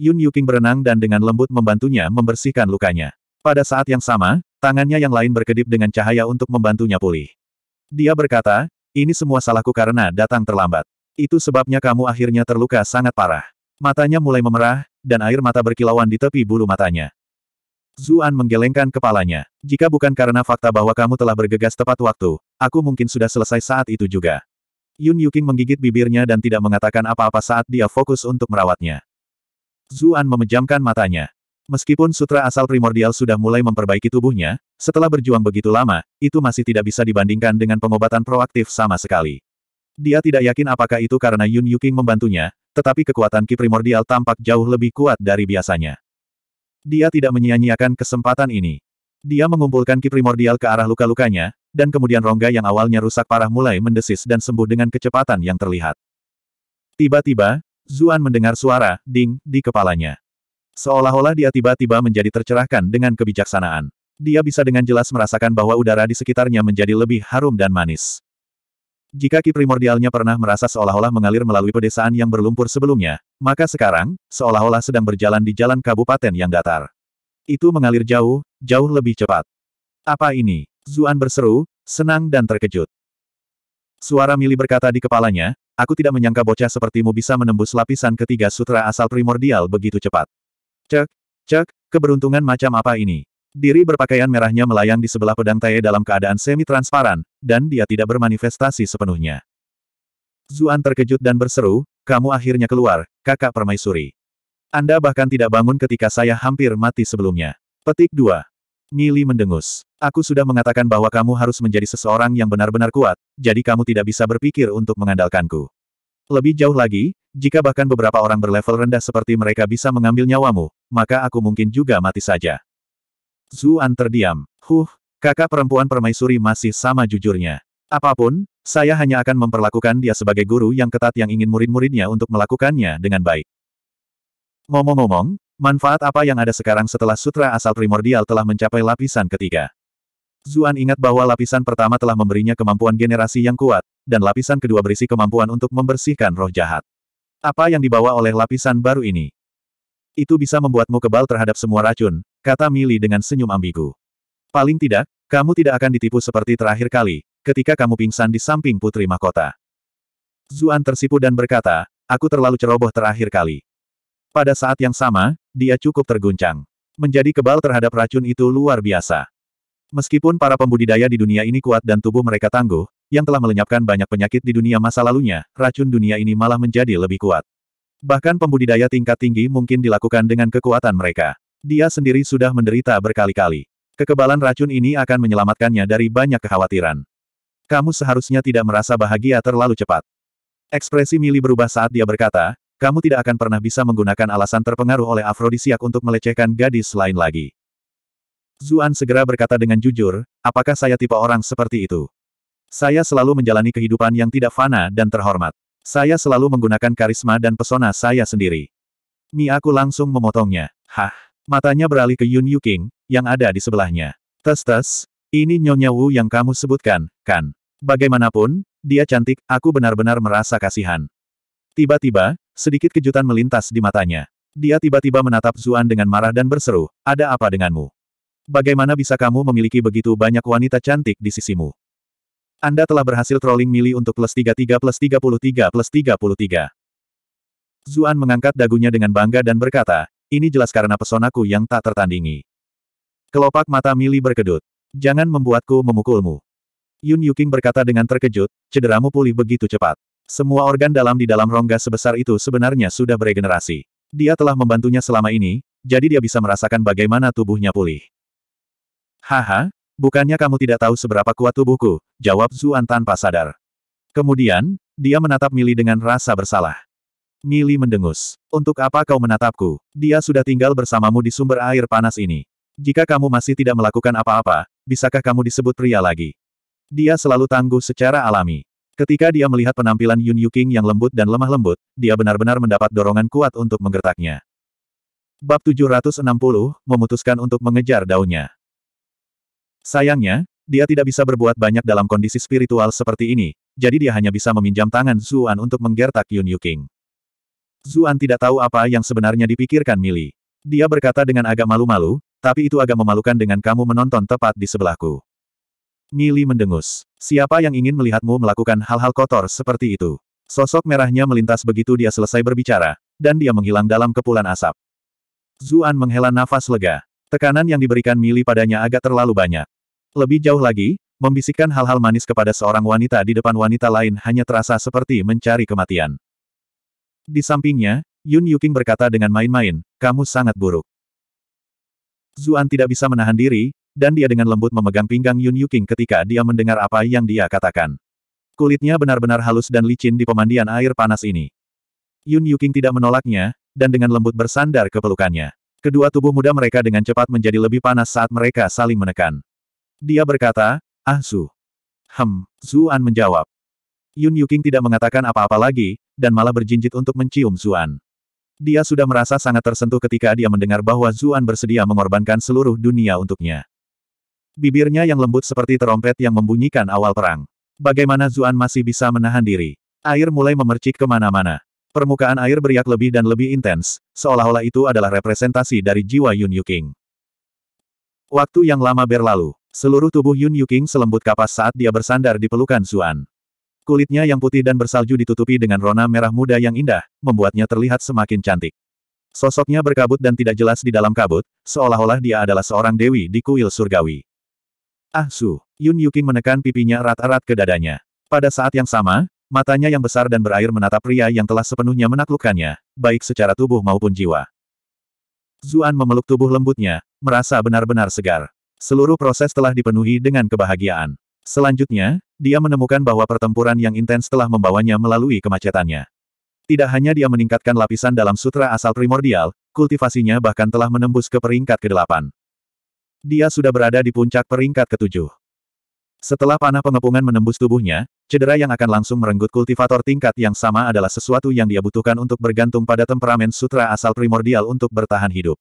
Yun Yuking berenang dan dengan lembut membantunya membersihkan lukanya. Pada saat yang sama, tangannya yang lain berkedip dengan cahaya untuk membantunya pulih. Dia berkata, ini semua salahku karena datang terlambat. Itu sebabnya kamu akhirnya terluka sangat parah. Matanya mulai memerah, dan air mata berkilauan di tepi bulu matanya. Zuan menggelengkan kepalanya. Jika bukan karena fakta bahwa kamu telah bergegas tepat waktu, aku mungkin sudah selesai saat itu juga. Yun Yuking menggigit bibirnya dan tidak mengatakan apa-apa saat dia fokus untuk merawatnya. Zuan memejamkan matanya. Meskipun sutra asal primordial sudah mulai memperbaiki tubuhnya, setelah berjuang begitu lama, itu masih tidak bisa dibandingkan dengan pengobatan proaktif sama sekali. Dia tidak yakin apakah itu karena Yun Yuking membantunya, tetapi kekuatan ki primordial tampak jauh lebih kuat dari biasanya. Dia tidak menyia-nyiakan kesempatan ini. Dia mengumpulkan ki primordial ke arah luka-lukanya, dan kemudian rongga yang awalnya rusak parah mulai mendesis dan sembuh dengan kecepatan yang terlihat. Tiba-tiba, Zuan mendengar suara, ding, di kepalanya. Seolah-olah dia tiba-tiba menjadi tercerahkan dengan kebijaksanaan. Dia bisa dengan jelas merasakan bahwa udara di sekitarnya menjadi lebih harum dan manis. Jika ki primordialnya pernah merasa seolah-olah mengalir melalui pedesaan yang berlumpur sebelumnya, maka sekarang, seolah-olah sedang berjalan di jalan kabupaten yang datar. Itu mengalir jauh, jauh lebih cepat. Apa ini? Zuan berseru, senang dan terkejut. Suara Mili berkata di kepalanya, Aku tidak menyangka bocah sepertimu bisa menembus lapisan ketiga sutra asal primordial begitu cepat. Cek, cek, keberuntungan macam apa ini? Diri berpakaian merahnya melayang di sebelah pedang Tae dalam keadaan semi-transparan, dan dia tidak bermanifestasi sepenuhnya. Zuan terkejut dan berseru, kamu akhirnya keluar, kakak permaisuri. Anda bahkan tidak bangun ketika saya hampir mati sebelumnya. Petik 2. Nili mendengus. Aku sudah mengatakan bahwa kamu harus menjadi seseorang yang benar-benar kuat, jadi kamu tidak bisa berpikir untuk mengandalkanku. Lebih jauh lagi, jika bahkan beberapa orang berlevel rendah seperti mereka bisa mengambil nyawamu, maka aku mungkin juga mati saja. Zuan terdiam. Huh, kakak perempuan permaisuri masih sama jujurnya. Apapun, saya hanya akan memperlakukan dia sebagai guru yang ketat yang ingin murid-muridnya untuk melakukannya dengan baik. Ngomong-ngomong, Manfaat apa yang ada sekarang setelah sutra asal primordial telah mencapai lapisan ketiga? Zuan ingat bahwa lapisan pertama telah memberinya kemampuan generasi yang kuat, dan lapisan kedua berisi kemampuan untuk membersihkan roh jahat. Apa yang dibawa oleh lapisan baru ini? Itu bisa membuatmu kebal terhadap semua racun, kata Mili dengan senyum ambigu. Paling tidak, kamu tidak akan ditipu seperti terakhir kali, ketika kamu pingsan di samping putri mahkota. Zuan tersipu dan berkata, aku terlalu ceroboh terakhir kali. Pada saat yang sama, dia cukup terguncang. Menjadi kebal terhadap racun itu luar biasa. Meskipun para pembudidaya di dunia ini kuat dan tubuh mereka tangguh, yang telah melenyapkan banyak penyakit di dunia masa lalunya, racun dunia ini malah menjadi lebih kuat. Bahkan pembudidaya tingkat tinggi mungkin dilakukan dengan kekuatan mereka. Dia sendiri sudah menderita berkali-kali. Kekebalan racun ini akan menyelamatkannya dari banyak kekhawatiran. Kamu seharusnya tidak merasa bahagia terlalu cepat. Ekspresi Mili berubah saat dia berkata, kamu tidak akan pernah bisa menggunakan alasan terpengaruh oleh afrodisiak untuk melecehkan gadis lain lagi. Zuan segera berkata dengan jujur, apakah saya tipe orang seperti itu? Saya selalu menjalani kehidupan yang tidak fana dan terhormat. Saya selalu menggunakan karisma dan pesona saya sendiri. Mi aku langsung memotongnya. Hah. Matanya beralih ke Yun Yuking, yang ada di sebelahnya. Tes-tes, ini Nyonya Wu yang kamu sebutkan, kan? Bagaimanapun, dia cantik, aku benar-benar merasa kasihan. Tiba-tiba, sedikit kejutan melintas di matanya. Dia tiba-tiba menatap Zuan dengan marah dan berseru, ada apa denganmu? Bagaimana bisa kamu memiliki begitu banyak wanita cantik di sisimu? Anda telah berhasil trolling Mili untuk plus 33 plus 33 plus 33. Zuan mengangkat dagunya dengan bangga dan berkata, ini jelas karena pesonaku yang tak tertandingi. Kelopak mata Mili berkedut. Jangan membuatku memukulmu. Yun Yuking berkata dengan terkejut, cederamu pulih begitu cepat. Semua organ dalam di dalam rongga sebesar itu sebenarnya sudah beregenerasi. Dia telah membantunya selama ini, jadi dia bisa merasakan bagaimana tubuhnya pulih. Haha, bukannya kamu tidak tahu seberapa kuat tubuhku, jawab Zuan tanpa sadar. Kemudian, dia menatap Mili dengan rasa bersalah. Mili mendengus. Untuk apa kau menatapku? Dia sudah tinggal bersamamu di sumber air panas ini. Jika kamu masih tidak melakukan apa-apa, bisakah kamu disebut pria lagi? Dia selalu tangguh secara alami. Ketika dia melihat penampilan Yun Yuking yang lembut dan lemah lembut, dia benar-benar mendapat dorongan kuat untuk menggertaknya. Bab 760, memutuskan untuk mengejar daunnya. Sayangnya, dia tidak bisa berbuat banyak dalam kondisi spiritual seperti ini, jadi dia hanya bisa meminjam tangan Zuan untuk menggertak Yun Yuking. Zuan tidak tahu apa yang sebenarnya dipikirkan Mili. Dia berkata dengan agak malu-malu, tapi itu agak memalukan dengan kamu menonton tepat di sebelahku. Nili mendengus. Siapa yang ingin melihatmu melakukan hal-hal kotor seperti itu? Sosok merahnya melintas begitu dia selesai berbicara, dan dia menghilang dalam kepulan asap. Zuan menghela nafas lega. Tekanan yang diberikan Mili padanya agak terlalu banyak. Lebih jauh lagi, membisikkan hal-hal manis kepada seorang wanita di depan wanita lain hanya terasa seperti mencari kematian. Di sampingnya, Yun Yuking berkata dengan main-main, kamu sangat buruk. Zuan tidak bisa menahan diri, dan dia dengan lembut memegang pinggang Yun Yuking ketika dia mendengar apa yang dia katakan. Kulitnya benar-benar halus dan licin di pemandian air panas ini. Yun Yuking tidak menolaknya, dan dengan lembut bersandar ke pelukannya. Kedua tubuh muda mereka dengan cepat menjadi lebih panas saat mereka saling menekan. Dia berkata, Ah Su. Hem, Zuan menjawab. Yun Yuking tidak mengatakan apa-apa lagi, dan malah berjinjit untuk mencium Zuan. Dia sudah merasa sangat tersentuh ketika dia mendengar bahwa Zuan bersedia mengorbankan seluruh dunia untuknya. Bibirnya yang lembut seperti terompet yang membunyikan awal perang. Bagaimana Zuan masih bisa menahan diri? Air mulai memercik kemana-mana. Permukaan air beriak lebih dan lebih intens, seolah-olah itu adalah representasi dari jiwa Yun Yuking. Waktu yang lama berlalu, seluruh tubuh Yun Yuking selembut kapas saat dia bersandar di pelukan Zuan. Kulitnya yang putih dan bersalju ditutupi dengan rona merah muda yang indah, membuatnya terlihat semakin cantik. Sosoknya berkabut dan tidak jelas di dalam kabut, seolah-olah dia adalah seorang dewi di kuil surgawi. Ah Su, Yun Yuking menekan pipinya erat-erat ke dadanya. Pada saat yang sama, matanya yang besar dan berair menatap pria yang telah sepenuhnya menaklukkannya, baik secara tubuh maupun jiwa. Zuan memeluk tubuh lembutnya, merasa benar-benar segar. Seluruh proses telah dipenuhi dengan kebahagiaan. Selanjutnya, dia menemukan bahwa pertempuran yang intens telah membawanya melalui kemacetannya. Tidak hanya dia meningkatkan lapisan dalam sutra asal primordial, kultivasinya bahkan telah menembus ke peringkat ke-8. Dia sudah berada di puncak peringkat ketujuh. Setelah panah pengepungan menembus tubuhnya, cedera yang akan langsung merenggut kultivator tingkat yang sama adalah sesuatu yang dia butuhkan untuk bergantung pada temperamen sutra asal primordial untuk bertahan hidup.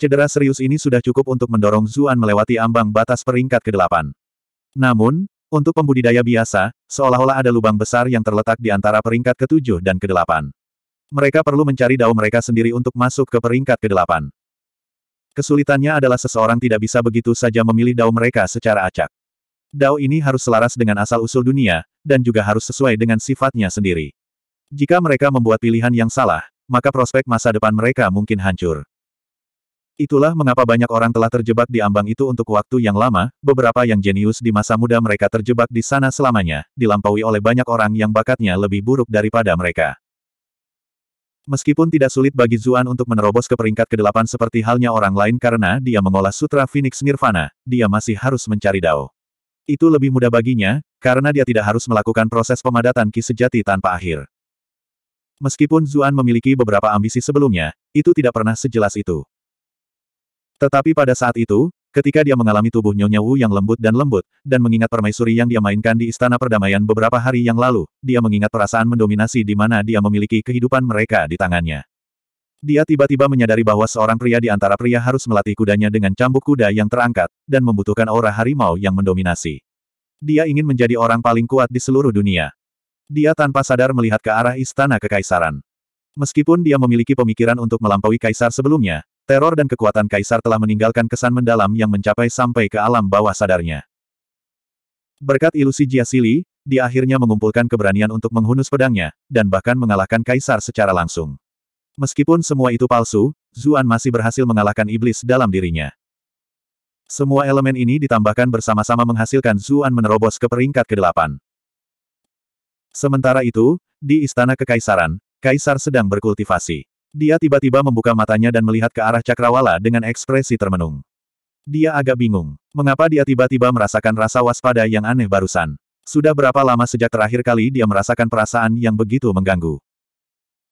Cedera serius ini sudah cukup untuk mendorong Zuan melewati ambang batas peringkat ke-8. Namun, untuk pembudidaya biasa, seolah-olah ada lubang besar yang terletak di antara peringkat ke-7 dan ke-8. Mereka perlu mencari dao mereka sendiri untuk masuk ke peringkat ke-8. Kesulitannya adalah seseorang tidak bisa begitu saja memilih dao mereka secara acak. Dao ini harus selaras dengan asal-usul dunia, dan juga harus sesuai dengan sifatnya sendiri. Jika mereka membuat pilihan yang salah, maka prospek masa depan mereka mungkin hancur. Itulah mengapa banyak orang telah terjebak di ambang itu untuk waktu yang lama, beberapa yang jenius di masa muda mereka terjebak di sana selamanya, dilampaui oleh banyak orang yang bakatnya lebih buruk daripada mereka. Meskipun tidak sulit bagi Zuan untuk menerobos ke peringkat ke-8 seperti halnya orang lain karena dia mengolah Sutra Phoenix Nirvana, dia masih harus mencari Dao. Itu lebih mudah baginya, karena dia tidak harus melakukan proses pemadatan ki sejati tanpa akhir. Meskipun Zuan memiliki beberapa ambisi sebelumnya, itu tidak pernah sejelas itu. Tetapi pada saat itu, Ketika dia mengalami tubuh Nyonya Wu yang lembut dan lembut, dan mengingat permaisuri yang dia mainkan di Istana Perdamaian beberapa hari yang lalu, dia mengingat perasaan mendominasi di mana dia memiliki kehidupan mereka di tangannya. Dia tiba-tiba menyadari bahwa seorang pria di antara pria harus melatih kudanya dengan cambuk kuda yang terangkat, dan membutuhkan aura harimau yang mendominasi. Dia ingin menjadi orang paling kuat di seluruh dunia. Dia tanpa sadar melihat ke arah istana kekaisaran. Meskipun dia memiliki pemikiran untuk melampaui kaisar sebelumnya, Teror dan kekuatan kaisar telah meninggalkan kesan mendalam yang mencapai sampai ke alam bawah sadarnya. Berkat ilusi Jiasili, dia akhirnya mengumpulkan keberanian untuk menghunus pedangnya, dan bahkan mengalahkan kaisar secara langsung. Meskipun semua itu palsu, Zuan masih berhasil mengalahkan iblis dalam dirinya. Semua elemen ini ditambahkan bersama-sama menghasilkan Zuan menerobos ke peringkat ke-8. Sementara itu, di Istana Kekaisaran, Kaisar sedang berkultivasi. Dia tiba-tiba membuka matanya dan melihat ke arah Cakrawala dengan ekspresi termenung. Dia agak bingung. Mengapa dia tiba-tiba merasakan rasa waspada yang aneh barusan? Sudah berapa lama sejak terakhir kali dia merasakan perasaan yang begitu mengganggu?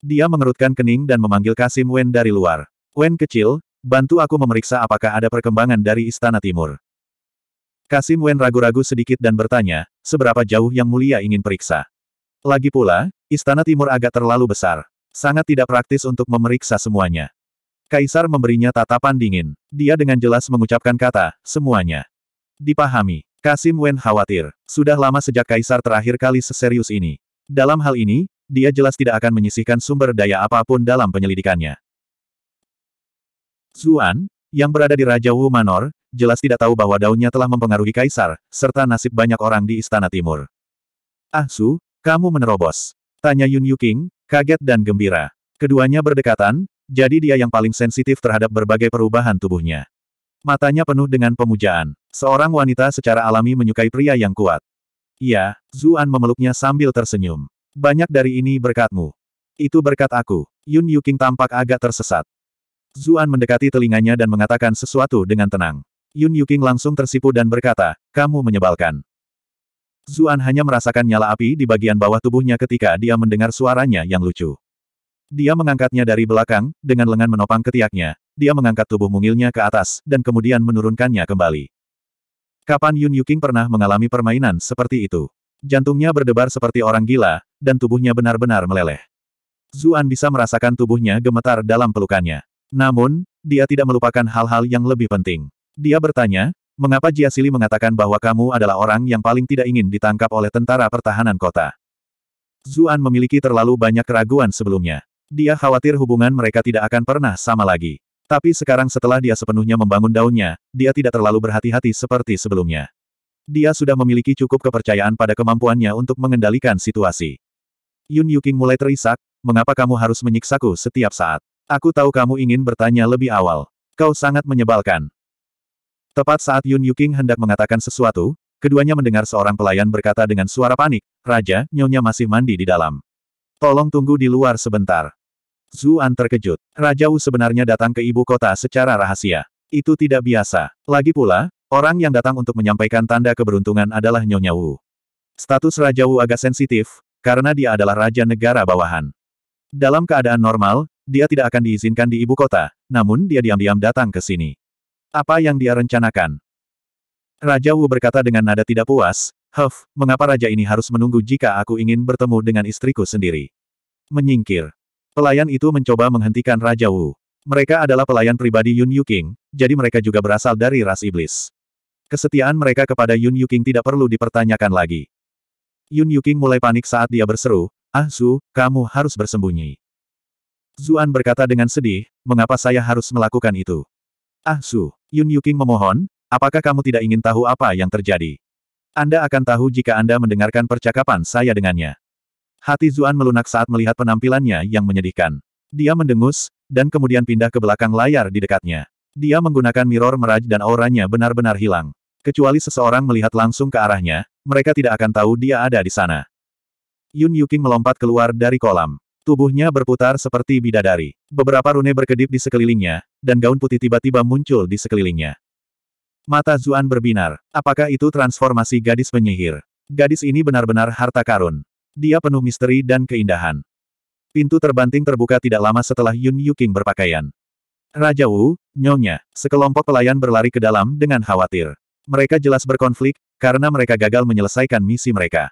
Dia mengerutkan kening dan memanggil Kasim Wen dari luar. Wen kecil, bantu aku memeriksa apakah ada perkembangan dari Istana Timur. Kasim Wen ragu-ragu sedikit dan bertanya, seberapa jauh Yang Mulia ingin periksa? Lagi pula, Istana Timur agak terlalu besar. Sangat tidak praktis untuk memeriksa semuanya. Kaisar memberinya tatapan dingin. Dia dengan jelas mengucapkan kata, semuanya. Dipahami. Kasim Wen khawatir. Sudah lama sejak Kaisar terakhir kali seserius ini. Dalam hal ini, dia jelas tidak akan menyisihkan sumber daya apapun dalam penyelidikannya. Zuan, yang berada di Raja Wu Manor, jelas tidak tahu bahwa daunnya telah mempengaruhi Kaisar, serta nasib banyak orang di Istana Timur. Ah Su, kamu menerobos. Tanya Yun Yuking, kaget dan gembira. Keduanya berdekatan, jadi dia yang paling sensitif terhadap berbagai perubahan tubuhnya. Matanya penuh dengan pemujaan. Seorang wanita secara alami menyukai pria yang kuat. Iya, Zuan memeluknya sambil tersenyum. Banyak dari ini berkatmu. Itu berkat aku. Yun Yuking tampak agak tersesat. Zuan mendekati telinganya dan mengatakan sesuatu dengan tenang. Yun Yuking langsung tersipu dan berkata, kamu menyebalkan. Zuan hanya merasakan nyala api di bagian bawah tubuhnya ketika dia mendengar suaranya yang lucu. Dia mengangkatnya dari belakang, dengan lengan menopang ketiaknya. Dia mengangkat tubuh mungilnya ke atas, dan kemudian menurunkannya kembali. Kapan Yun Yuking pernah mengalami permainan seperti itu? Jantungnya berdebar seperti orang gila, dan tubuhnya benar-benar meleleh. Zuan bisa merasakan tubuhnya gemetar dalam pelukannya. Namun, dia tidak melupakan hal-hal yang lebih penting. Dia bertanya, Mengapa Jia Sili mengatakan bahwa kamu adalah orang yang paling tidak ingin ditangkap oleh tentara pertahanan kota? Zuan memiliki terlalu banyak keraguan sebelumnya. Dia khawatir hubungan mereka tidak akan pernah sama lagi. Tapi sekarang setelah dia sepenuhnya membangun daunnya, dia tidak terlalu berhati-hati seperti sebelumnya. Dia sudah memiliki cukup kepercayaan pada kemampuannya untuk mengendalikan situasi. Yun Yuking mulai terisak, mengapa kamu harus menyiksaku setiap saat? Aku tahu kamu ingin bertanya lebih awal. Kau sangat menyebalkan. Tepat saat Yun Yuking hendak mengatakan sesuatu, keduanya mendengar seorang pelayan berkata dengan suara panik, Raja, nyonya masih mandi di dalam. Tolong tunggu di luar sebentar. Zuan terkejut. Raja Wu sebenarnya datang ke ibu kota secara rahasia. Itu tidak biasa. Lagi pula, orang yang datang untuk menyampaikan tanda keberuntungan adalah Nyonya Wu. Status Raja Wu agak sensitif, karena dia adalah raja negara bawahan. Dalam keadaan normal, dia tidak akan diizinkan di ibu kota, namun dia diam-diam datang ke sini. Apa yang dia rencanakan? Raja Wu berkata dengan nada tidak puas, Huff, mengapa raja ini harus menunggu jika aku ingin bertemu dengan istriku sendiri? Menyingkir. Pelayan itu mencoba menghentikan Raja Wu. Mereka adalah pelayan pribadi Yun Yuking, jadi mereka juga berasal dari ras iblis. Kesetiaan mereka kepada Yun Yuking tidak perlu dipertanyakan lagi. Yun Yuking mulai panik saat dia berseru, Ah Su, kamu harus bersembunyi. Zuan berkata dengan sedih, mengapa saya harus melakukan itu? Ah Su, Yun Yuking memohon, apakah kamu tidak ingin tahu apa yang terjadi? Anda akan tahu jika Anda mendengarkan percakapan saya dengannya. Hati Zuan melunak saat melihat penampilannya yang menyedihkan. Dia mendengus, dan kemudian pindah ke belakang layar di dekatnya. Dia menggunakan mirror meraj dan auranya benar-benar hilang. Kecuali seseorang melihat langsung ke arahnya, mereka tidak akan tahu dia ada di sana. Yun Yuking melompat keluar dari kolam. Tubuhnya berputar seperti bidadari. Beberapa rune berkedip di sekelilingnya, dan gaun putih tiba-tiba muncul di sekelilingnya. Mata Zuan berbinar. Apakah itu transformasi gadis penyihir? Gadis ini benar-benar harta karun. Dia penuh misteri dan keindahan. Pintu terbanting terbuka tidak lama setelah Yun Yuking berpakaian. Raja Wu, nyonya, sekelompok pelayan berlari ke dalam dengan khawatir. Mereka jelas berkonflik, karena mereka gagal menyelesaikan misi mereka.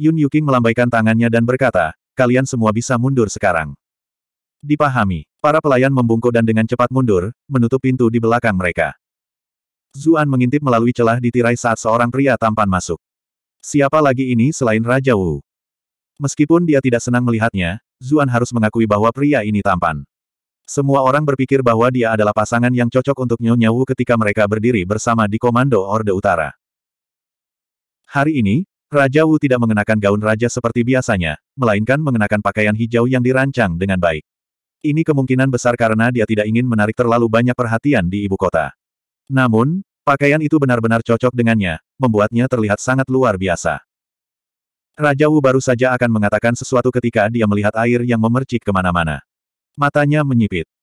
Yun Yuking melambaikan tangannya dan berkata, kalian semua bisa mundur sekarang. Dipahami, para pelayan membungkuk dan dengan cepat mundur, menutup pintu di belakang mereka. Zuan mengintip melalui celah di tirai saat seorang pria tampan masuk. Siapa lagi ini selain Raja Wu? Meskipun dia tidak senang melihatnya, Zuan harus mengakui bahwa pria ini tampan. Semua orang berpikir bahwa dia adalah pasangan yang cocok untuk Nyonya Wu ketika mereka berdiri bersama di Komando Orde Utara. Hari ini, Raja Wu tidak mengenakan gaun raja seperti biasanya, melainkan mengenakan pakaian hijau yang dirancang dengan baik. Ini kemungkinan besar karena dia tidak ingin menarik terlalu banyak perhatian di ibu kota. Namun, pakaian itu benar-benar cocok dengannya, membuatnya terlihat sangat luar biasa. Raja Wu baru saja akan mengatakan sesuatu ketika dia melihat air yang memercik kemana-mana. Matanya menyipit.